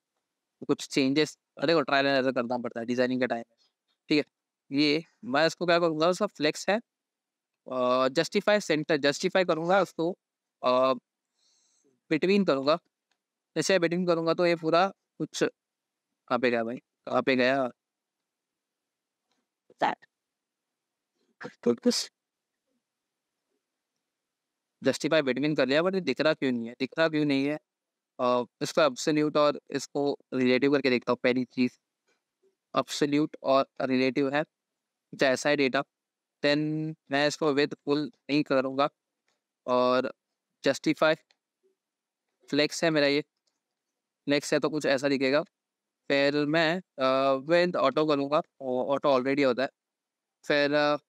कुछ चेंजेस अरे देखो ट्रायल एंड एरर करना पड़ता है डिजाइनिंग के टाइम ठीक है ये मैं इसको क्या करूँगा उसका फ्लेक्स है जस्टिफाई सेंटर जस्टिफाई करूँगा उसको बिटवीन करूँगा जैसे बिटवीन करूँगा तो ये पूरा कुछ कहाँ पे गया भाई कहाँ पे गया जस्टिफाई बिटवीन तो कर लिया बट दिख रहा क्यों नहीं है दिख रहा क्यों नहीं है इसका इसको एब्सोल्यूट और इसको रिलेटिव करके देखता हूँ पहली चीज़ एब्सोल्यूट और रिलेटिव है जैसा है डेटा देन मैं इसको विद फुल नहीं करूँगा और जस्टिफाई फ्लेक्स है मेरा ये फ्लेक्स है तो कुछ ऐसा दिखेगा फिर मैं विद ऑटो करूँगा ऑटो ऑलरेडी होता है फिर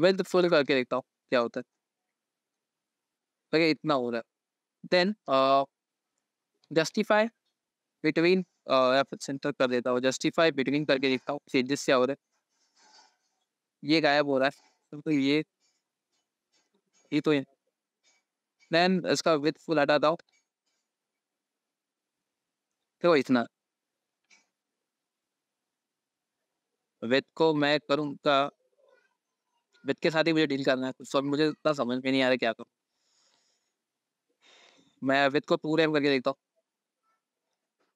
वेल तो फुल करके देखता हूँ क्या होता है ओके इतना हो रहा है देन जस्टिफाई बिटवीन सेंटर कर देता हूँ जस्टिफाई बिटवीन करके देखता हूँ चेंजेस क्या हो रहे ये गायब हो रहा है तो ये ये तो है देन इसका विथ फुल हटा दो देखो इतना विथ को मैं करूँगा विद के साथ ही मुझे डील करना है कुछ सब मुझे इतना समझ में नहीं आ रहा क्या करूँ मैं विद को टू रेम करके देखता हूँ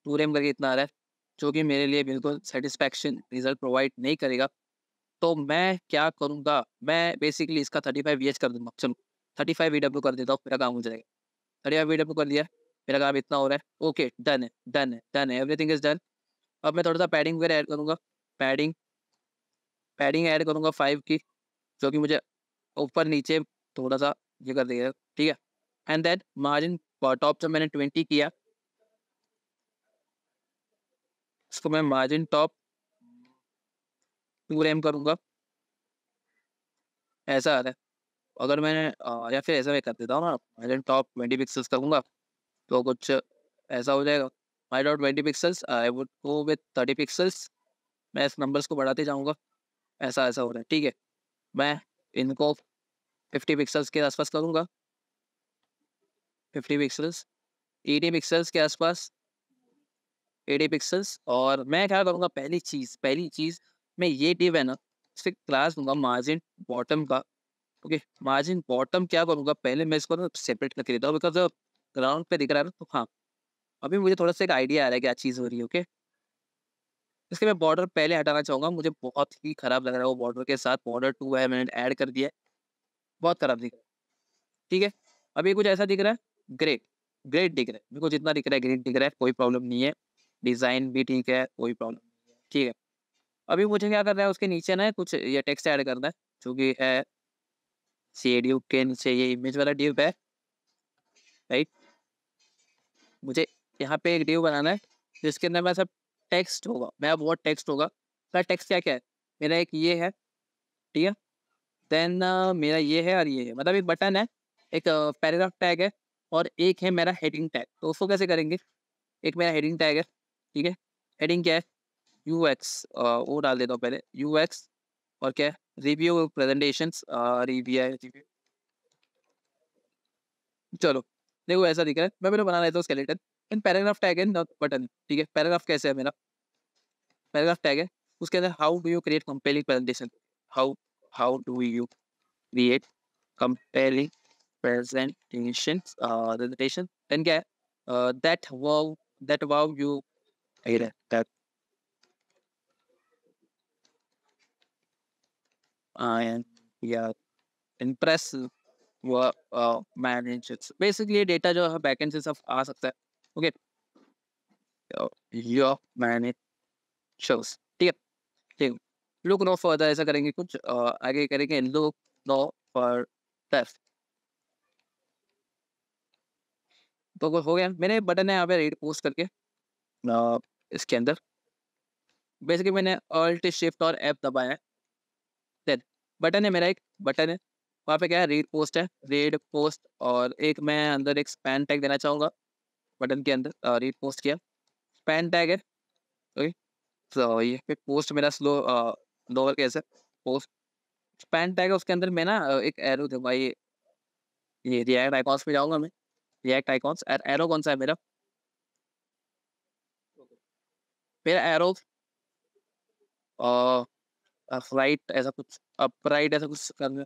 टू रेम करके इतना आ रहा है जो कि मेरे लिए बिल्कुल सेटिस्फेक्शन रिजल्ट प्रोवाइड नहीं करेगा तो मैं क्या करूँगा मैं बेसिकली इसका थर्टी फाइव वी एच कर दूंगा चलो थर्टी फाइव वी डब्ल्यू कर देता हूँ मेरा काम हो जाएगा थर्टी फाइव वी डब्ल्यू कर दिया मेरा काम इतना हो रहा है ओके डन है डन है डन है एवरीथिंग इज डन अब मैं थोड़ा सा पैडिंग वगैरह ऐड करूँगा पैडिंग पैडिंग ऐड करूँगा फाइव की जो कि मुझे ऊपर नीचे थोड़ा सा ये कर दिया ठीक है एंड देन मार्जिन टॉप जब मैंने ट्वेंटी किया इसको मैं मार्जिन टॉप टू रेम करूँगा ऐसा आ रहा है अगर मैंने आ, या फिर ऐसा मैं कर देता हूँ ना मार्जिन टॉप ट्वेंटी पिक्सल्स करूँगा तो कुछ ऐसा हो जाएगा my dot twenty pixels I would go with thirty pixels मैं इस नंबर्स को बढ़ाते जाऊँगा ऐसा ऐसा हो रहा है ठीक है मैं इनको 50 पिक्सल्स के आसपास करूँगा 50 पिक्सल्स 80 पिक्सल्स के आसपास 80 पिक्सल्स और मैं क्या करूँगा पहली चीज़ पहली चीज़ मैं ये टिप है ना इससे क्लास दूंगा मार्जिन बॉटम का ओके मार्जिन बॉटम क्या करूँगा पहले मैं इसको ना सेपरेट करके देता हूँ बिकॉज ग्राउंड पे दिख रहा है ना तो हाँ अभी मुझे थोड़ा सा एक आइडिया आ रहा है क्या चीज़ हो रही है ओके okay? इसके मैं बॉर्डर पहले हटाना चाहूँगा मुझे बहुत ही खराब लग रहा है वो बॉर्डर के साथ बॉर्डर टू है मैंने ऐड कर दिया बहुत खराब दिख रहा है ठीक है अभी कुछ ऐसा दिख रहा है ग्रेट ग्रेट दिख रहा है मेरे को जितना दिख रहा है ग्रेट दिख रहा है कोई प्रॉब्लम नहीं है डिज़ाइन भी ठीक है कोई प्रॉब्लम ठीक है अभी मुझे क्या करना है उसके नीचे ना कुछ ये टेक्स्ट ऐड करना है जो कि है सी ड्यूब के नीचे ये इमेज वाला ड्यूब है राइट मुझे यहाँ पे एक ड्यूब बनाना है जिसके अंदर मैं सब टेक्स्ट होगा मेरा वो टेक्स्ट होगा सर टेक्स्ट क्या क्या है मेरा एक ये है ठीक है देन मेरा ये है और ये है मतलब एक बटन है एक पैराग्राफ uh, टैग है और एक है मेरा हेडिंग टैग तो उसको कैसे करेंगे एक मेरा हेडिंग टैग है ठीक है हेडिंग क्या है यू एक्स वो डाल देता हूँ पहले यू एक्स और क्या है रिव्यू प्रेजेंटेशन रिव्यू चलो देखो ऐसा दिख रहा है मैं मेरे बना लेता हूँ skeleton and paragraph tag and button ठीक है पैराग्राफ कैसे है मेरा पैराग्राफ टैग है उसके अंदर how do you create compelling presentation how how do you create compelling presentation presentation then क्या है that wow that wow you that and yeah impress work uh, managers basically data जो है बैकेंड से सब आ सकता है ओके तो योर मैंने शोस ठीक है ठीक लुक नो फॉर ऐसा करेंगे कुछ आगे करेंगे लुक नो फॉर टेफ तो हो गया मैंने बटन है यहाँ पे रेड पोस्ट करके इसके अंदर बेसिकली मैंने ऑल्ट शिफ्ट और ऐप दबाया है देन बटन है मेरा एक बटन है वहाँ पे क्या है रेड पोस्ट है रेड पोस्ट और एक मैं अंदर एक स्पैन टैग देना चाहूँगा बटन के अंदर और ये पोस्ट किया पैन टैग है ओके तो ये पे पोस्ट मेरा स्लो डॉलर कैसे पोस्ट पैन टैग है उसके अंदर मैं ना एक एरो दूंगा ये ये रिएक्ट आइकॉन्स पे जाऊंगा मैं रिएक्ट आइकॉन्स एरो कौन सा है मेरा मेरा एरो राइट ऐसा कुछ अपराइट ऐसा कुछ करना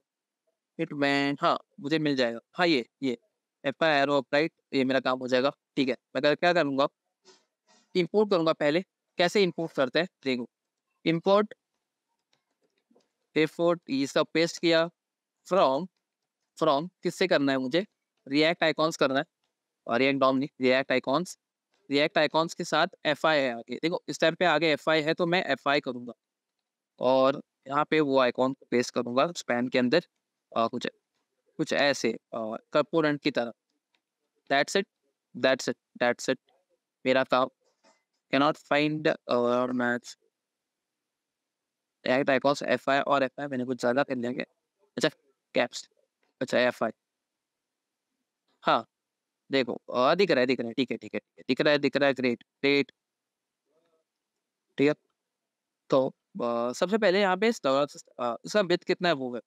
हिट मैन हाँ मुझे मिल जाएगा हाँ ये ये एफ आई एरो अपराइट ये मेरा काम हो जाएगा ठीक है मैं क्या करूँगा इम्पोर्ट करूँगा पहले कैसे इम्पोर्ट करते हैं देखो इम्पोर्ट एफोर्ट ये सब पेस्ट किया फ्रॉम फ्रॉम किससे करना है मुझे रिएक्ट आइकॉन्स करना है और रिएक्ट डॉम नहीं रिएक्ट आइकॉन्स रिएक्ट आइकॉन्स के साथ एफ आई है आगे देखो इस टाइम पे आगे एफ आई है तो मैं एफ आई करूँगा और यहाँ पे वो आइकॉन पेस्ट करूँगा स्पैन के अंदर कुछ कुछ ऐसे कर्पूरेंट की तरह that's it that's it that's it मेरा काम नॉट फाइंड और मैच एक टाइप ऑफ एफ आई और एफ आई मैंने कुछ ज़्यादा कर लिया अच्छा कैप्स अच्छा एफ आई हाँ देखो आ, दिख रहा है दिख रहा है ठीक है ठीक है दिख रहा है दिख रहा है ग्रेट ग्रेट ठीक है तो आ, सबसे पहले यहाँ पे इसका विथ कितना है वो है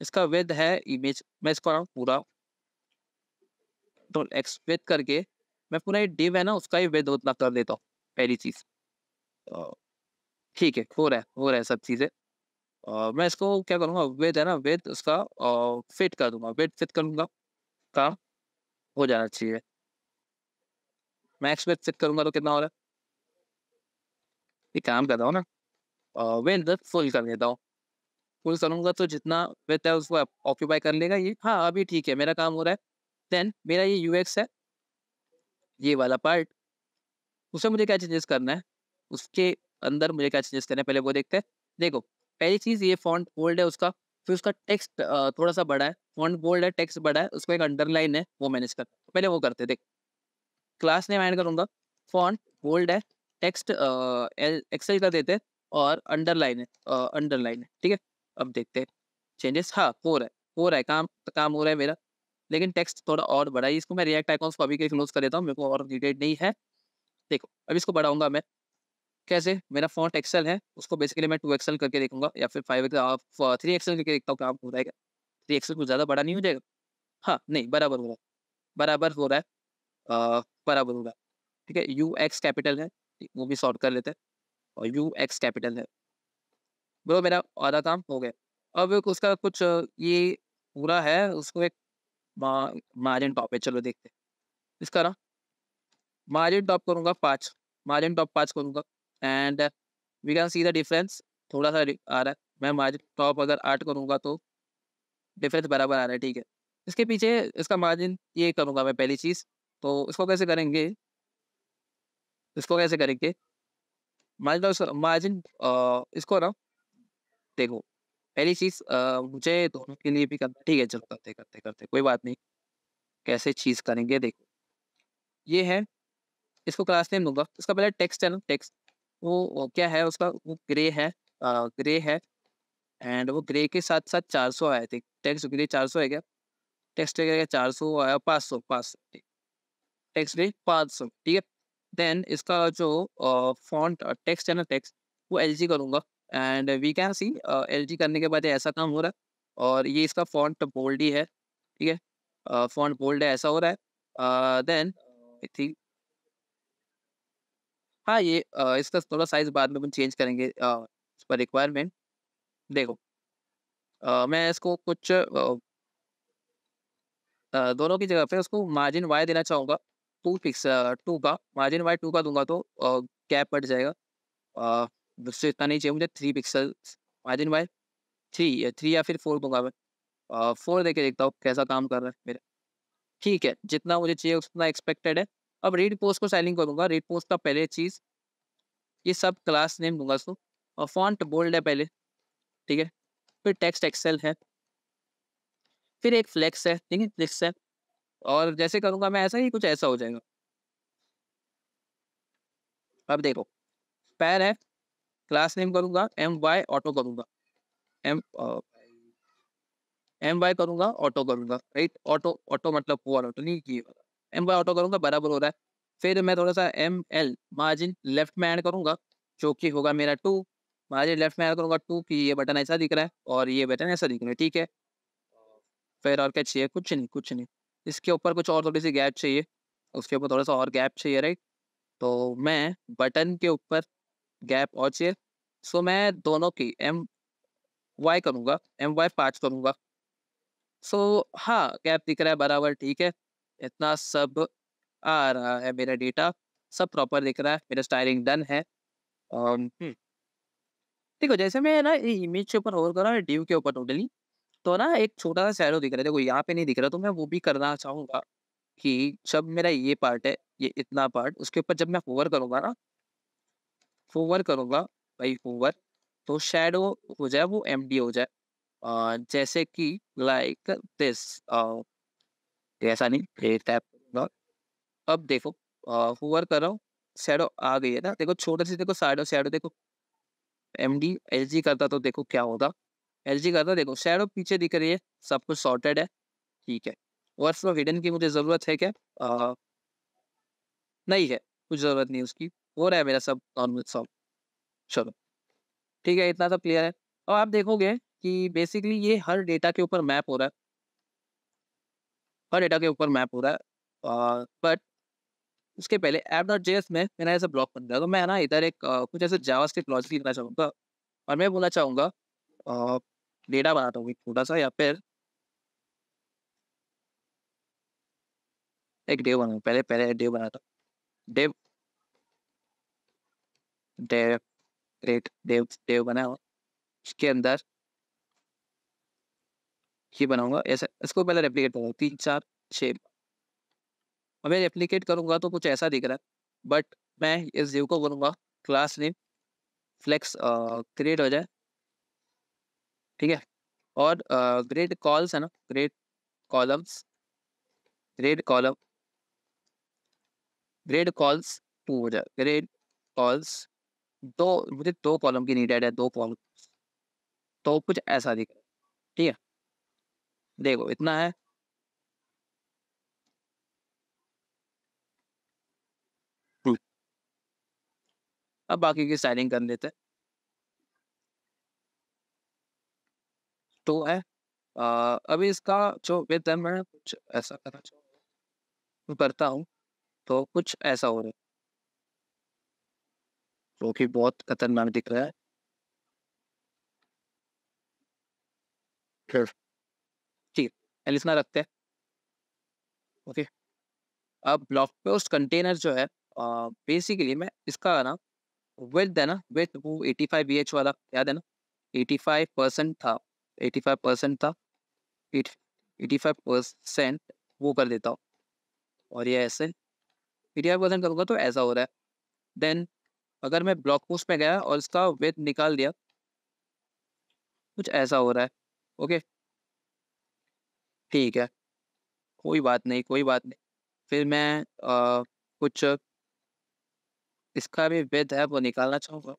इसका वेद है इमेज मैं इसको रहा पूरा डॉट एक्स वेद करके मैं पूरा ये डिव है ना उसका ही वेद उतना कर देता हूँ पहली चीज़ ठीक है हो रहा है हो रहा है सब चीज़ें और मैं इसको क्या करूँगा वेद है ना वेद उसका फिट कर दूंगा वेद फिट करूँगा काम हो जाना चाहिए मैक्स वेद फिट करूँगा तो कितना हो रहा है ये काम कर रहा हूँ ना वेद फुल कर देता हूँ पुल करूंगा तो जितना वेथ है उसको ऑक्यूपाई कर लेगा ये हाँ अभी ठीक है मेरा काम हो रहा है देन मेरा ये यू है ये वाला पार्ट उसमें मुझे क्या चेंजेस करना है उसके अंदर मुझे क्या चेंजेस करना है पहले वो देखते हैं देखो पहली चीज़ ये फॉन्ट ओल्ड है उसका फिर उसका टेक्स्ट थोड़ा सा बड़ा है फॉन्ट बोल्ड है टेक्स्ट बड़ा है उसको एक अंडरलाइन है वो मैनेज कर पहले वो करते देख क्लास नेम ऐड करूंगा फॉन्ट बोल्ड है टेक्स्ट एक्सेल कर देते और अंडरलाइन है अंडरलाइन है ठीक है अब देखते हैं चेंजेस हाँ हो रहा है हो रहा है काम काम हो रहा है मेरा लेकिन टेक्स्ट थोड़ा और बड़ा है इसको मैं रिएक्ट आइकॉन्स को अभी के क्लोज कर देता हूँ मेरे को और नीडेड नहीं है देखो अभी इसको बढ़ाऊंगा मैं कैसे मेरा फॉन्ट एक्सेल है उसको बेसिकली मैं टू एक्सेल करके देखूंगा या फिर फाइव एक्सेल थ्री एक्सेल करके देखता हूँ काम हो है थ्री एक्सेल कुछ ज़्यादा बड़ा नहीं हो जाएगा हाँ नहीं बराबर हो रहा है बराबर हो रहा है बराबर हो रहा है ठीक है यू एक्स कैपिटल है वो भी सॉर्ट कर लेते हैं और यू एक्स कैपिटल है ब्रो मेरा आधा काम हो गया अब उसका कुछ ये पूरा है उसको एक मार्जिन टॉप है चलो देखते इसका ना मार्जिन टॉप करूँगा पाँच मार्जिन टॉप पाँच करूँगा and we can see the difference थोड़ा सा आ रहा है मैं मार्जिन टॉप अगर आठ करूँगा तो डिफरेंस बराबर आ रहा है ठीक है इसके पीछे इसका मार्जिन ये करूँगा मैं पहली चीज़ तो इसको कैसे करेंगे इसको कैसे करेंगे मार्जिन मार्जिन इसको ना देखो पहली चीज मुझे दोनों के लिए भी करना ठीक है चलो करते करते करते कोई बात नहीं कैसे चीज करेंगे देखो ये है इसको क्लास नेम दूंगा इसका पहले टेक्स्ट है ना टेक्स्ट वो, वो क्या है उसका वो ग्रे है आ, ग्रे है एंड वो ग्रे के साथ साथ चार सौ आया थे टेक्स्ट ग्रे चार सौ है क्या टेक्स्ट ग्रे चार सौ आया पाँच सौ पाँच सौ ठीक टेक्स्ट ग्रे पाँच सौ ठीक है देन इसका जो फॉन्ट टेक्स्ट है ना टेक्स्ट वो एल जी करूँगा and we can see L करने के बाद ऐसा काम हो रहा है और ये इसका फॉन्ट बोल्ड ही है ठीक है फॉन्ट बोल्ड है ऐसा हो रहा है देन आई थिंक हाँ ये uh, इसका थोड़ा साइज बाद में चेंज करेंगे uh, इस पर रिक्वायरमेंट देखो uh, मैं इसको कुछ uh, uh, दोनों की जगह पे उसको मार्जिन वाई देना चाहूँगा टू पिक्स टू का मार्जिन वाई टू का दूंगा तो गैप uh, बढ़ जाएगा मुझसे मतलब इतना नहीं चाहिए मुझे थ्री पिक्सल आई दिन बाई थ्री थ्री या फिर फोर दूंगा मैं फोर दे देखता हूँ कैसा काम कर रहा है मेरा ठीक है जितना मुझे चाहिए उतना एक्सपेक्टेड है अब रेड पोस्ट को सेलिंग करूँगा रेड पोस्ट का पहले चीज़ ये सब क्लास नेम दूंगा उसको और फॉन्ट बोल्ड है पहले ठीक है फिर टेक्स्ट एक्सेल है फिर एक फ्लेक्स है ठीक है फ्लेक्स है और जैसे करूँगा मैं ऐसा ही कुछ ऐसा हो जाएगा अब देखो पैर है क्लास नेम करूंगा एम वाई ऑटो करूंगा एम एम वाई करूंगा ऑटो करूंगा राइट ऑटो ऑटो मतलब पुअर ऑटो नहीं ये एम वाई ऑटो करूंगा बराबर हो रहा है फिर मैं थोड़ा सा एम एल मार्जिन लेफ्ट में ऐड करूंगा जो कि होगा मेरा टू मार्जिन लेफ्ट में ऐड करूंगा टू कि ये बटन ऐसा दिख रहा है और ये बटन ऐसा दिख रहा है ठीक है फिर और क्या चाहिए कुछ नहीं कुछ नहीं इसके ऊपर कुछ और थोड़ी सी गैप चाहिए उसके ऊपर थोड़ा सा और गैप चाहिए राइट तो मैं बटन के ऊपर गैप और चेयर सो मैं दोनों की एम वाई करूँगा एम वाई पाँच करूँगा सो हाँ गैप दिख रहा है बराबर ठीक है इतना सब आ रहा है मेरा डेटा सब प्रॉपर दिख रहा है मेरा स्टाइलिंग डन है um, हम्म। देखो जैसे मैं ना इमेज के ऊपर और कर रहा हूँ ड्यू के ऊपर टोटली तो ना एक छोटा सा शैडो दिख रहा है देखो यहाँ पे नहीं दिख रहा तो मैं वो भी करना चाहूँगा कि जब मेरा ये पार्ट है ये इतना पार्ट उसके ऊपर जब मैं होवर करूँगा ना फोवर करूँगा भाई फोवर तो शेडो हो जाए वो एम हो जाए आ, जैसे कि लाइक दिस ऐसा नहीं ये टैप करूँगा अब देखो होवर कर रहा हूँ शेडो आ गई है ना देखो छोटे से देखो साइडो शेडो देखो एम डी एल जी करता तो देखो क्या होता एल जी करता देखो शेडो पीछे दिख रही है सब कुछ सॉर्टेड है ठीक है वर्क फ्लो हिडन की मुझे ज़रूरत है क्या आ, नहीं है कुछ ज़रूरत नहीं उसकी हो रहा है मेरा सब नॉर्मल सॉल्व चलो ठीक है इतना सब क्लियर है और आप देखोगे कि बेसिकली ये हर डेटा के ऊपर मैप हो रहा है हर डेटा के ऊपर मैप हो रहा है बट उसके पहले एप डॉट जे एस में मैंने ऐसा ब्लॉक बन दिया तो मैं ना इधर एक आ, कुछ ऐसे जावा के लॉजिक लिखना चाहूँगा और मैं बोलना चाहूँगा डेटा बनाता हूँ छोटा सा या फिर एक डेव बनाऊँ पहले पहले डेव बनाता हूँ डेव देव रेट देव देव बनाया और इसके अंदर ये बनाऊंगा ऐसा इसको पहले रेप्लीकेट करूँगा तीन चार शेप अब मैं रेप्लीकेट करूँगा तो कुछ ऐसा दिख रहा है बट मैं इस जीव को बोलूँगा क्लास नेम फ्लेक्स क्रिएट हो जाए ठीक है और ग्रेड कॉल्स है ना grid columns grid column grid cols two हो जाए ग्रेड कॉल्स दो मुझे दो कॉलम की नीडेड है दो कॉलम तो कुछ ऐसा दिख रहा है ठीक है देखो इतना है अब बाकी की स्टाइलिंग कर लेते तो है आ, अभी इसका जो वेतन मैं कुछ ऐसा करना चाहूँगा करता हूँ तो कुछ ऐसा हो रहा है जो कि बहुत खतरनाक दिख रहा है फिर ठीक एंड रखते हैं ओके अब ब्लॉक पोस्ट कंटेनर जो है बेसिकली मैं इसका ना विथ है ना विथ वो फाइव बी एच वाला याद है ना फाइव परसेंट था एटी फाइव परसेंट था एटी फाइव परसेंट वो कर देता हूँ और ये ऐसे एटी फाइव परसेंट करूँगा तो ऐसा हो रहा है देन अगर मैं ब्लॉक पोस्ट में गया और इसका वेथ निकाल दिया कुछ ऐसा हो रहा है ओके ठीक है कोई बात नहीं कोई बात नहीं फिर मैं आ, कुछ इसका भी वेथ है वो निकालना चाहूँगा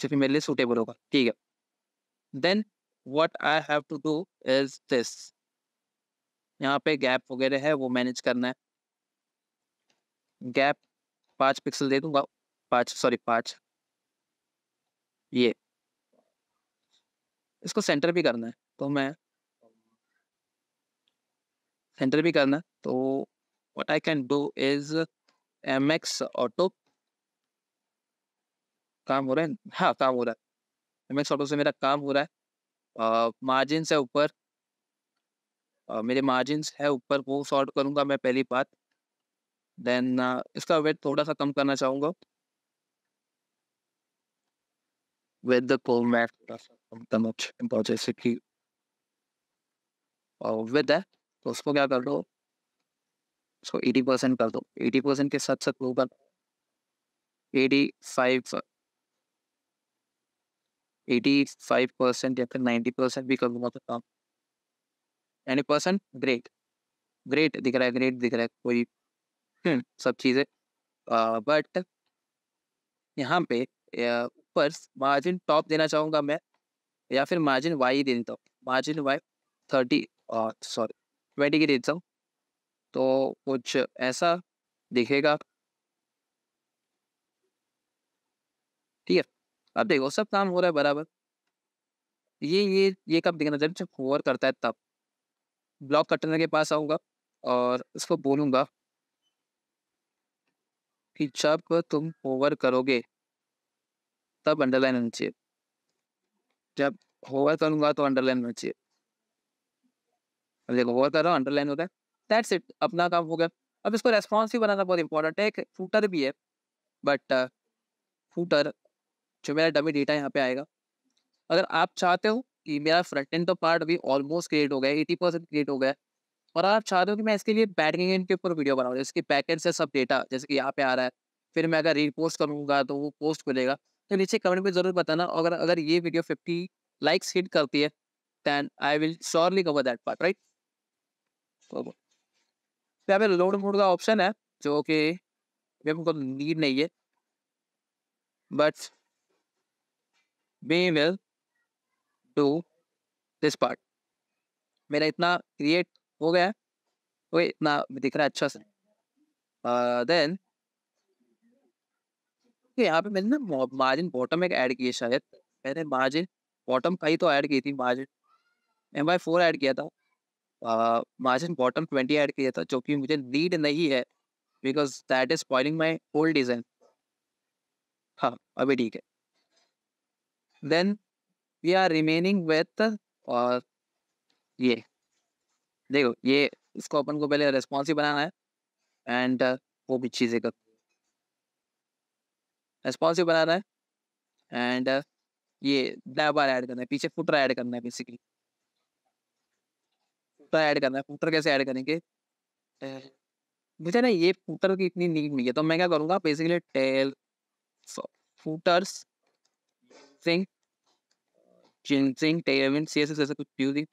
जो कि मेरे लिए सूटेबल होगा ठीक है then what I have to do is this यहाँ पे गैप वगैरह है वो मैनेज करना है गैप पाँच पिक्सल दे दूंगा पाँच सॉरी पाँच ये इसको सेंटर भी करना है तो मैं सेंटर भी करना है तो I can do is M X auto काम हो रहा है हाँ काम हो रहा है एम एक्स ऑटो से मेरा काम हो रहा है मार्जिन से ऊपर मेरे मार्जिन है ऊपर वो सॉर्ट करूंगा मैं पहली बात देन uh, इसका वेट थोड़ा सा कम करना चाहूंगा विद द कोल मैट थोड़ा सा कम करना चाहूँगा जैसे कि और विद है तो उसको क्या कर दो उसको एटी परसेंट कर दो एटी परसेंट के साथ साथ वो eighty five eighty five percent या फिर नाइन्टी परसेंट भी कर दूंगा तो काम यानी परसेंट ग्रेट ग्रेट दिख रहा है ग्रेट दिख रहा है कोई हम्म, सब चीज़ें बट यहाँ पे ऊपर मार्जिन टॉप देना चाहूंगा मैं या फिर मार्जिन वाई दे देता हूँ margin Y thirty sorry twenty की देता हूँ तो कुछ ऐसा दिखेगा ठीक है अब देखो सब काम हो रहा है बराबर ये ये ये कब दिखना जब जब होवर करता है तब ब्लॉक कटनर के पास आऊँगा और उसको बोलूँगा कि जब तुम होवर करोगे तब अंडरलाइन होना चाहिए जब होवर करूंगा तो अंडरलाइन होना चाहिए अब देखो होवर कर रहा हूँ अंडरलाइन हो गया दैट्स इट अपना काम हो गया अब इसको रेस्पॉन्स भी बनाना बहुत इंपॉर्टेंट है एक फूटर भी है बट फूटर uh, जो मेरा डमी डेटा यहाँ पे आएगा अगर आप चाहते हो कि मेरा फ्रंट एंड तो पार्ट भी ऑलमोस्ट क्रिएट हो गया एटी परसेंट क्रिएट हो गया और आप चाहते हो कि मैं इसके लिए इन के ऊपर वीडियो बनाऊँ कि पैकेज से सब डेटा जैसे कि यहाँ पे आ रहा है फिर मैं अगर रीपोस्ट करूँगा तो वो पोस्ट खुलेगा तो नीचे कमेंट में जरूर बताना अगर अगर ये वीडियो फिफ्टी लाइक्स हिट करती है then I will surely cover that part right यहाँ पे लोड मोड का ऑप्शन है जो कि मेरे को नीड नहीं है but we will do this part मेरा इतना क्रिएट हो गया ओके इतना दिख रहा है अच्छा से देन यहाँ पे मैंने ना मार्जिन बॉटम एक ऐड किया शायद मैंने मार्जिन बॉटम का तो ऐड की थी margin M by four add किया था मार्जिन बॉटम ट्वेंटी ऐड किया था जो कि मुझे नीड नहीं है because that is spoiling my old design हाँ अभी ठीक है then we are remaining with और ये देखो ये इसको अपन को पहले रेस्पॉन्स ही बनाना है एंड uh, वो भी चीज़ें कर रेस्पॉन्स ही बनाना है एंड uh, ये बार ऐड करना है पीछे फुटर ऐड करना है बेसिकली फुटर ऐड करना है फुटर कैसे ऐड करेंगे मुझे ना ये फुटर की इतनी नीड नहीं है तो मैं क्या करूँगा बेसिकली टेल फूटर्स सिंह जिनसिंग टेलविंड सी एस एस ऐसा कुछ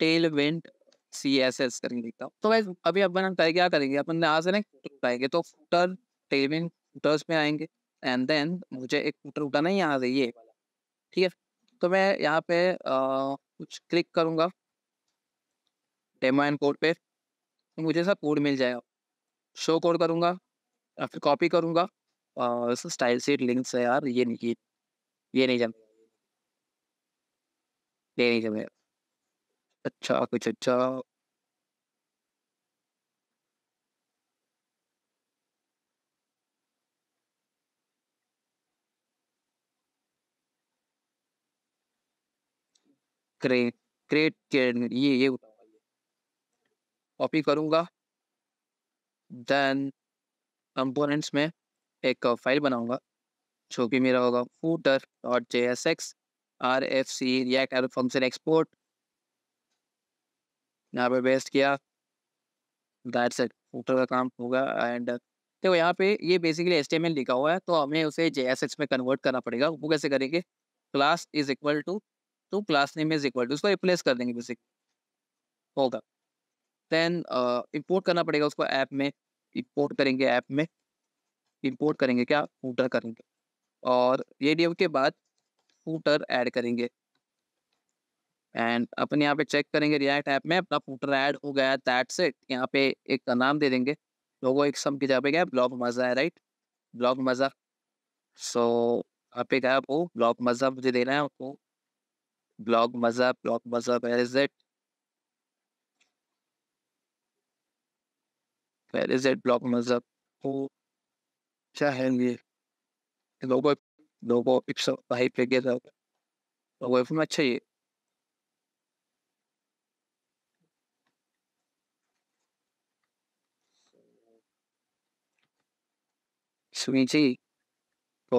Tailwind C S S करेंगे लिखता हूँ तो वैसे अभी अपन क्या करेंगे अपन यहाँ से ना उठाएंगे तो फूटर टेबिन फूटर्स में आएंगे एंड देन मुझे एक फूटर उठाना है यहाँ से ये ठीक है तो मैं यहाँ पे कुछ क्लिक करूँगा डेमो एंड कोड पे तो मुझे सब कोड मिल जाएगा शो कोड करूँगा या फिर कॉपी करूँगा और स्टाइल सीट लिंक से यार ये नहीं ये, ये नहीं जमेगा ये नहीं जमेगा अच्छा कुछ अच्छा क्रेट क्रेट के ये ये कॉपी करूंगा देन कंपोनेंट्स में एक फाइल बनाऊँगा जो कि मेरा होगा फूटर डॉट जे S X R F C React function export यहाँ पे वेस्ट किया दैट सेट ऊपर का काम होगा एंड देखो यहाँ पे ये बेसिकली एस लिखा हुआ है तो हमें उसे जे में कन्वर्ट करना पड़ेगा वो कैसे करेंगे क्लास इज इक्वल टू तो class name is equal to उसको रिप्लेस कर देंगे बेसिक होगा देन इम्पोर्ट करना पड़ेगा उसको ऐप में इम्पोर्ट करेंगे ऐप में इम्पोर्ट करेंगे क्या फूटर करेंगे और ये डी के बाद फूटर ऐड करेंगे एंड अपने यहाँ पे चेक करेंगे रिएक्ट ऐप में अपना फूटर ऐड हो गया दैट्स इट यहाँ पे एक का नाम दे देंगे लोगों एक सम की जहाँ पे गया ब्लॉग मज़ा है राइट ब्लॉग मज़ा सो यहाँ पे गया वो ब्लॉग मज़ा मुझे देना है आपको ब्लॉग मज़ा ब्लॉग मज़ा where is it where is it blog मज़ा वो क्या है ये लोगों एक सौ भाई पे गया था लोगों में अच्छा ये लक्ष्मी जी को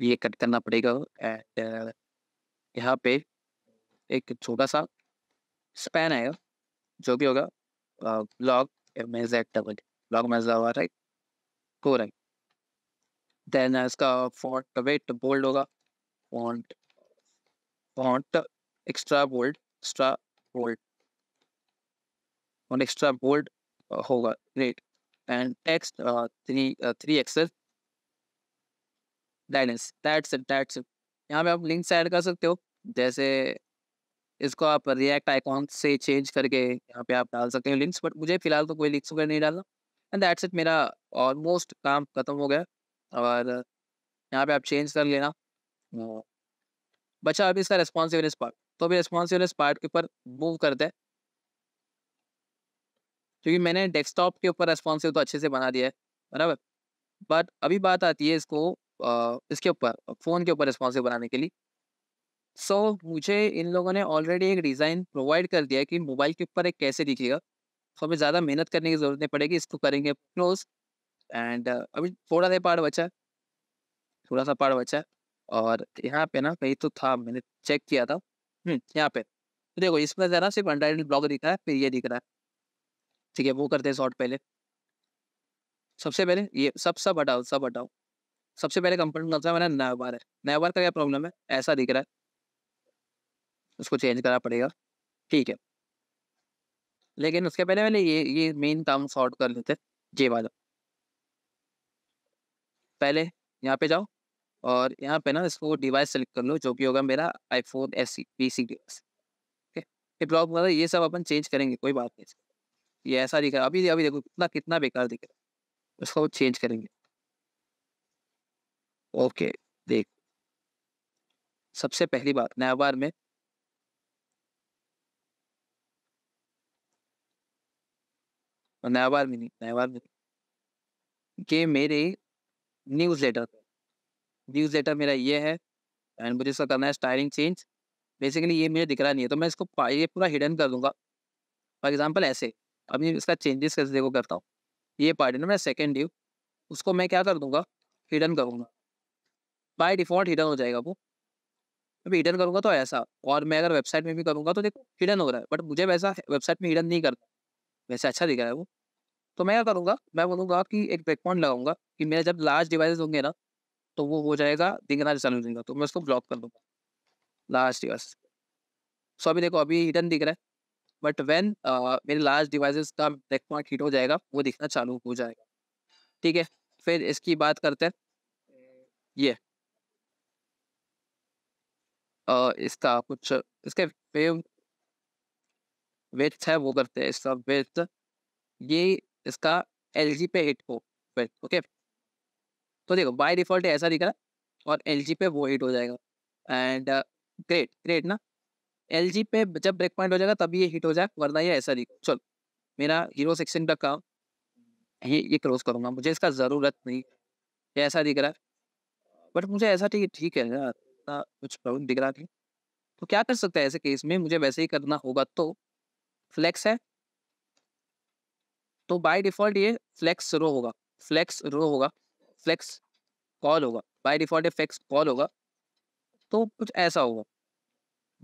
ये कट करना पड़ेगा एंड uh, यहाँ पे एक छोटा सा स्पैन आएगा जो भी होगा लॉग मेजा डबल लॉग मेजा राइट को राइट देन इसका फॉन्ट वेट बोल्ड होगा font font extra bold extra bold और एक्स्ट्रा बोल्ड होगा रेट and text uh, three uh, guidance that's it that's it यहाँ पे आप लिंक्स ऐड कर सकते हो जैसे इसको आप रिएक्ट आइकॉन से चेंज करके यहाँ पे आप डाल सकते हो लिंक्स बट मुझे फिलहाल तो कोई लिंक्स वगैरह नहीं डालना एंड दैट्स इट मेरा ऑलमोस्ट काम खत्म हो गया और यहाँ पे आप चेंज कर लेना हाँ। बचा अभी इसका रेस्पॉन्सिवनेस पार्ट तो अभी रेस्पॉन्सिवनेस पार्ट के ऊपर मूव करते हैं क्योंकि मैंने डेस्कटॉप के ऊपर रेस्पॉन्सिव तो अच्छे से बना दिया है बराबर बट अभी बात आती है इसको आ, इसके ऊपर फ़ोन के ऊपर रेस्पॉन्सिव बनाने के लिए सो so, मुझे इन लोगों ने ऑलरेडी एक डिज़ाइन प्रोवाइड कर दिया है कि मोबाइल के ऊपर एक कैसे दिखेगा तो हमें ज़्यादा मेहनत करने की ज़रूरत नहीं पड़ेगी इसको करेंगे क्लोज एंड uh, अभी थोड़ा सा पार्ट बचा है थोड़ा सा पार्ट बचा है और यहाँ पे ना कहीं तो था मैंने चेक किया था हम्म, यहाँ पे तो देखो इसमें ज़रा सिर्फ अंडर ब्लॉग दिख रहा है फिर ये दिख रहा है ठीक है वो करते हैं सॉर्ट पहले सबसे पहले ये सब सब हटाओ सब हटाओ सबसे पहले कंपोनेंट करता है मैंने नया बार है नया बार का क्या प्रॉब्लम है ऐसा दिख रहा है उसको चेंज करना पड़ेगा ठीक है लेकिन उसके पहले मैंने ये ये मेन काम सॉर्ट कर लेते जे वाला पहले यहाँ पे जाओ और यहाँ पे ना इसको डिवाइस सेलेक्ट कर लो जो कि होगा मेरा iPhone S C P C device ठीक है ये प्रॉब्लम ये सब अपन चेंज करेंगे कोई बात नहीं ये ऐसा दिख रहा अभी अभी देखो कितना कितना बेकार दिख रहा है उसको चेंज करेंगे ओके देख सबसे पहली बात नया बार में नया बार में नहीं नया बार में कि मेरे न्यूज लेटर न्यूज लेटर मेरा ये है एंड मुझे इसका करना है स्टाइलिंग चेंज बेसिकली ये मुझे दिख रहा नहीं है तो मैं इसको ये पूरा हिडन कर दूंगा फॉर एग्जाम्पल ऐसे अभी इसका चेंजेस कैसे देखो करता हूँ ये पार्ट है ना मैं सेकेंड ड्यू उसको मैं क्या कर दूंगा हिडन करूँगा बाय डिफॉल्ट हिडन हो जाएगा वो अभी हिडन करूँगा तो ऐसा और मैं अगर वेबसाइट में भी करूँगा तो देखो हिडन हो रहा है बट मुझे वैसा वेबसाइट में हिडन नहीं करना वैसे अच्छा दिख रहा है वो तो मैं क्या करूँगा मैं बोलूँगा कि एक ब्रेक पॉइंट लगाऊंगा कि मेरे जब लार्ज डिवाइस होंगे ना तो वो हो जाएगा दिखना हो नहीं तो मैं उसको ब्लॉक कर दूंगा लास्ट डिवाइस सो अभी देखो अभी हिडन दिख रहा है बट वेन मेरे लार्ज डिवाइसेस का ब्लैक पॉइंट हीट हो जाएगा वो दिखना चालू हो जाएगा ठीक है फिर इसकी बात करते हैं ये आ, इसका कुछ इसके वेव वेथ है वो करते हैं इसका वेथ ये इसका एल पे हिट हो वेथ ओके तो देखो बाय डिफॉल्ट ऐसा दिख रहा है और एल पे वो हिट हो जाएगा एंड ग्रेट ग्रेट ना एल पे जब ब्रेक पॉइंट हो जाएगा तभी ये हिट हो जाएगा वरना ये ऐसा नहीं चलो मेरा हीरो सेक्शन का काम ये ये क्रॉस करूँगा मुझे इसका ज़रूरत नहीं ये ऐसा दिख रहा है बट मुझे ऐसा ठीक ठीक है यार इतना कुछ प्रॉब्लम दिख रहा नहीं तो क्या कर सकते हैं ऐसे केस में मुझे वैसे ही करना होगा तो फ्लैक्स है तो बाय डिफॉल्ट ये फ्लैक्स रो होगा फ्लैक्स रो होगा फ्लैक्स कॉल होगा बाय डिफॉल्ट ये फ्लैक्स कॉल होगा तो कुछ ऐसा होगा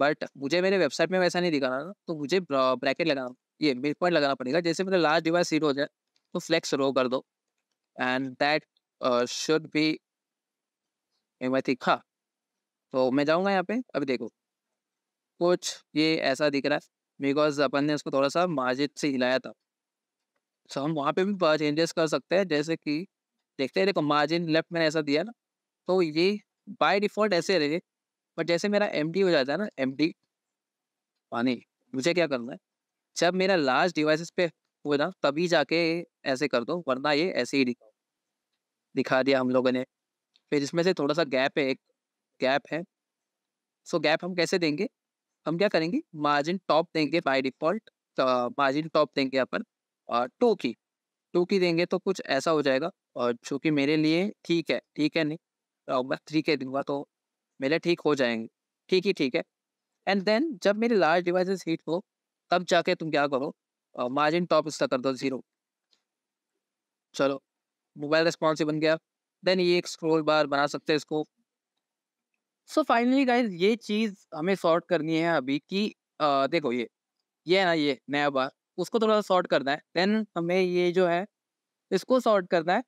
बट मुझे मेरे वेबसाइट में वैसा नहीं दिखाना तो मुझे ब्रैकेट लगाना ये मिड पॉइंट लगाना पड़ेगा जैसे मेरा लास्ट डिवाइस सीट हो जाए तो फ्लेक्स रो कर दो and that should be um I think हाँ तो मैं जाऊँगा यहाँ पे अभी देखो कुछ ये ऐसा दिख रहा है बिकॉज अपन ने उसको थोड़ा सा माजिद से हिलाया था सो so, हम वहाँ पे भी चेंजेस कर सकते हैं जैसे कि देखते हैं देखो मार्जिन लेफ्ट मैंने ऐसा दिया ना तो ये बाय डिफॉल्ट ऐसे रहे बट जैसे मेरा एम हो जाता है ना एम पानी मुझे क्या करना है जब मेरा लार्ज डिवाइसेस पे हुए ना तभी जाके ऐसे कर दो वरना ये ऐसे ही दिखा दिखा दिया हम लोगों ने फिर इसमें से थोड़ा सा गैप है एक गैप है सो so, गैप हम कैसे देंगे हम क्या करेंगे मार्जिन टॉप देंगे बाय डिफॉल्ट मार्जिन टॉप देंगे अपन और टू की टू की देंगे तो कुछ ऐसा हो जाएगा और चूँकि मेरे लिए ठीक है ठीक है नहीं तो मैं थ्री के दूंगा तो मेरे ठीक हो जाएंगे ठीक ही ठीक है एंड देन जब मेरी लार्ज डिवाइसेस हीट हो तब जाके तुम क्या करो मार्जिन टॉप इसका कर दो जीरो चलो मोबाइल रिस्पॉन्सिव बन गया देन ये एक स्क्रोल बार बना सकते हैं इसको सो फाइनली गाइज ये चीज़ हमें सॉर्ट करनी है अभी कि आ, देखो ये ये है ना ये नया बार उसको थोड़ा सॉर्ट करना है देन हमें ये जो है इसको सॉर्ट करना है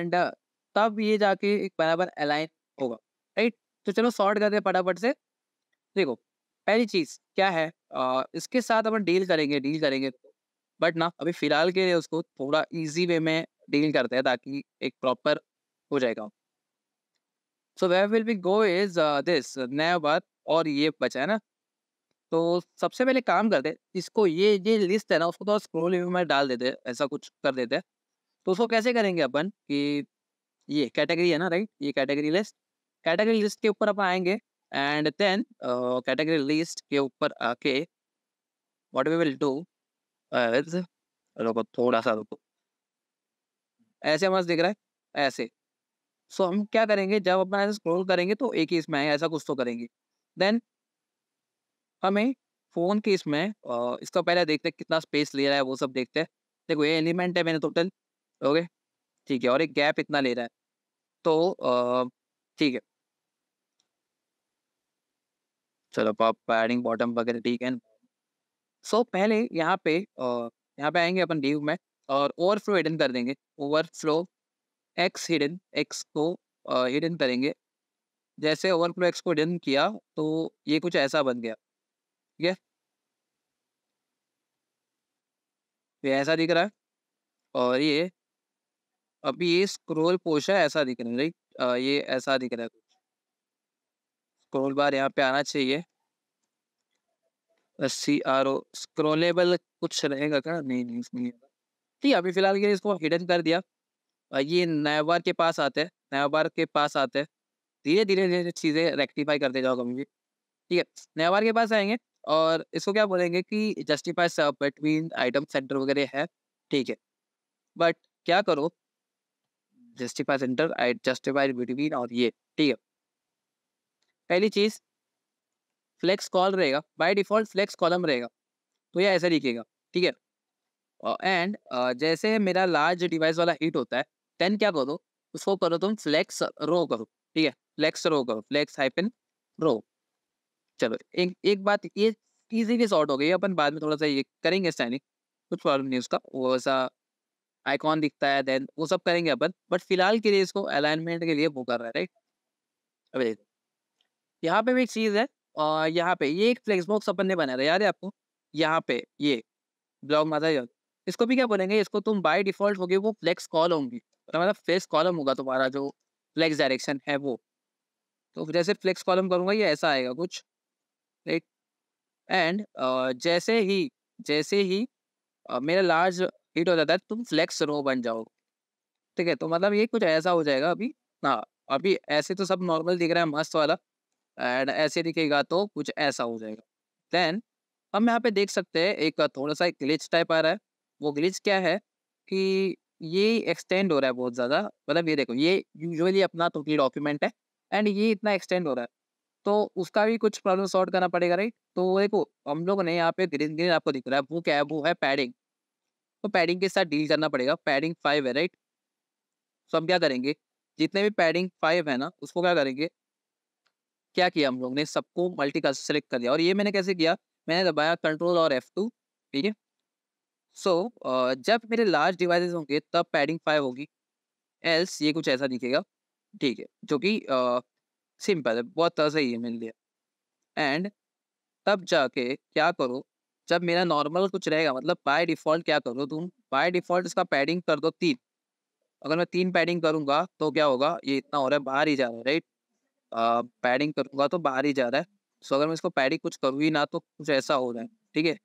एंड तब ये जाके एक बराबर अलाइन होगा राइट तो चलो सॉर्ट करते हैं फटाफट से देखो पहली चीज क्या है आ, इसके साथ अपन डील करेंगे डील करेंगे बट ना अभी फिलहाल के लिए उसको थोड़ा इजी वे में डील करते हैं ताकि एक प्रॉपर हो जाएगा so we will be go is this नया बात और ये बचा है ना तो सबसे पहले काम करते हैं इसको ये ये लिस्ट है ना उसको थोड़ा स्क्रोल में डाल देते हैं ऐसा कुछ कर देते हैं तो उसको कैसे करेंगे अपन कि ये कैटेगरी है ना राइट ये कैटेगरी लिस्ट कैटेगरी लिस्ट के ऊपर आप आएंगे एंड देन कैटेगरी लिस्ट के ऊपर आके what we will do is रुको थोड़ा सा रुको ऐसे हमारे दिख रहा है ऐसे सो so, हम क्या करेंगे जब अपना ऐसे स्क्रॉल करेंगे तो एक ही इसमें आए ऐसा कुछ तो करेंगे देन हमें फ़ोन के इसमें uh, इसका पहले देखते हैं कितना स्पेस ले रहा है वो सब देखते हैं देखो ये एलिमेंट है मैंने टोटल ओके ठीक है और एक गैप इतना ले रहा है तो uh, ठीक है चलो पॉप पैडिंग बॉटम वगैरह ठीक है सो so, पहले यहाँ पे यहाँ पे आएंगे अपन डीव में और ओवरफ्लो हिडन कर देंगे ओवरफ्लो एक्स हिडन एक्स को हिडन करेंगे जैसे ओवरफ्लो एक्स को हिडन किया तो ये कुछ ऐसा बन गया ठीक है ये ऐसा दिख रहा है और ये अभी ये स्क्रोल पोर्शन ऐसा दिख रहा है राइट ये ऐसा दिख रहा है स्क्रोल बार यहाँ पे आना चाहिए सी आर ओ स्क्रोलेबल कुछ रहेगा क्या नहीं नहीं नहीं ठीक है अभी फिलहाल के लिए इसको हिडन कर दिया और ये नया बार के पास आते हैं नया बार के पास आते हैं धीरे धीरे धीरे चीज़ें रेक्टिफाई करते जाओ कभी भी ठीक है नया बार के पास आएंगे और इसको क्या बोलेंगे कि जस्टिफाई सब बिटवीन आइटम सेंटर वगैरह है ठीक है बट क्या करो जस्टिफाई सेंटर जस्टिफाइड बिटवीन और ये ठीक है पहली चीज फ्लेक्स कॉल रहेगा बाय डिफॉल्ट फ्लेक्स कॉलम रहेगा तो यह ऐसा लिखेगा ठीक है एंड uh, जैसे मेरा लार्ज डिवाइस वाला हीट होता है टेन क्या करो उसको करो तुम फ्लेक्स रो करो ठीक है फ्लेक्स रो करो फ्लेक्स हाइपन रो चलो एक एक बात ये इजीली सॉर्ट हो गई अपन बाद में थोड़ा सा ये करेंगे स्टैंडिंग कुछ प्रॉब्लम नहीं उसका वो सा आइकॉन दिखता है देन वो सब करेंगे अपन बट फिलहाल के लिए इसको अलाइनमेंट के लिए वो कर रहा है राइट अब देखो यहाँ पे भी एक चीज़ है और यहाँ पे ये एक फ्लेक्स बॉक्स अपन ने बनाया था याद है आपको यहाँ पे ये ब्लॉग माता जाओ इसको भी क्या बोलेंगे इसको तुम बाय डिफॉल्ट होगी वो तो फ्लेक्स कॉल होंगी मतलब फेस कॉलम होगा तुम्हारा जो फ्लेक्स डायरेक्शन है वो तो जैसे फ्लेक्स कॉलम करूँगा ये ऐसा आएगा कुछ राइट एंड uh, जैसे ही जैसे ही uh, मेरा लार्ज हिट हो जाता है तुम फ्लेक्स रो बन जाओगे ठीक है तो मतलब ये कुछ ऐसा हो जाएगा अभी हाँ अभी ऐसे तो सब नॉर्मल दिख रहा है मस्त वाला एंड ऐसे दिखेगा तो कुछ ऐसा हो जाएगा देन हम यहाँ पे देख सकते हैं एक थोड़ा सा ग्लिच टाइप आ रहा है वो ग्लिच क्या है कि ये एक्सटेंड हो रहा है बहुत ज़्यादा मतलब ये देखो ये यूजुअली अपना टोटली तो डॉक्यूमेंट है एंड ये इतना एक्सटेंड हो रहा है तो उसका भी कुछ प्रॉब्लम सॉल्व करना पड़ेगा राइट तो देखो हम लोग ने यहाँ पे ग्रीन ग्रीन आपको दिख रहा है वो क्या है वो है पैडिंग तो पैडिंग के साथ डील करना पड़ेगा पैडिंग फाइव है राइट तो हम क्या करेंगे जितने भी पैडिंग फाइव है ना उसको क्या करेंगे क्या किया हम लोग ने सबको मल्टी कास्ट सेलेक्ट कर दिया और ये मैंने कैसे किया मैंने दबाया कंट्रोल और एफ टू ठीक है सो जब मेरे लार्ज डिवाइसेस होंगे तब पैडिंग फाइव होगी एल्स ये कुछ ऐसा दिखेगा ठीक है जो कि सिंपल है बहुत सही है मेरे लिए एंड तब जाके क्या करो जब मेरा नॉर्मल कुछ रहेगा मतलब बाय डिफॉल्ट क्या करो तुम बाय डिफॉल्ट इसका पैडिंग कर दो तीन अगर मैं तीन पैडिंग करूंगा तो क्या होगा ये इतना हो रहा है बाहर ही जा रहा है राइट पैडिंग करूँगा तो बाहर ही जा रहा है सो अगर मैं इसको पैडिंग कुछ करूँ ही ना तो कुछ ऐसा हो रहा है ठीक है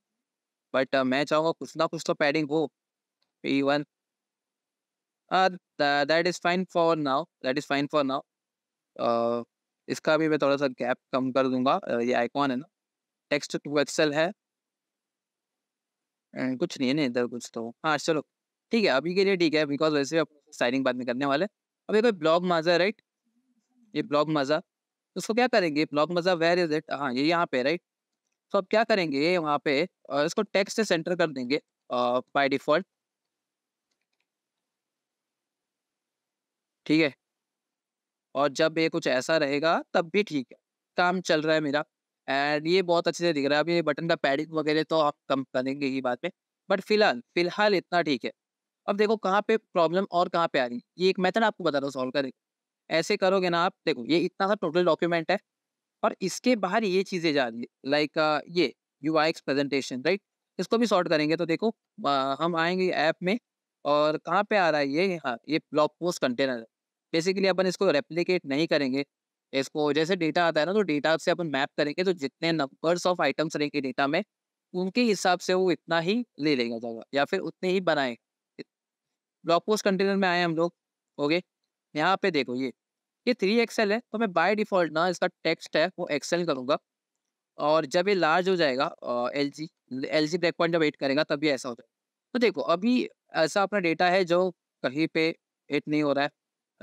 बट मैं चाहूँगा कुछ ना कुछ तो पैडिंग हो E one that is fine for now that is fine for now इसका भी मैं थोड़ा सा गैप कम कर दूंगा ये आइकॉन है ना टेक्स्ट टू एक्सेल है कुछ नहीं है ना इधर कुछ तो हाँ चलो ठीक है अभी के लिए ठीक है बिकॉज वैसे साइनिंग बाद में करने वाले अभी कोई ब्लॉग माजा राइट ये ब्लॉग मज़ा उसको क्या करेंगे ब्लॉक मज़ा वेर इज इट हाँ ये यहाँ पे राइट तो अब क्या करेंगे वहाँ पे इसको टेक्स्ट से सेंटर कर देंगे बाय uh, डिफॉल्ट ठीक है और जब ये कुछ ऐसा रहेगा तब भी ठीक है काम चल रहा है मेरा एंड ये बहुत अच्छे से दिख रहा है अभी बटन का पैडिंग वगैरह तो आप कम करेंगे ये बात में बट फिलहाल फिलहाल इतना ठीक है अब देखो कहाँ पे प्रॉब्लम और कहाँ पे आ रही है ये एक मेथड आपको बता रहा हूँ सॉल्व करेंगे ऐसे करोगे ना आप देखो ये इतना सा टोटल डॉक्यूमेंट है और इसके बाहर ये चीज़ें जा रही है लाइक ये U I X presentation right इसको भी सॉर्ट करेंगे तो देखो आ, हम आएंगे ऐप में और कहाँ पे आ रहा है ये हाँ ये ब्लॉक पोस्ट कंटेनर है बेसिकली अपन इसको रेप्लीकेट नहीं करेंगे इसको जैसे डेटा आता है ना तो डेटा से अपन मैप करेंगे तो जितने नंबर्स ऑफ आइटम्स रहेंगे डेटा में उनके हिसाब से वो इतना ही ले लेगा जगह या फिर उतने ही बनाए ब्लॉक पोस्ट कंटेनर में आए हम लोग ओके यहाँ पे देखो ये ये थ्री एक्सएल है तो मैं बाय डिफॉल्ट ना इसका टेक्स्ट है वो एक्सेल करूँगा और जब ये लार्ज हो जाएगा L G L G break point जब एट करेगा तब भी ऐसा होता है तो देखो अभी ऐसा अपना डेटा है जो कहीं पे एट नहीं हो रहा है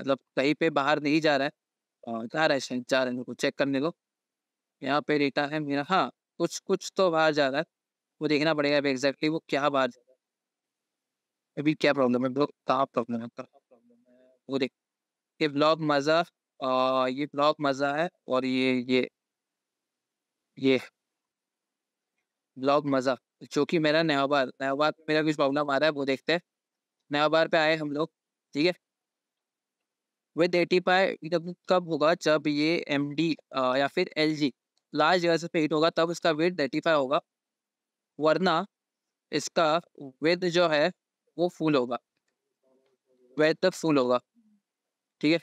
मतलब कहीं पे बाहर नहीं जा रहा है आ, जा रहा है जा रहे हैं चेक करने को यहाँ पे डेटा है मेरा हाँ कुछ कुछ तो बाहर जा रहा है वो देखना पड़ेगा अभी एग्जैक्टली वो क्या बाहर जा रहा है अभी क्या प्रॉब्लम है कहाँ प्रॉब्लम है वो देख ये ब्लॉग मज़ा ये ब्लॉग मज़ा है और ये ये ये ब्लॉग मज़ा जो कि मेरा नयाबार नयाबार पे मेरा कुछ प्रॉब्लम आ रहा है वो देखते हैं नयाबार पे आए हम लोग ठीक है विद एटी पाई कब होगा जब ये एम डी या फिर एल जी लार्ज जगह पे हिट होगा तब इसका वेट फाइव होगा वरना इसका वेद जो है वो फुल होगा वेद तब फुल होगा ठीक है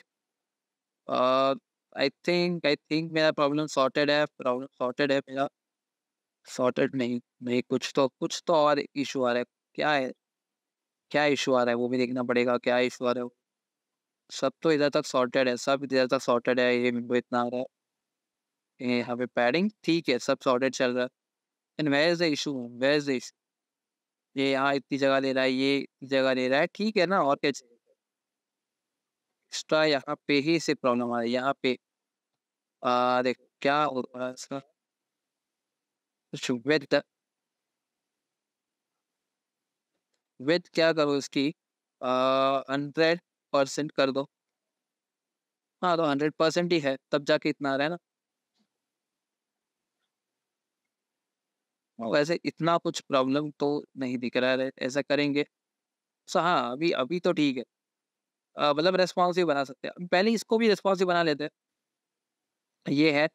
आई थिंक आई थिंक मेरा प्रॉब्लम सॉर्टेड है प्रॉब्लम सॉर्टेड है मेरा सॉर्टेड नहीं नहीं कुछ तो कुछ तो और इशू आ रहा है क्या है क्या इशू आ रहा है वो भी देखना पड़ेगा क्या इशू आ रहा है सब तो इधर तक सॉर्टेड है सब इधर तक सॉर्टेड है ये मेरे इतना आ रहा है यहाँ पे पैडिंग ठीक है सब सॉर्टेड चल रहा है and where is the issue where is the issue ये यहाँ इतनी जगह ले रहा है ये इतनी जगह ले रहा है ठीक है ना और क्या चाहिए एक्स्ट्रा यहाँ पे ही से प्रॉब्लम आ रही है यहाँ पे देख क्या हो रहा है इसका वेद वेद क्या करो इसकी हंड्रेड परसेंट कर दो हाँ तो हंड्रेड परसेंट ही है तब जाके इतना आ रहा है ना वैसे इतना कुछ प्रॉब्लम तो नहीं दिख रहा है ऐसा करेंगे सो हाँ अभी अभी तो ठीक है मतलब रेस्पॉन्सिव बना सकते हैं पहले इसको भी रेस्पॉन्सिव बना लेते हैं ये है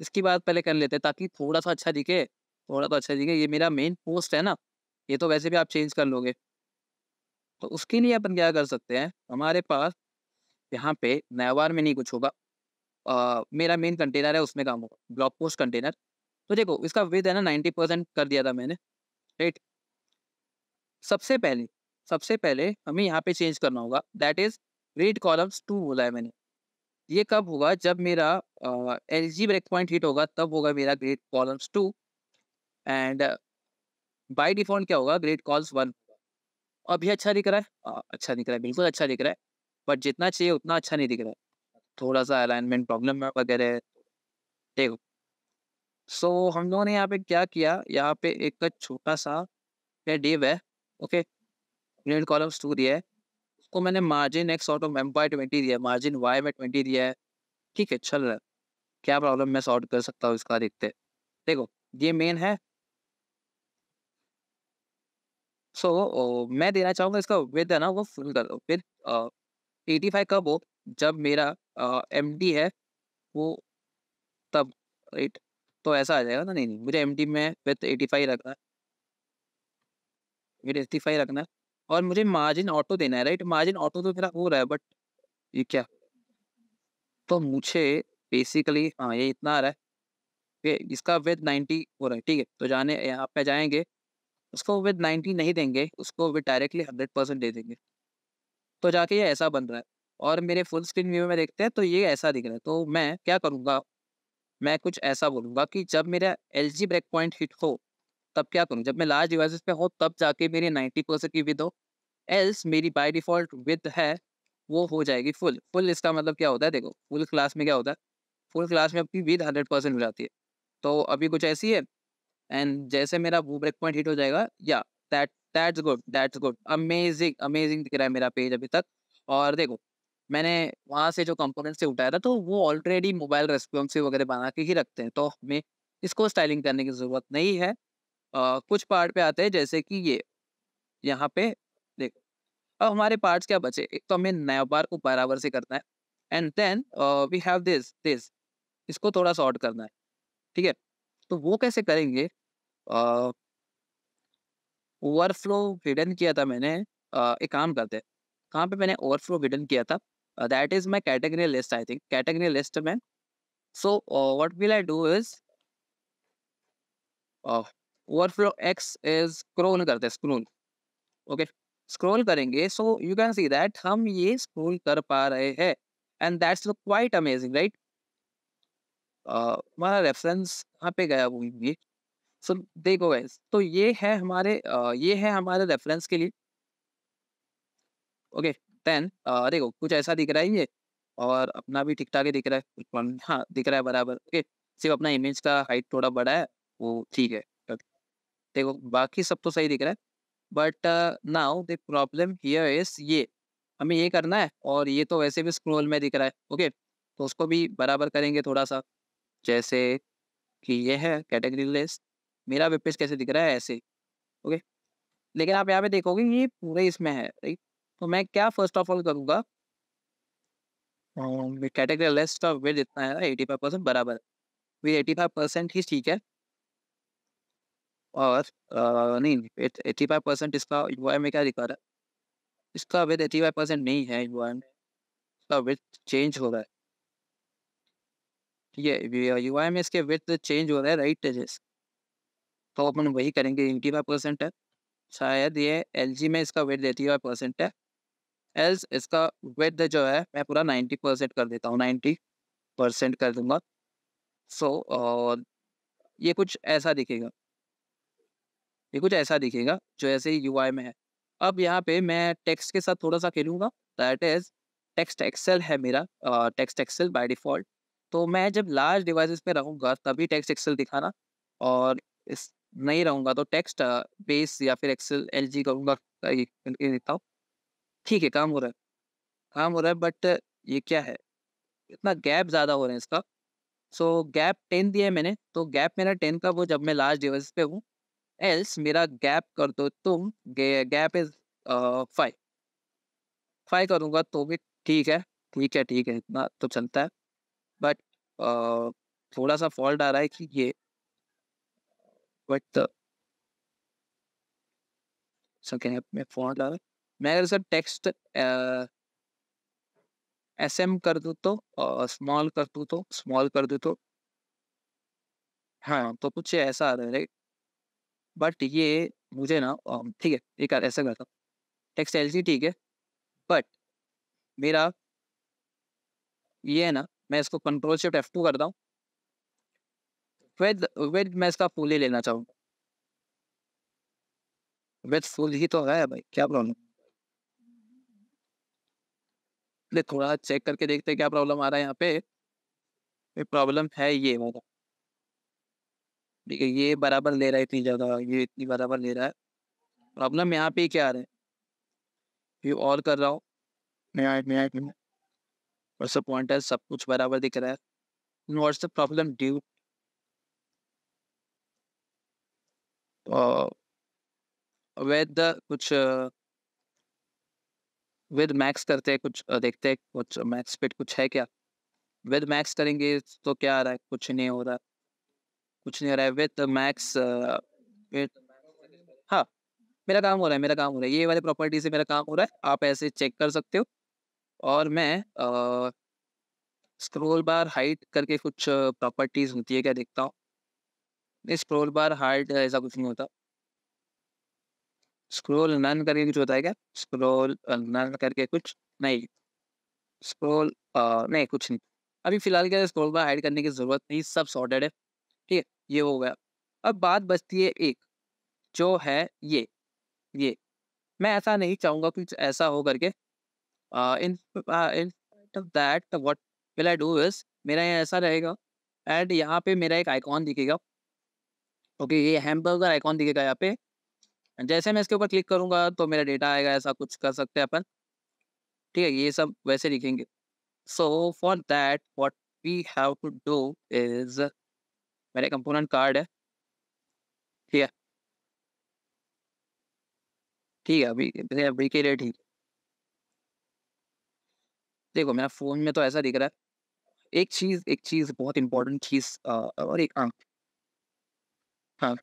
इसकी बात पहले कर लेते हैं ताकि थोड़ा सा अच्छा दिखे थोड़ा तो अच्छा दिखे ये मेरा मेन पोस्ट है ना ये तो वैसे भी आप चेंज कर लोगे तो उसके लिए अपन क्या कर सकते हैं हमारे पास यहाँ पे नयावार में नहीं कुछ होगा मेरा मेन कंटेनर है उसमें काम होगा ब्लॉक पोस्ट कंटेनर तो देखो इसका विद है ना नाइन्टी परसेंट कर दिया था मैंने राइट सबसे पहले सबसे पहले हमें यहाँ पे चेंज करना होगा that is grid columns two बोला है मैंने ये कब होगा जब मेरा L G break point hit होगा तब होगा मेरा grid columns two and by default क्या होगा ग्रेड कॉल्स वन होगा अभी अच्छा दिख रहा है आ, अच्छा दिख रहा है बिल्कुल अच्छा दिख रहा है बट जितना चाहिए उतना अच्छा नहीं दिख रहा है थोड़ा सा अलाइनमेंट प्रॉब्लम वगैरह देखो सो so, हम लोगों ने यहाँ पे क्या किया यहाँ पे एक छोटा सा डेव है ओके okay? यूनिट कॉलम्स टू दिया है उसको मैंने margin X of M by twenty दिया है मार्जिन वाई बाई ट्वेंटी दिया है ठीक है चल रहा है क्या प्रॉब्लम मैं सॉल्व कर सकता हूँ इसका देखते देखो ये मेन है सो so, मैं देना चाहूँगा इसका विद है ना वो फुल कर दो फिर एटी फाइव कब हो जब मेरा एम डी है वो तब राइट तो ऐसा आ जाएगा ना नहीं नहीं मुझे एम डी में विथ एटी फाइव रखना है विथ एटी फाइव रखना है और मुझे मार्जिन ऑटो देना है राइट मार्जिन ऑटो तो मेरा हो रहा है बट ये क्या तो मुझे बेसिकली हाँ ये इतना आ रहा है इसका विद नाइन्टी हो रहा है ठीक है तो जाने यहाँ पे जाएंगे उसको विद नाइन्टी नहीं देंगे उसको विद डायरेक्टली हंड्रेड परसेंट दे देंगे तो जाके ये ऐसा बन रहा है और मेरे फुल स्क्रीन व्यू में देखते हैं तो ये ऐसा दिख रहा है तो मैं क्या करूँगा मैं कुछ ऐसा बोलूँगा कि जब मेरा L G break point hit हो तब क्या करूँ जब मैं लार्ज डिवाइसेस पे हो तब जाके मेरी नाइन्टी परसेंट की विद हो एल्स मेरी बाय डिफॉल्ट विद है वो हो जाएगी फुल फुल इसका मतलब क्या होता है देखो फुल क्लास में क्या होता है फुल क्लास में आपकी विद हंड्रेड परसेंट हो जाती है तो अभी कुछ ऐसी है एंड जैसे मेरा वो ब्रेक पॉइंट हिट हो जाएगा या that that's good that's good amazing amazing दिख रहा है मेरा पेज अभी तक और देखो मैंने वहाँ से जो कंपोनेंट से उठाया था तो वो ऑलरेडी मोबाइल रेस्पॉन्सिव वगैरह बना के ही रखते हैं तो हमें इसको स्टाइलिंग करने की ज़रूरत नहीं है आ, कुछ पार्ट पे आते हैं जैसे कि ये यहाँ पे देखो अब हमारे पार्ट्स क्या बचे एक तो हमें नया बार को बराबर से करना है and then we have this this इसको थोड़ा सॉर्ट करना है ठीक है तो वो कैसे करेंगे ओवरफ्लो हिडन किया था मैंने uh, एक काम करते हैं कहाँ पे मैंने ओवरफ्लो हिडन किया था that is my category list I think category list में so what will I do is overflow X is scroll करते हैं स्क्रोल ओके स्क्रोल करेंगे so you can see that हम ये स्क्रोल कर पा रहे हैं and that's look quite amazing right हमारा रेफरेंस यहाँ पे गया वो ये सो देखो गाइस तो ये है हमारे uh, ये है हमारे रेफरेंस के लिए ओके okay, देन uh, देखो कुछ ऐसा दिख रहा है ये और अपना भी ठीक ठाक ही दिख रहा है हाँ दिख रहा है बराबर ओके okay, सिर्फ अपना इमेज का हाइट थोड़ा बड़ा है वो ठीक है देखो बाकी सब तो सही दिख रहा है but now the problem here is ये हमें ये करना है और ये तो वैसे भी स्क्रोल में दिख रहा है ओके okay? तो उसको भी बराबर करेंगे थोड़ा सा जैसे कि ये है कैटेगरी लिस्ट मेरा वेब पेज कैसे दिख रहा है ऐसे ओके लेकिन आप यहाँ पे देखोगे ये पूरे इसमें है राइट तो मैं क्या फर्स्ट ऑफ ऑल करूँगा कैटेगरी लिस्ट ऑफ वेट इतना है एटी फाइव परसेंट बराबर विद एटी फाइव परसेंट ही ठीक है और नहीं एट्टी फाइव परसेंट इसका आई में क्या दिखा रहा है इसका वेट एटी फाइव परसेंट नहीं है आई में इसका वेट चेंज हो रहा है ठीक है में इसके वेट चेंज हो रहा है राइट एजेस तो अपन वही करेंगे एट्टी फाइव परसेंट है शायद ये एल में इसका वेट एटी फाइव परसेंट है एल्स इसका वेट जो है मैं पूरा नाइन्टी परसेंट कर देता हूँ नाइन्टी परसेंट कर दूंगा सो so, और ये कुछ ऐसा दिखेगा ये कुछ ऐसा दिखेगा जो ऐसे ही यू में है अब यहाँ पे मैं टेक्स्ट के साथ थोड़ा सा खेलूंगा दैट इज टेक्स्ट एक्सेल है मेरा टेक्स्ट एक्सेल बाय डिफॉल्ट तो मैं जब लार्ज डिवाइसेस पे रहूँगा तभी टेक्स्ट एक्सेल दिखाना और इस नहीं रहूँगा तो टेक्स्ट बेस या फिर एक्सेल एल जी करूँगा ये देता हूँ ठीक है काम हो रहा है काम हो रहा है बट ये क्या है इतना गैप ज़्यादा हो रहा है इसका सो गैप टेन दिया है मैंने तो गैप मेरा टेन का वो जब मैं लास्ट डिवाइस पे हूँ एल्स मेरा गैप कर दो तुम गैप इज फाइव फाइव करूँगा तो भी ठीक है ठीक है ठीक है इतना तो चलता है बट थोड़ा सा फॉल्ट आ रहा है कि ये बट फॉल्ट में आ रहा है मैं अगर सर टेक्स्ट एस एम कर दूँ तो स्मॉल कर दूँ तो स्मॉल कर दूँ तो हाँ तो कुछ ऐसा आ रहा है बट ये मुझे ना ठीक है एक ऐसा करता टेक्सटाइल ही ठीक है बट मेरा ये है ना मैं इसको कंट्रोल शिफ्ट एफ टू करता हूँ विद विद मैं इसका फूल ही लेना चाहूँगा विद फूल ही तो है भाई क्या प्रॉब्लम थोड़ा चेक करके देखते हैं क्या प्रॉब्लम आ रहा है यहाँ पे प्रॉब्लम है ये वाला ठीक है ये बराबर ले रहा है इतनी ज़्यादा ये इतनी बराबर ले रहा है प्रॉब्लम यहाँ पे क्या आ रहा है ये और कर रहा हूँ नया नया व्हाट्सअप पॉइंटर सब कुछ बराबर दिख रहा है व्हाट्सअप प्रॉब्लम ड्यू वेद कुछ विद uh, मैक्स करते हैं कुछ देखते हैं कुछ मैक्स फिट कुछ है क्या विद मैक्स करेंगे तो क्या आ रहा है कुछ नहीं हो रहा है कुछ नहीं हो रहा है विथ मैक्स हाँ मेरा काम हो रहा है मेरा काम हो रहा है ये वाले प्रॉपर्टी से मेरा काम हो रहा है आप ऐसे चेक कर सकते हो और मैं स्क्रोल बार हाइट करके कुछ प्रॉपर्टीज होती है क्या देखता हूँ नहीं स्क्रोल बार हाइट ऐसा कुछ नहीं होता स्क्रोल नन करके कुछ होता है क्या स्क्रोल नन करके कुछ नहीं स्क्रोल नहीं कुछ नहीं अभी फिलहाल क्या स्क्रोल बार हाइड करने की ज़रूरत नहीं सब सॉर्टेड है ठीक है ये हो गया अब बात बचती है एक जो है ये ये मैं ऐसा नहीं चाहूँगा कुछ ऐसा हो करके in in that what will I do is मेरा यहाँ ऐसा रहेगा एंड यहाँ पे मेरा एक आइकॉन दिखेगा ओके ये हैम्बर्गर आइकॉन दिखेगा यहाँ पे जैसे मैं इसके ऊपर क्लिक करूँगा तो मेरा डेटा आएगा ऐसा कुछ कर सकते हैं अपन ठीक है ये सब वैसे लिखेंगे so for that what we have to do is मेरे कंपोनेंट कार्ड है ठीक है ठीक है अभी अभी के लिए ठीक देखो मेरा फ़ोन में तो ऐसा दिख रहा है एक चीज़ एक चीज़ बहुत इंपॉर्टेंट चीज़ और एक आंख हाँ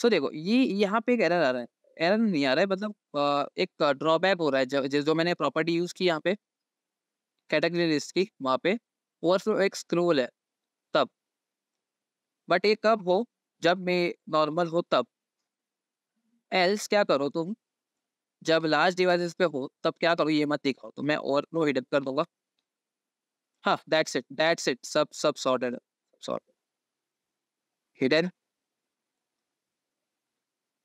सो देखो ये यहाँ पे एक एरर आ रहा है एरर नहीं आ रहा है मतलब एक ड्रॉबैक हो रहा है जो, जो मैंने प्रॉपर्टी यूज़ की यहाँ पे कैटेगरी लिस्ट की वहाँ पे फिर एक स्क्रोल है बट ये कब हो जब मैं नॉर्मल हो तब एल्स क्या करो तुम जब लार्ज डिवाइस पे हो तब क्या करो ये मत दिखाओ तो मैं और नो हिडअप कर दूंगा हाँ दैट्स इट दैट्स इट सब सब सॉर्टेड सॉर्ट हिडन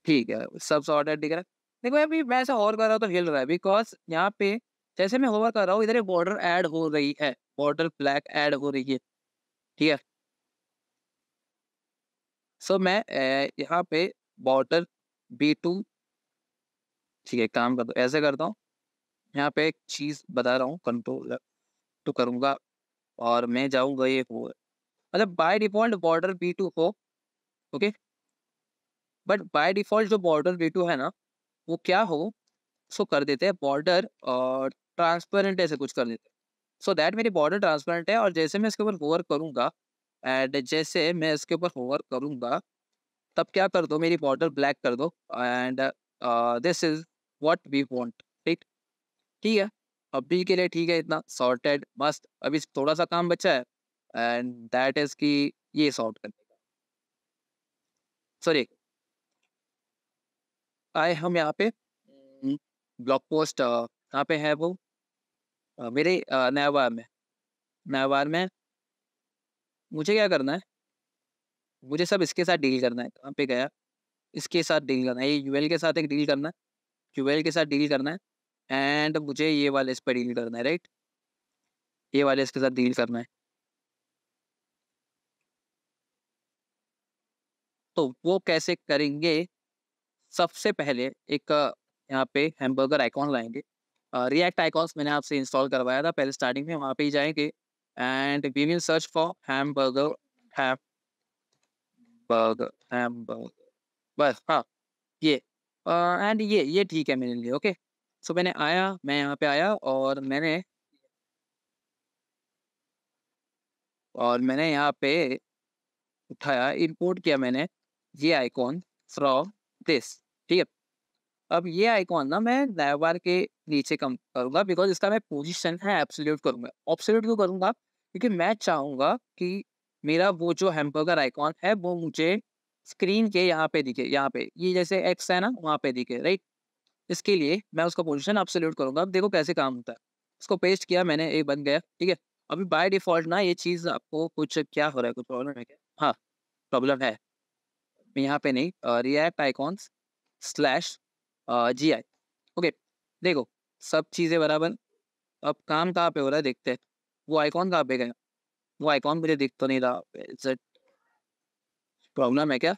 ठीक है सब सॉर्टेड दिख रहा है देखो अभी मैं ऐसा और कर रहा हूँ तो हिल रहा है बिकॉज यहाँ पे जैसे मैं होवर कर रहा हूँ इधर एक बॉर्डर ऐड हो रही है बॉर्डर ब्लैक ऐड हो रही है ठीक है सो so, मैं यहाँ पे बॉर्डर बी टू ठीक है काम करता हूँ ऐसे करता हूँ यहाँ पे एक चीज़ बता रहा हूँ कंट्रोल तो टू करूँगा और मैं जाऊँगा ये मतलब हो मतलब by default border B two हो ओके बट बाय डिफ़ॉल्ट जो बॉर्डर बी टू है ना वो क्या हो सो कर देते हैं बॉर्डर और ट्रांसपेरेंट ऐसे कुछ कर देते हैं सो दैट मेरी बॉर्डर ट्रांसपेरेंट है और जैसे मैं इसके ऊपर गोवर करूँगा एंड जैसे मैं इसके ऊपर होवर करूँगा तब क्या कर दो मेरी बॉर्डर ब्लैक कर दो and this is what we want right ठीक है अभी के लिए ठीक है इतना सॉर्टेड मस्त अभी थोड़ा सा काम बचा है एंड दैट इज की ये सॉर्ट करने का सॉरी आए हम यहाँ पे ब्लॉक पोस्ट कहाँ पे है वो मेरे नयावार में नयावार में मुझे क्या करना है मुझे सब इसके साथ डील करना है कहाँ पे गया इसके साथ डील करना है ये यूएल के साथ एक डील करना है यूएल के साथ डील करना है एंड मुझे ये वाले इस पर डील करना है राइट ये वाले इसके साथ डील करना है तो वो कैसे करेंगे सबसे पहले एक यहाँ पे हैमबर्गर आइकॉन लाएंगे रिएक्ट आइकॉन्स मैंने आपसे इंस्टॉल करवाया था पहले स्टार्टिंग में वहाँ पे ही जाएंगे and we will search for hamburger burger hamburger बस हाँ ये एंड ये ये ठीक है मेरे लिए ओके सो मैंने आया मैं यहाँ पे आया और मैंने और मैंने यहाँ पे उठाया इंपोर्ट किया मैंने ये आइकॉन फ्रॉम दिस ठीक है अब ये आइकॉन ना मैं बार के नीचे कम करूंगा बिकॉज इसका मैं पोजीशन है एब्सोल्यूट करूंगा ऑब्सोल्यूट क्यों करूंगा क्योंकि मैं चाहूँगा कि मेरा वो जो हेम्बर्गर आइकॉन है वो मुझे स्क्रीन के यहाँ पे दिखे यहाँ पे ये जैसे एक्स है ना वहाँ पे दिखे राइट इसके लिए मैं उसका पोजिशन अपसोल्यूट करूँगा अब देखो कैसे काम होता है उसको पेस्ट किया मैंने एक बन गया ठीक है अभी बाय डिफॉल्ट ना ये चीज़ आपको कुछ क्या हो रहा है कुछ प्रॉब्लम है क्या हाँ प्रॉब्लम है यहाँ पे नहीं react icons slash G I okay देखो सब चीज़ें बराबर अब काम कहाँ पे हो रहा है देखते हैं वो आइकॉन कहाँ पे गया वो आइकॉन मुझे दिख तो नहीं रहा प्रॉब्लम है क्या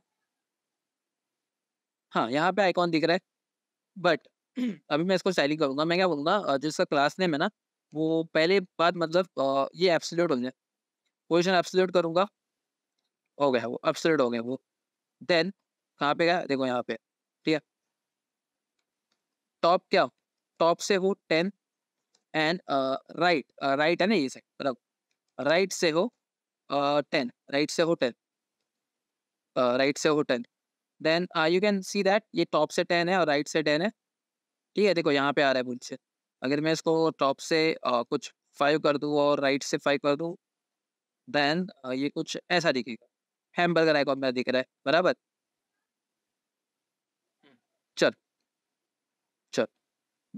हाँ यहाँ पे आइकॉन दिख रहा है बट अभी मैं इसको स्टाइलिंग करूँगा मैं क्या बोलूँगा जिसका क्लास नेम है ना वो पहले बात मतलब ये एप्सोल्यूट हो जाए पोजिशन एप्सोल्यूट करूँगा हो गया वो एप्सोल्यूट हो गया वो देन कहाँ पे गया देखो यहाँ पे ठीक है टॉप क्या टॉप से हो टेन एंड राइट राइट है ना ये साइड मतलब राइट से हो टेन uh, राइट से हो टेन राइट uh, से हो ten then you can see that ये टॉप से टेन है और राइट से टेन है ठीक है देखो यहाँ पे आ रहा है मुझसे अगर मैं इसको टॉप से uh, कुछ फाइव कर दूँ और राइट से फाइव कर दूँ देन uh, ये कुछ ऐसा दिखेगा हैमबर्गर आइकॉन मेरा दिख रहा है बराबर हम्म। चल चल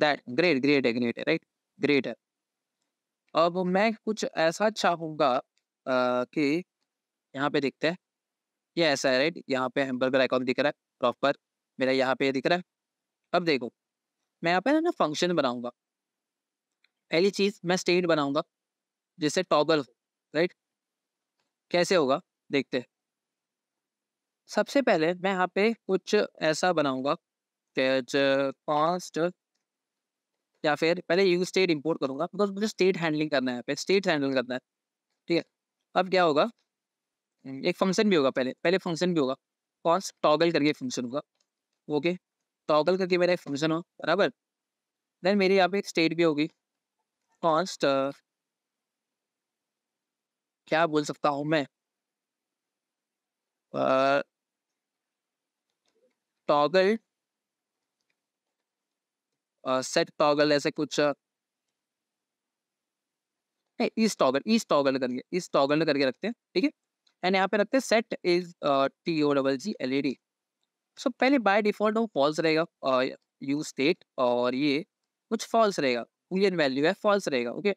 दैट ग्रेट ग्रेट है ग्रेट है राइट ग्रेट है अब मैं कुछ ऐसा चाहूँगा कि यहाँ पे देखते हैं ये ऐसा है राइट यहाँ पे हेम्बर्गर आइकॉन दिख रहा है प्रॉपर मेरा यहाँ पे दिख रहा है अब देखो मैं यहाँ पे ना फंक्शन बनाऊंगा पहली चीज़ मैं स्टेट बनाऊंगा जिससे टॉगल हो राइट कैसे होगा देखते हैं सबसे पहले मैं यहाँ पे कुछ ऐसा बनाऊंगा कॉन्स्ट या फिर पहले यू स्टेट इम्पोर्ट करूंगा बिकॉज मुझे स्टेट हैंडलिंग करना है स्टेट हैंडल करना है ठीक है अब क्या होगा हम्म, एक फंक्शन भी होगा पहले पहले फंक्शन भी होगा कॉन्स टॉगल करके फंक्शन होगा ओके टॉगल करके मेरा एक फंक्शन हो बराबर देन मेरे यहाँ पे एक स्टेट भी होगी कॉन्स्ट क्या बोल सकता हूँ मैं टॉगल सेट टॉगल ऐसे कुछ इस टॉगल इस टॉगल करके इस टॉगल करके रखते हैं ठीक है एंड यहाँ पे रखते हैं set is T O double G L E D so पहले बाय डिफॉल्ट वो फॉल्स रहेगा यू स्टेट और ये कुछ फॉल्स रहेगा बूलियन वैल्यू है फॉल्स रहेगा ओके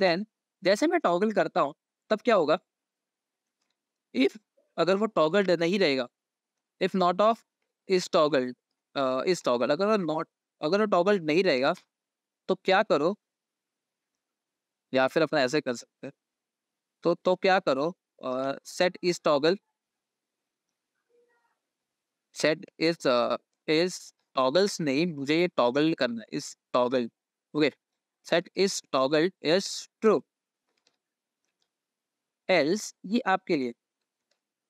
देन जैसे मैं टॉगल करता हूँ तब क्या होगा इफ अगर वो टॉगल्ड नहीं रहेगा if not of is toggled is toggle अगर नॉट अगर वो टॉगल नहीं रहेगा तो क्या करो या फिर अपना ऐसे कर सकते हैं तो तो क्या करो set is toggle set is is toggles नहीं मुझे ये टॉगल करना है इस toggle okay set is toggle is true else ये आपके लिए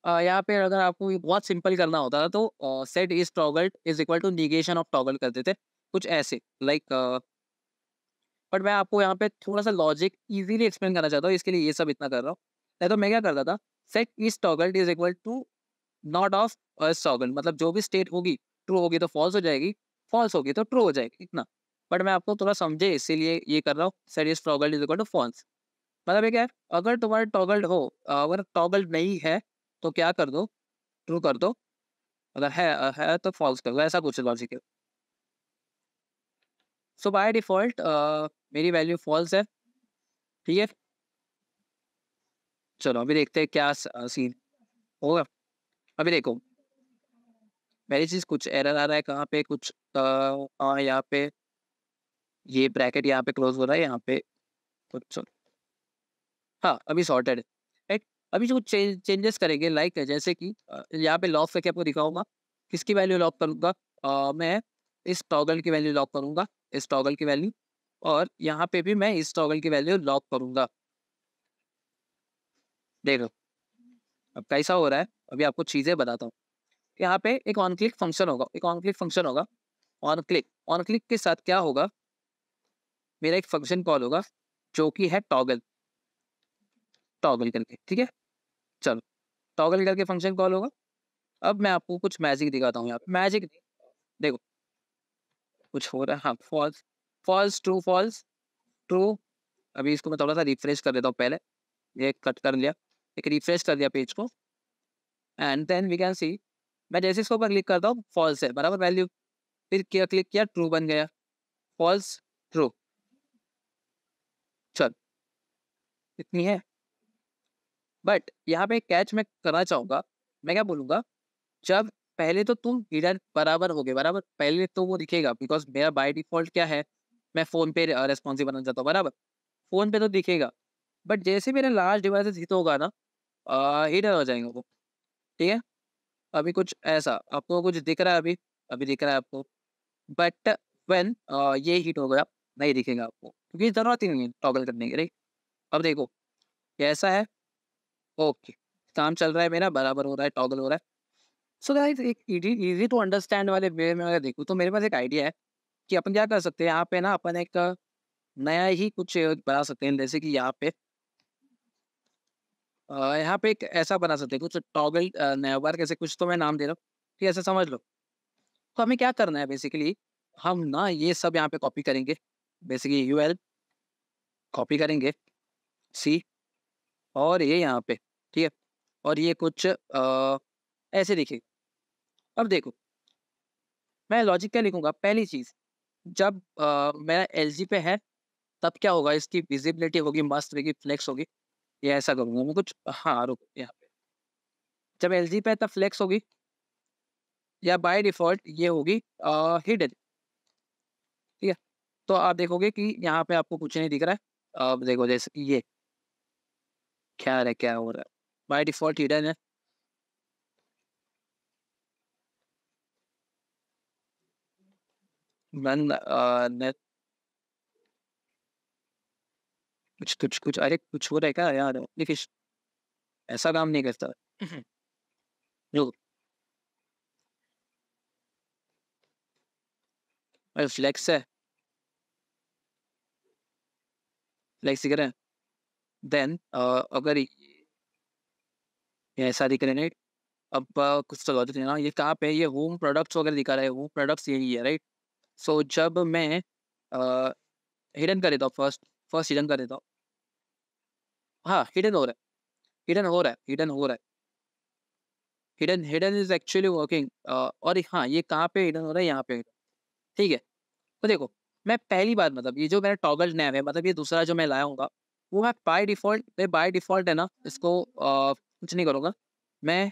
uh, यहाँ पे अगर आपको बहुत सिंपल करना होता था तो set is toggle is equal to negation of toggle कर देते कुछ ऐसे लाइक बट मैं आपको यहाँ पे थोड़ा सा लॉजिक इजीली एक्सप्लेन करना चाहता हूँ इसके लिए ये सब इतना कर रहा हूँ नहीं तो मैं क्या करता था set is toggled is equal to not of toggle मतलब जो भी स्टेट होगी ट्रू होगी तो फॉल्स हो जाएगी फॉल्स होगी तो ट्रू हो जाएगी इतना बट मैं आपको थोड़ा समझे इसीलिए ये कर रहा हूँ set is toggled is equal to false मतलब ये क्या है अगर तुम्हारे टॉगल्ड हो अगर टॉगल्ड नहीं है तो क्या कर दो ट्रू कर दो अगर है है तो फॉल्स कर दो ऐसा कुछ लॉजिक है सो बाय डिफॉल्ट मेरी वैल्यू फॉल्स है ठीक है चलो अभी देखते हैं क्या सीन होगा अभी देखो मेरी चीज कुछ एरर आ रहा है कहाँ पे कुछ हाँ, यहाँ पे ये ब्रैकेट यहाँ पे क्लोज हो रहा है यहाँ पे कुछ तो हाँ अभी सॉर्टेड राइट अभी जो कुछ चेंजेस करेंगे लाइक जैसे कि यहाँ पे लॉक करके आपको दिखाऊंगा किसकी वैल्यू लॉक करूंगा आ, मैं इस टॉगल की वैल्यू लॉक करूंगा इस टॉगल की वैल्यू और यहाँ पे भी मैं इस टॉगल की वैल्यू लॉक करूंगा देखो अब कैसा हो रहा है अभी आपको चीजें बताता हूँ यहाँ पे एक ऑन क्लिक फंक्शन होगा एक ऑन क्लिक फंक्शन होगा ऑन क्लिक ऑन क्लिक के साथ क्या होगा मेरा एक फंक्शन कॉल होगा जो कि है टॉगल टॉगल करके ठीक है चलो टॉगल करके फंक्शन कॉल होगा अब मैं आपको कुछ मैजिक दिखाता हूँ यहाँ पे मैजिक देखो कुछ हो रहा है हाँ false false true false true अभी इसको मैं थोड़ा सा रिफ्रेश कर देता हूँ पहले ये कट कर लिया एक रिफ्रेश कर दिया पेज को and then we can see मैं जैसे इसके ऊपर क्लिक करता हूँ फॉल्स है बराबर वैल्यू फिर क्या क्लिक किया ट्रू बन गया फॉल्स ट्रू चल इतनी है बट यहाँ पे कैच मैं करना चाहूँगा मैं क्या बोलूँगा जब पहले तो तुम हिडन बराबर हो गए बराबर पहले तो वो दिखेगा बिकॉज मेरा बाई डिफॉल्ट क्या है मैं फोन पे रेस्पॉन्सिव बनना चाहता हूँ बराबर फोन पे तो दिखेगा बट जैसे मेरा लार्ज डिवाइसेस हित होगा ना हिडन हो जाएंगे वो ठीक है अभी कुछ ऐसा आपको कुछ दिख रहा है अभी अभी दिख रहा है आपको बट वेन ये हिट हो गया नहीं दिखेगा आपको क्योंकि ज़रूरत ही नहीं है टॉगल करने की राइट अब देखो कैसा है ओके काम चल रहा है मेरा बराबर हो रहा है टॉगल हो रहा है सो गाइस एक इजी टू अंडरस्टैंड वाले वे में अगर देखूँ तो मेरे पास एक आइडिया है कि अपन क्या कर सकते हैं यहाँ पे ना अपन एक नया ही कुछ बना सकते हैं जैसे कि यहाँ पे यहाँ पे एक ऐसा बना सकते हैं कुछ टॉगल वर्क कैसे कुछ तो मैं नाम दे रहा हूँ कि ऐसा समझ लो तो हमें क्या करना है बेसिकली हम ना ये सब यहाँ पे कॉपी करेंगे बेसिकली यू एल कॉपी करेंगे सी और ये यहाँ पे ठीक है और ये कुछ आ, ऐसे देखिए अब देखो मैं लॉजिक क्या लिखूंगा पहली चीज जब आ, मेरा एल पे है तब क्या होगा इसकी विजिबिलिटी होगी मस्त होगी फ्लेक्स होगी ये ऐसा करूंगा मैं कुछ हाँ रुको यहाँ पे जब एल पे है तब फ्लेक्स होगी या बाय डिफॉल्ट ये होगी हिडन ठीक है तो आप देखोगे कि यहाँ पे आपको कुछ नहीं दिख रहा है आप देखो जैसे ये क्या है क्या हो रहा है बाई डिफॉल्ट हिडन है मन अ, कुछ कुछ कुछ अरे कुछ हो रहा है क्या यार देखिए ऐसा काम नहीं करता जो अरे फ्लेक्स है फ्लेक्स करें देन अगर ये ऐसा दिख रहे हैं अब कुछ तो लॉजिक ना ये कहाँ पे ये होम प्रोडक्ट्स वगैरह दिखा रहा है होम प्रोडक्ट्स यही है राइट सो so, जब मैं हिडन कर देता हूँ फर्स्ट फर्स्ट हिडन कर देता हूँ हाँ हिडन हो रहा है हिडन हो रहा है हिडन हो रहा है hidden hidden is actually working और हाँ ये कहाँ पे हिडन हो रहा है यहाँ पे हिडन ठीक है तो देखो मैं पहली बार मतलब ये जो मेरा टॉगल नैब है मतलब ये दूसरा जो मैं लाया हूँ वो मैं बाय डिफ़ॉल्ट मैं बाय डिफ़ॉल्ट है ना इसको आ, कुछ नहीं करूँगा मैं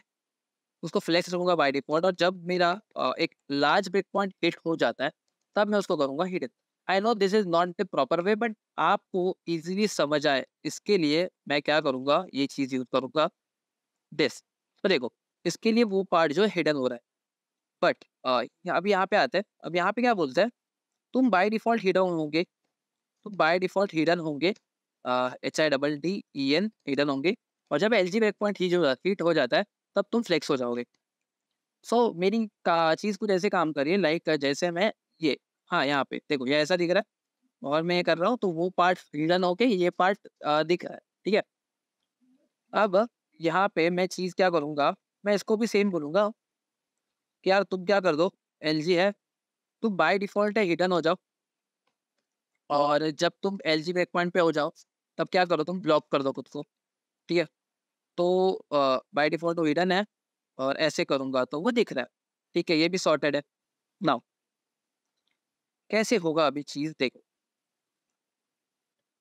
उसको फ्लैक्स रखूँगा बाय डिफ़ॉल्ट और जब मेरा आ, एक लार्ज ब्रेक पॉइंट हिट हो जाता है तब मैं उसको करूँगा hidden I know this is not a proper way but आपको ईजिली समझ आए इसके लिए मैं क्या करूँगा ये चीज यूज करूंगा दिस तो देखो इसके लिए वो पार्ट जो हिडन हो रहा है बट अब यहाँ पे आते हैं अब यहाँ पे क्या बोलते हैं तुम बाय डिफॉल्ट हिडन होंगे तुम बाय डिफॉल्ट हिडन होंगे H I double D E N hidden होंगे और जब L G back point hit हो जाता है तब तुम फ्लेक्स हो जाओगे सो so, मेरी चीज़ कुछ ऐसे काम करिए लाइक जैसे मैं ये हाँ यहाँ पे देखो ये ऐसा दिख रहा है और मैं ये कर रहा हूँ तो वो पार्ट हिडन होके ये पार्ट दिख रहा है ठीक है अब यहाँ पे मैं चीज़ क्या करूँगा मैं इसको भी सेम बोलूँगा कि यार तुम क्या कर दो एल है तुम बाय डिफॉल्ट है हिडन हो जाओ और जब तुम एल जी बैक पॉइंट पे हो जाओ तब क्या करो तुम ब्लॉक कर दो खुद को ठीक है तो बाय डिफॉल्ट वो हिडन है और ऐसे करूँगा तो वो दिख रहा है ठीक है ये भी सॉर्टेड है नाउ कैसे होगा अभी चीज देखो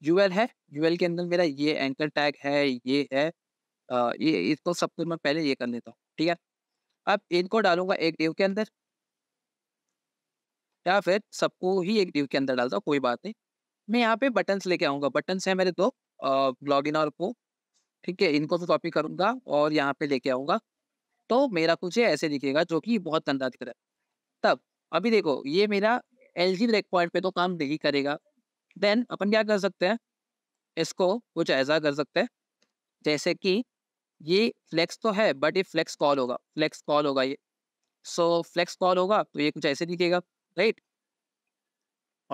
यूएल है यूएल के अंदर मेरा ये एंकर टैग है ये है आ, ये इसको सबको मैं पहले ये कर देता हूँ ठीक है अब इनको डालूंगा एक डिव के अंदर या फिर सबको ही एक डिव के अंदर डालता हूँ कोई बात नहीं मैं यहाँ पे बटन्स लेके आऊंगा बटन्स है मेरे दो ब्लॉग इन और को ठीक है इनको तो कॉपी करूँगा और यहाँ पे लेके आऊंगा तो मेरा कुछ ऐसे दिखेगा जो कि बहुत गंदा दिख रहा है तब अभी देखो ये मेरा एल जी ब्रेक पॉइंट पे तो काम नहीं करेगा देन अपन क्या कर सकते हैं इसको कुछ ऐसा कर सकते हैं जैसे कि ये फ्लेक्स तो है बट ये फ्लेक्स कॉल होगा फ्लेक्स कॉल होगा ये सो so, फ्लेक्स कॉल होगा तो ये कुछ ऐसे दिखेगा राइट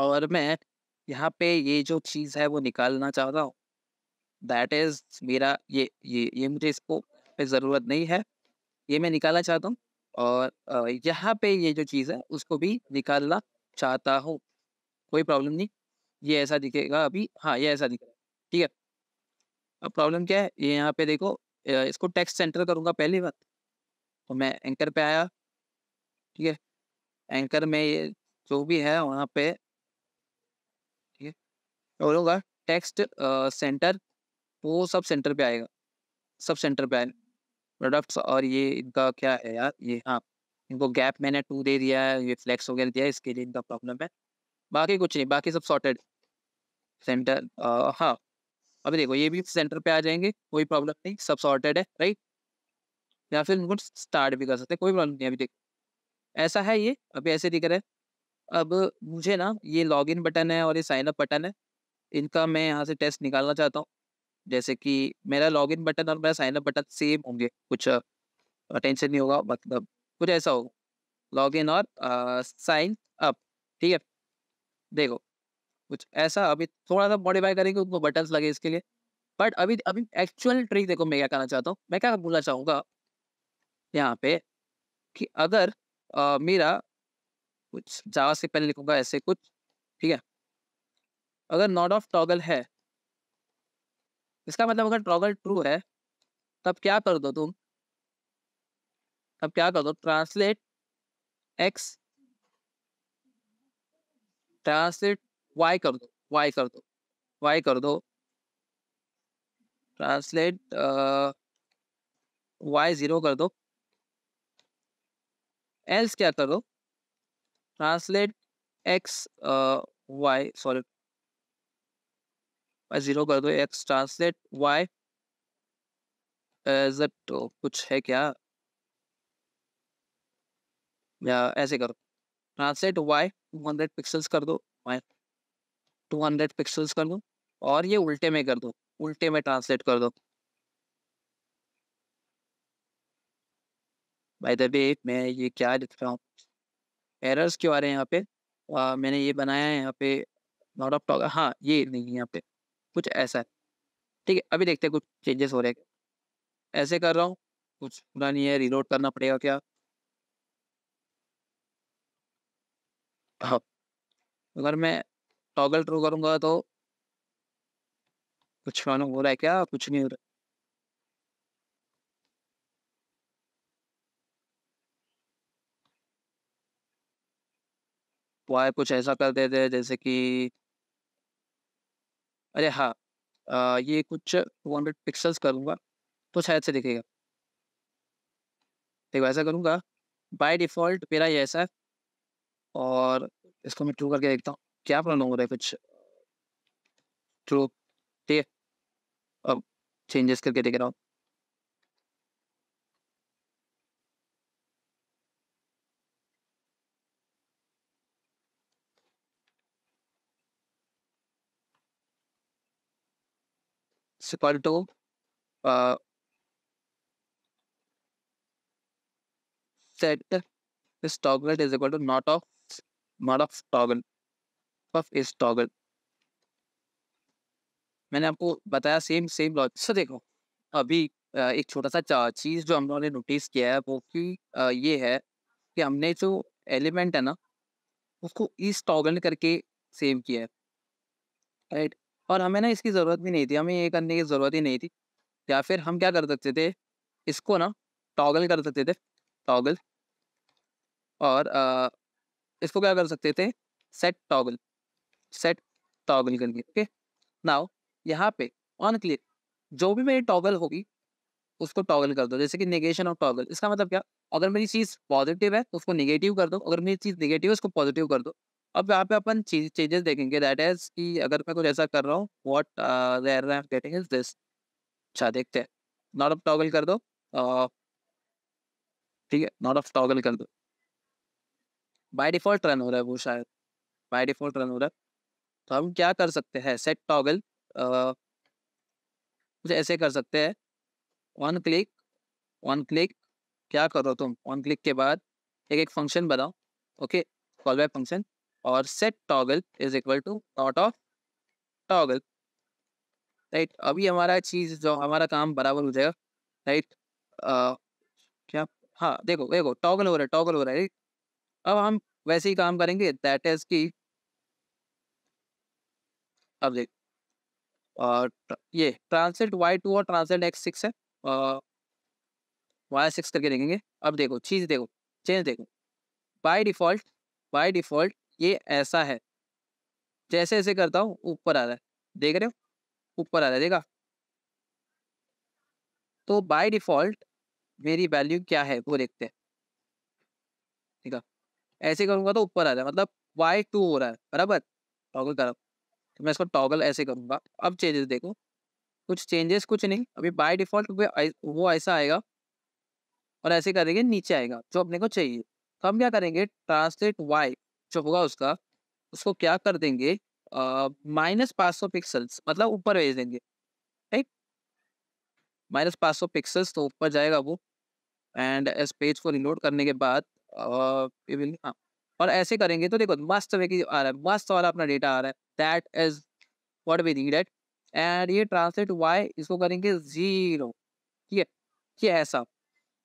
और मैं यहाँ पे ये जो चीज़ है वो निकालना चाहता हूँ दैट इज़ मेरा ये ये ये मुझे इसको पे ज़रूरत नहीं है ये मैं निकालना चाहता हूँ और यहाँ पे ये जो चीज़ है उसको भी निकालना चाहता हूँ कोई प्रॉब्लम नहीं ये ऐसा दिखेगा अभी हाँ ये ऐसा दिखेगा ठीक है अब प्रॉब्लम क्या है ये यहाँ पे देखो इसको टेक्स्ट सेंटर करूँगा पहली बात तो मैं एंकर पे आया ठीक है एंकर में ये जो भी है वहाँ पे ठीक है बोलूँगा टेक्स्ट सेंटर वो सब सेंटर पे आएगा सब सेंटर पे आएगा प्रोडक्ट्स और ये इनका क्या है यार ये हाँ इनको गैप मैंने टू दे दिया है ये फ्लैक्स वगैरह दिया है इसके लिए इनका प्रॉब्लम है बाकी कुछ नहीं बाकी सब सॉर्टेड सेंटर हाँ अभी देखो ये भी सेंटर पे आ जाएंगे कोई प्रॉब्लम नहीं सब सॉर्टेड है राइट या फिर इनको स्टार्ट भी कर सकते कोई प्रॉब्लम नहीं अभी देखो ऐसा है ये अभी ऐसे दिख रहा है अब मुझे ना ये लॉग इन बटन है और ये साइन अप बटन है इनका मैं यहाँ से टेस्ट निकालना चाहता हूँ जैसे कि मेरा लॉग इन बटन और मेरा साइनअप बटन सेम होंगे कुछ टेंशन नहीं होगा मतलब कुछ ऐसा हो लॉग इन और साइन अप ठीक है देखो कुछ ऐसा अभी थोड़ा सा मॉडिफाई करेंगे उनको बटन्स लगे इसके लिए बट अभी अभी एक्चुअल ट्रिक देखो मैं क्या करना चाहता हूँ मैं क्या बोलना चाहूँगा यहाँ पे कि अगर आ, मेरा कुछ जावा से पहले लिखूंगा ऐसे कुछ ठीक है अगर नॉट ऑफ टॉगल है इसका मतलब अगर टॉगल ट्रू है तब क्या कर दो तुम अब क्या कर दो ट्रांसलेट एक्स ट्रांसलेट वाई कर दो वाई कर दो वाई कर दो ट्रांसलेट वाई जीरो कर दो एल्स क्या कर दो translate X Y sorry Y zero कर दो एक्स ट्रांसलेट वाई एज कुछ है क्या या ऐसे करो translate Y two hundred pixels कर दो वाई टू हंड्रेड पिक्सल्स कर दो और ये उल्टे में कर दो उल्टे में ट्रांसलेट कर दो बाय द वे मैं ये क्या लिख रहा हूँ एरर्स क्यों आ रहे हैं यहाँ पे आ, मैंने ये बनाया है यहाँ पे नॉट ऑफ टॉक हाँ ये नहीं यहाँ पे कुछ ऐसा है ठीक है अभी देखते हैं कुछ चेंजेस हो रहे हैं ऐसे कर रहा हूँ कुछ पूरा नहीं है रिलोड करना पड़ेगा क्या हाँ। अगर मैं टॉगल ट्रू करूंगा तो कुछ ऑन हो रहा है क्या कुछ नहीं हो रहा वाय कुछ ऐसा कर देते हैं जैसे कि अरे हाँ आ, ये कुछ टू हंड्रेड पिक्सल्स करूँगा तो शायद से दिखेगा देखो ऐसा करूँगा बाय डिफ़ॉल्ट मेरा ये ऐसा है और इसको मैं ट्रू करके देखता हूँ क्या प्रॉब्लम हो रहा है कुछ ट्रू ठीक है अब चेंजेस करके देख रहा हूँ equal to uh, set this toggle is equal to मॉड ऑफ टॉगल पफ इज टॉगल मैंने आपको बताया सेम सेम लॉजिक सर देखो अभी एक छोटा सा चीज़ जो हम लोगों ने नोटिस किया है वो कि ये है कि हमने जो एलिमेंट है ना उसको इस टॉगल करके सेम किया है राइट और हमें ना इसकी ज़रूरत भी नहीं थी हमें ये करने की ज़रूरत ही नहीं थी या फिर हम क्या कर सकते थे इसको ना टॉगल कर सकते थे टॉगल और इसको क्या कर सकते थे सेट टॉगल सेट टॉगल करके ओके नाउ यहाँ पे ऑन क्लिक जो भी मेरी टॉगल होगी उसको टॉगल कर दो जैसे कि नेगेशन ऑफ टॉगल इसका मतलब क्या अगर मेरी चीज़ पॉजिटिव है तो उसको निगेटिव कर दो अगर मेरी चीज़ निगेटिव है उसको पॉजिटिव कर दो अब यहाँ पे अपन चीज चेंजेस देखेंगे दैट इज कि अगर मैं कुछ ऐसा कर रहा हूँ what there I am getting is this अच्छा देखते हैं नॉट ऑफ टॉगल कर दो uh, ठीक है नॉट ऑफ टॉगल कर दो बाय डिफॉल्ट रन हो रहा है वो शायद बाय डिफॉल्ट रन हो रहा है तो हम क्या कर सकते हैं सेट टॉगल कुछ ऐसे कर सकते हैं वन क्लिक वन क्लिक क्या करो तुम वन क्लिक के बाद एक एक फंक्शन बनाओ ओके कॉल बाय फंक्शन और set toggle is equal to dot of toggle right अभी हमारा चीज़ जो हमारा काम बराबर हो जाएगा राइट क्या हाँ देखो देखो टॉगल हो रहा है टॉगल हो रहा है अब हम वैसे ही काम करेंगे दैट इज की अब देख और ये ट्रांसलेट वाई टू और ट्रांसलेट एक्स सिक्स है वाई सिक्स करके देखेंगे अब देखो चीज़ देखो चेंज देखो बाय डिफ़ॉल्ट बाय डिफ़ॉल्ट ये ऐसा है जैसे ऐसे करता हूँ ऊपर आ रहा है देख रहे हो ऊपर आ रहा है देखा तो बाय डिफ़ॉल्ट मेरी वैल्यू क्या है वो देखते हैं ठीक है ऐसे करूंगा तो ऊपर आ जाएगा मतलब वाई टू हो रहा है बराबर टॉगल करो तो मैं इसको टॉगल ऐसे करूंगा अब चेंजेस देखो कुछ चेंजेस कुछ नहीं अभी बाय डिफॉल्ट वो ऐसा आएगा और ऐसे करेंगे नीचे आएगा जो अपने को चाहिए तो हम क्या करेंगे ट्रांसलेट वाई जो होगा उसका उसको क्या कर देंगे माइनस पाँच सौ पिक्सल्स मतलब ऊपर भेज देंगे ठीक माइनस पाँच सौ पिक्सल्स तो ऊपर जाएगा वो एंड इस पेज को रिलोड करने के बाद हाँ, और ऐसे करेंगे तो देखो मस्त वे की आ रहा है मस्त वाला अपना डेटा आ रहा है that is what we need at end ये ट्रांसलेट वाई इसको करेंगे जीरो ठीक है ये ऐसा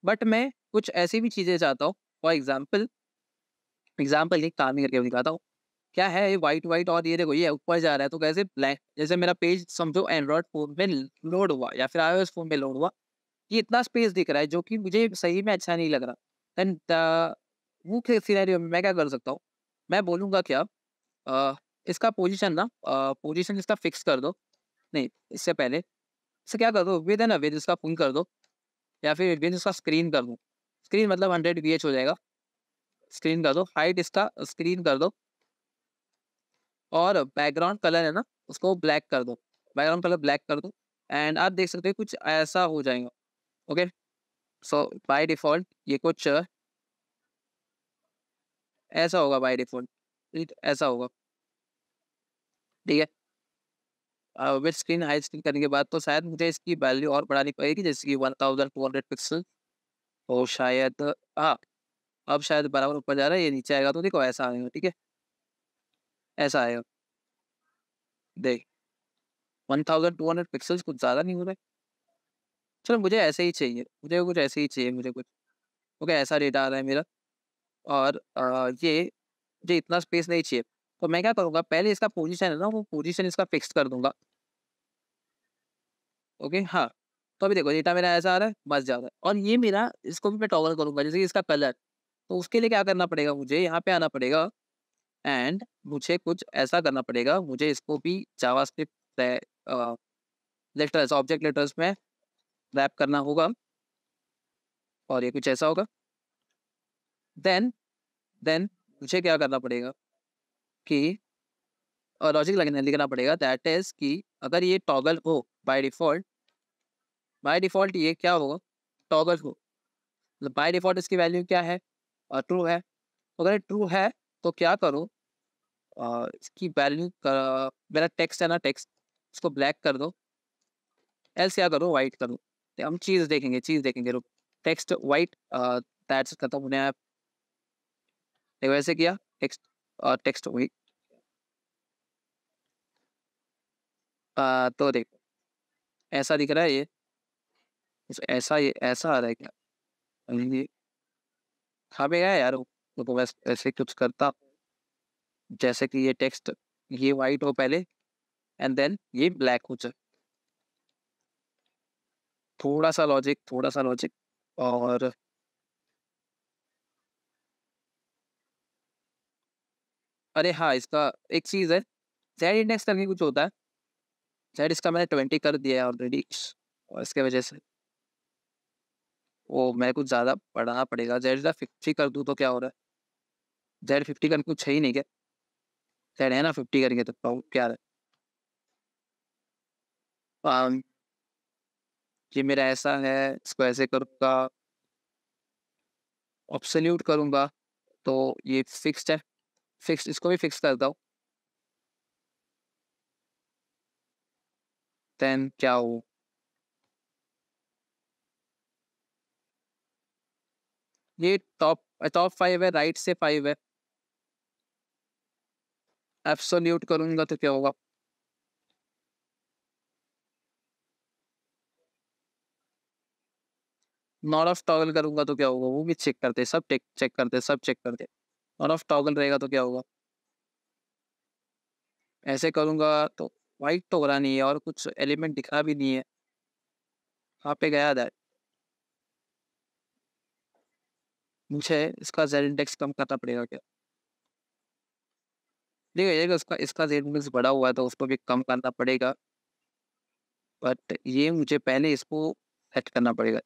बट मैं कुछ ऐसी भी चीज़ें चाहता हूँ फॉर एग्जाम्पल एग्जाम्पल एक काम ही करके दिखाता हूँ क्या है ये वाइट वाइट और ये देखो ये ऊपर जा रहा है तो कैसे ब्लैक जैसे मेरा पेज समझो एंड्रॉयड फोन में लोड हुआ या फिर आई फोन में लोड हुआ ये इतना स्पेस दिख रहा है जो कि मुझे सही में अच्छा नहीं लग रहा एंड वो सीनरी में मैं क्या कर सकता हूँ मैं बोलूँगा क्या uh, इसका पोजीशन ना पोजीशन uh, इसका फिक्स कर दो नहीं इससे पहले इसे क्या कर दो विद एन विद इसका फुल कर दो या फिर विद इसका स्क्रीन कर दो स्क्रीन मतलब हंड्रेड वी हो जाएगा स्क्रीन कर दो हाइट इसका स्क्रीन कर दो और बैकग्राउंड कलर है ना उसको ब्लैक कर दो बैकग्राउंड कलर ब्लैक कर दो एंड आप देख सकते हो कुछ ऐसा हो जाएगा okay okay? So by default ये कुछ ऐसा होगा बाय डिफॉल्ट तो ऐसा होगा ठीक है विद स्क्रीन हाई स्क्रीन करने के बाद तो शायद मुझे इसकी वैल्यू और बढ़ानी पड़ेगी जैसे कि one thousand two hundred pixel और तो शायद हाँ अब शायद बराबर ऊपर जा रहा है ये नीचे आएगा तो देखो ऐसा आएगा ठीक है ऐसा आएगा देख one thousand two hundred pixels कुछ ज़्यादा नहीं हो रहा है चलो मुझे ऐसे ही चाहिए मुझे कुछ ऐसे ही चाहिए मुझे कुछ ओके ऐसा डेटा आ रहा है मेरा और आ, ये मुझे इतना स्पेस नहीं चाहिए तो मैं क्या करूँगा पहले इसका पोजीशन है ना वो पोजीशन इसका फिक्स कर दूंगा ओके हाँ तो अभी देखो डेटा मेरा ऐसा आ रहा है बस जा रहा है और ये मेरा इसको भी मैं टॉगल करूँगा जैसे कि इसका कलर तो उसके लिए क्या करना पड़ेगा मुझे यहाँ पे आना पड़ेगा एंड मुझे कुछ ऐसा करना पड़ेगा मुझे इसको भी JavaScript letters object letters में रैप करना होगा और ये कुछ ऐसा होगा देन देन मुझे क्या करना पड़ेगा कि और लॉजिक लगना लिखना पड़ेगा दैट इज कि अगर ये टॉगल हो बाय डिफॉल्ट बाय डिफॉल्ट ये क्या होगा टॉगल हो मतलब बाय डिफॉल्ट इसकी वैल्यू क्या है और ट्रू है तो अगर ये ट्रू है तो क्या करो और इसकी वैल्यू मेरा टेक्स्ट है ना टेक्स्ट इसको ब्लैक कर दो एल्स क्या करो वाइट करो हम चीज देखेंगे चीज देखेंगे रुक टेक्स्ट वाइट दैट्स खत्म होने आया देखो ऐसे किया टेक्स्ट टेक्स्ट वाइट तो देखो ऐसा दिख रहा है ये ऐसा ये ऐसा आ रहा है क्या ये खा भी गया यार तो वैसे ऐसे कुछ करता जैसे कि ये टेक्स्ट ये वाइट हो पहले एंड देन ये ब्लैक हो जाए थोड़ा सा लॉजिक थोड़ा सा लॉजिक और अरे हाँ इसका एक चीज़ है जेड इंडेक्स करके कुछ होता है जेड इसका मैंने ट्वेंटी कर दिया है ऑलरेडी और इसके वजह से वो मैं कुछ ज़्यादा पढ़ाना पड़ेगा जेड का फिफ्टी कर दूँ तो क्या हो रहा है जेड फिफ्टी करके कुछ है ही नहीं क्या जेड है ना फिफ्टी करेंगे तो क्या है ये मेरा ऐसा है इसको ऐसे करूँगा ऑप्सल्यूट करूँगा तो ये फिक्स्ड है फिक्स इसको भी फिक्स करता हूँ देन क्या हो ये टॉप टॉप फाइव है राइट से फाइव है एब्सोल्यूट करूँगा तो क्या होगा नॉट ऑफ टॉगल करूंगा तो क्या होगा वो भी चेक करते सब चेक चेक करते सब चेक करते नॉट ऑफ टॉगल रहेगा तो क्या होगा ऐसे करूंगा तो वाइट तो हो रहा नहीं है और कुछ एलिमेंट दिखा भी नहीं है कहाँ पे गया दैट मुझे इसका जेड इंडेक्स कम करना पड़ेगा क्या देखो ये उसका इसका जेड इंडेक्स बड़ा हुआ है तो उसको भी कम करना पड़ेगा बट ये मुझे पहले इसको सेट करना पड़ेगा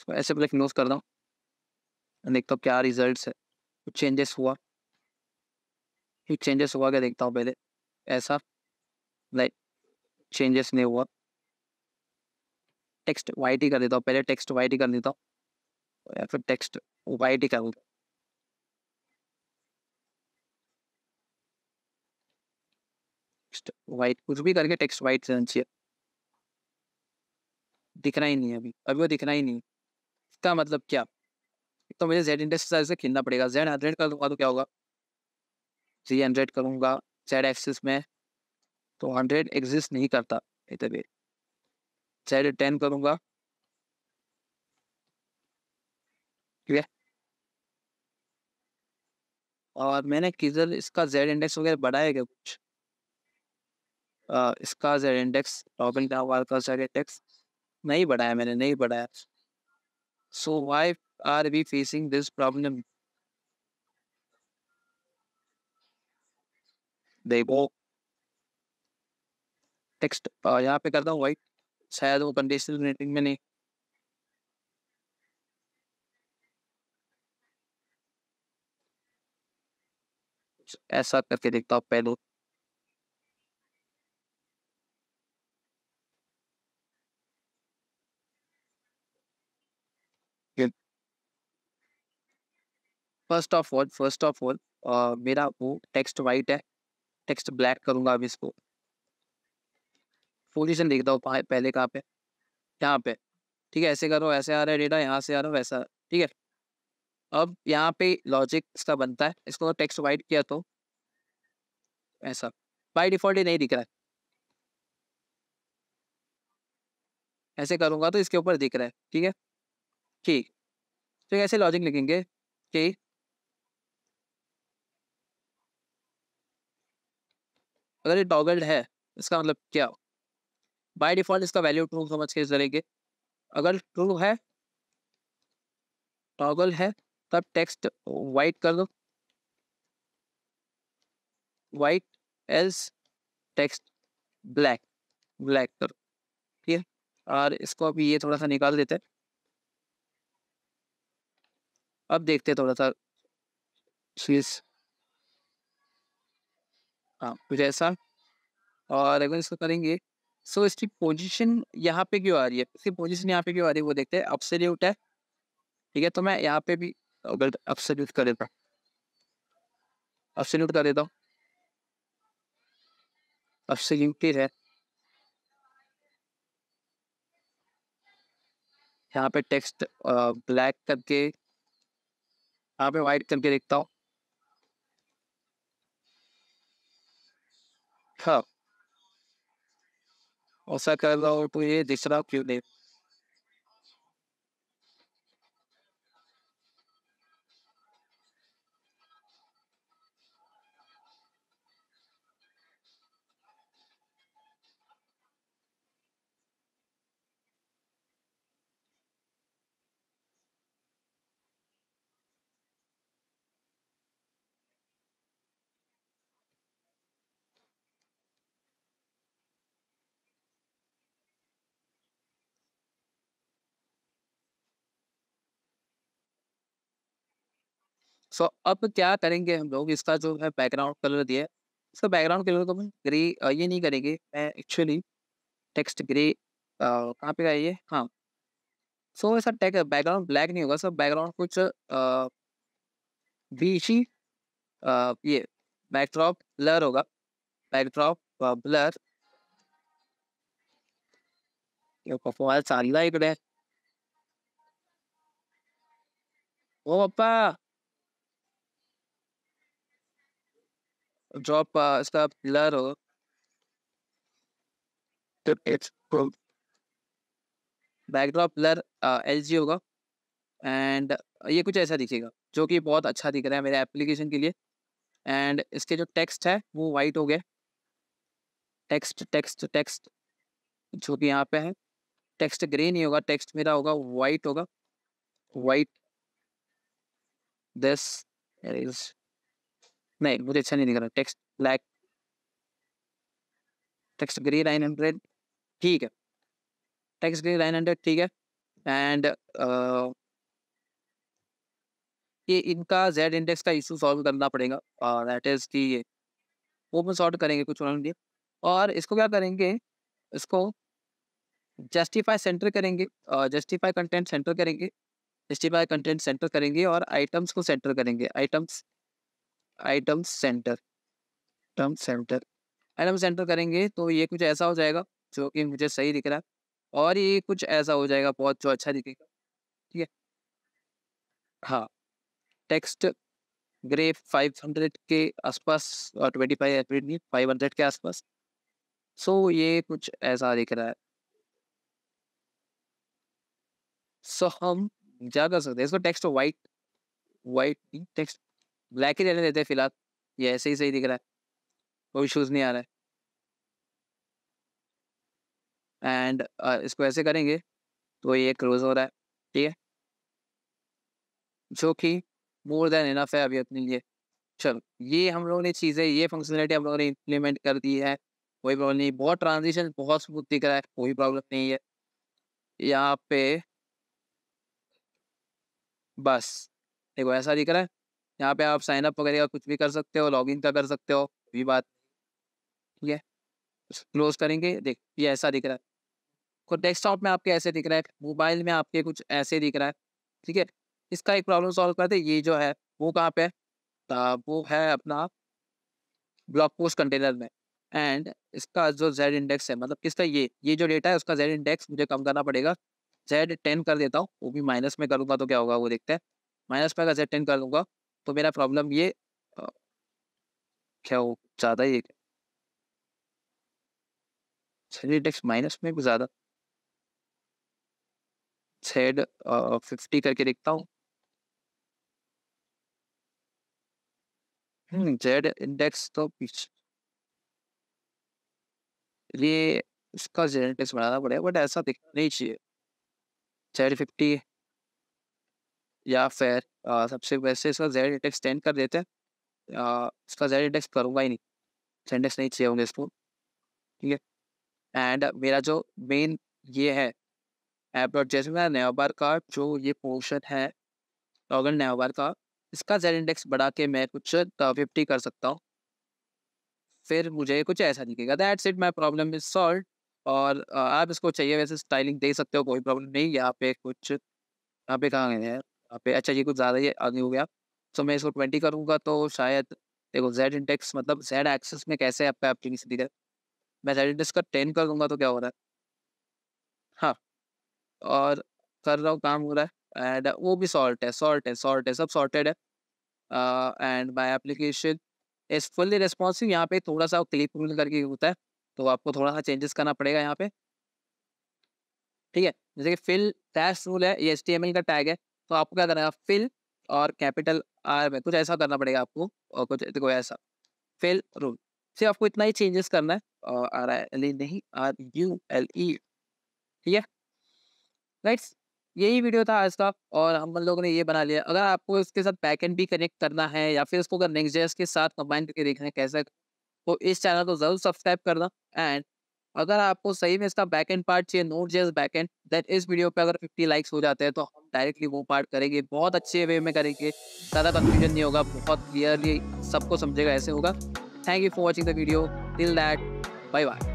इसको ऐसे पहले क्लोज करता हूँ देखता हूँ क्या रिजल्ट है कुछ चेंजेस हुआ कुछ चेंजेस हुआ क्या देखता हूँ पहले ऐसा लाइक चेंजेस नहीं हुआ टेक्स्ट वाइट ही कर देता हूँ पहले टेक्स्ट वाइट ही कर देता हूँ या फिर टेक्स्ट वाइट ही कर देता हूँ वाइट कुछ भी करके टेक्स्ट वाइट चाहिए दिख रहा ही नहीं है अभी अभी वो दिख रहा ही नहीं इसका मतलब क्या तो मुझे जेड इंडेक्स के साथ से खेलना पड़ेगा जेड हंड्रेड कर दूंगा तो क्या होगा थ्री हंड्रेड करूंगा जेड एक्सिस में तो हंड्रेड एग्जिस्ट नहीं करता इतने भी जेड टेन करूंगा ठीक है और मैंने किधर इसका जेड इंडेक्स वगैरह बढ़ाया क्या कुछ आ, इसका जेड इंडेक्स रॉबिन का जेड इंडेक्स नहीं बढ़ाया मैंने नहीं बढ़ाया So why are we facing this problem? देखो टेक्स्ट यहाँ पे करता हूँ वाइट शायद वो कंडीशनल नेटिंग में नहीं ऐसा करके देखता हूँ पहले first of all first of all मेरा वो टेक्स्ट वाइट है टेक्स्ट ब्लैक करूंगा अब इसको पोजिशन देखता हूँ पहले कहाँ पे यहाँ पे ठीक है ऐसे करो ऐसे आ रहा है डेटा यहाँ से आ रहा है वैसा ठीक है अब यहाँ पे लॉजिक इसका बनता है इसको अगर टेक्स्ट वाइट किया तो ऐसा बाय डिफॉल्ट ये नहीं दिख रहा है ऐसे करूँगा तो इसके ऊपर दिख रहा है ठीक है ठीक तो ऐसे लॉजिक लिखेंगे कि अगर ये टॉगल्ड है इसका मतलब क्या बाय डिफॉल्ट इसका वैल्यू ट्रू समझ के चलेंगे अगर ट्रू है टॉगल है तब टेक्स्ट वाइट कर दो white else text black black करो ठीक है और इसको अभी ये थोड़ा सा निकाल देते हैं अब देखते हैं थोड़ा सा स्विच हाँ कुछ ऐसा और अगर इसको करेंगे सो इसकी पोजीशन यहाँ पे क्यों आ रही है इसकी पोजीशन यहाँ पे क्यों आ रही है वो देखते हैं अपसेल्यूट है ठीक है तो मैं यहाँ पे भी गलत अपसेल्यूट कर देता अपसेल्यूट कर देता हूँ है यहाँ पे टेक्स्ट ब्लैक करके यहाँ पे वाइट करके देखता हूँ cup. Osaka lower play, disrupt unit. सो so, अब क्या करेंगे हम लोग इसका जो है बैकग्राउंड कलर दिया है इसका बैकग्राउंड कलर को ग्रे ये नहीं करेंगे मैं एक्चुअली टेक्स्ट ग्रे कहाँ पे का ये हाँ सो so, ऐसा टेक बैकग्राउंड ब्लैक नहीं होगा सर बैकग्राउंड कुछ बीच ये बैकड्रॉप ब्लर होगा बैकड्रॉप ब्लर चालला इकडे ओ पप्पा ड्रॉप इसका पिलर हो बैकड्रॉप पिलर एल जी होगा एंड uh, ये कुछ ऐसा दिखेगा जो कि बहुत अच्छा दिख रहा है मेरे एप्लीकेशन के लिए एंड इसके जो टेक्स्ट है वो वाइट हो गया टेक्स्ट टेक्स्ट टेक्स्ट जो कि यहाँ पे है टेक्स्ट ग्रे नहीं होगा टेक्स्ट मेरा होगा वाइट होगा वाइट दिस इज नहीं मुझे अच्छा नहीं दिख रहा text black text grey nine hundred ठीक है टेक्स्ट ग्रे नाइन हंड्रेड ठीक है एंड ये इनका जेड इंडेक्स का इशू सॉल्व करना पड़ेगा और दैट इज कि ये ओपन सॉर्ट करेंगे कुछ उन्होंने दिए और इसको क्या करेंगे इसको जस्टिफाई सेंटर करेंगे जस्टिफाई कंटेंट सेंटर करेंगे जस्टिफाई कंटेंट सेंटर करेंगे और आइटम्स को सेंटर करेंगे items item centre term centre item centre करेंगे तो ये कुछ ऐसा हो जाएगा जो कि मुझे सही दिख रहा है और ये कुछ ऐसा हो जाएगा बहुत जो अच्छा दिखेगा ठीक है हाँ टेक्स्ट ग्रे 500 के आसपास और 25 फाइव एप्रिल नहीं फाइव के आसपास सो so, ये कुछ ऐसा दिख रहा है सो so, हम क्या कर सकते हैं इसको text white white text black ही रहने देते फिलहाल ये ऐसे ही सही दिख रहा है कोई इशूज़ नहीं आ रहा है एंड इसको ऐसे करेंगे तो ये क्लोज हो रहा है ठीक है जो कि मोर देन इनफ है अभी अपने लिए चलो ये हम लोगों ने चीज़ें ये फंक्शनलिटी हम लोगों ने इम्प्लीमेंट कर दी है कोई प्रॉब्लम नहीं बहुत ट्रांजिशन बहुत स्मूथ दिख रहा है कोई प्रॉब्लम नहीं है यहाँ पे बस देखो ऐसा दिख रहा है यहाँ पे आप साइन अप वगैरह कुछ भी कर सकते हो लॉग इन का कर सकते हो भी बात ठीक है क्लोज करेंगे देख ये ऐसा दिख रहा है और डेस्कटॉप में आपके ऐसे दिख रहा है मोबाइल में आपके कुछ ऐसे दिख रहा है ठीक है इसका एक प्रॉब्लम सॉल्व करते ये जो है वो कहाँ पे है वो है अपना ब्लॉक पोस्ट कंटेनर में एंड इसका जो जेड इंडेक्स है मतलब किसका ये ये जो डेटा है उसका जेड इंडेक्स मुझे कम करना पड़ेगा जेड टेन कर देता हूँ वो भी माइनस में करूँगा तो क्या होगा वो देखते हैं माइनस में अगर जेड टेन कर दूंगा तो मेरा प्रॉब्लम ये क्या हो ज़्यादा ही सैलरी माइनस में भी ज़्यादा सेड फिफ्टी करके देखता हूँ जेड हम्म, इंडेक्स तो पीछे ये इसका जेड इंडेक्स बनाना पड़ेगा बट ऐसा दिखना नहीं चाहिए जेड फिफ्टी या फिर सबसे वैसे इसका जेड इंडेक्स टेन कर देते हैं इसका जेड इंडेक्स करूँगा ही नहीं जेड इंडेक्स नहीं चाहिए होंगे इसको ठीक है एंड मेरा जो मेन ये है एप डॉट जैसे मेरा नेवाबार का जो ये पोर्शन है लॉगन नेवाबार का इसका जेड इंडेक्स बढ़ा के मैं कुछ फिफ्टी कर सकता हूँ फिर मुझे कुछ ऐसा दिखेगा that's it my problem is solve और आप इसको चाहिए वैसे स्टाइलिंग दे सकते हो कोई प्रॉब्लम नहीं यहाँ पे कुछ यहाँ पे कहाँ गए हैं यहाँ पे अच्छा ये कुछ ज़्यादा ही आगे हो गया सो मैं इसको ट्वेंटी करूँगा तो शायद देखो जेड इंडेक्स मतलब जेड एक्सेस में कैसे आपका एप्लीकेशन दिख है मैं जेड इंडेक्स का टेन कर दूंगा तो क्या हो रहा है हाँ और कर रहा हूँ काम हो रहा है एंड वो भी सॉल्ट है सॉल्ट है सॉल्ट है सब सॉर्टेड है and my application is fully responsive यहाँ पे थोड़ा सा क्लिप करके होता है तो आपको थोड़ा सा चेंजेस करना पड़ेगा यहाँ पे ठीक है जैसे कि फिल टैक्स रूल है ये एस का टैग है तो आपको क्या करना है फिल और कैपिटल आर में कुछ ऐसा करना पड़ेगा आपको और कुछ देखो ऐसा फिल रूल सिर्फ आपको इतना ही चेंजेस करना है और आर एल ई नहीं आर यू एल ई ठीक है राइट्स यही वीडियो था आज का और हम लोगों ने ये बना लिया अगर आपको इसके साथ एंड भी कनेक्ट करना है या फिर इसको अगर नेक्स्ट जेएस के साथ कंबाइन करके देखना है कैसे तो इस चैनल को जरूर सब्सक्राइब करना एंड अगर आपको सही में इसका बैक एंड पार्ट चाहिए Node JS back end then इस वीडियो पे अगर 50 लाइक्स हो जाते हैं तो हम डायरेक्टली वो पार्ट करेंगे बहुत अच्छे वे में करेंगे ज़्यादा कन्फ्यूजन नहीं होगा बहुत क्लियरली सबको समझेगा ऐसे होगा thank you for watching the video till that bye bye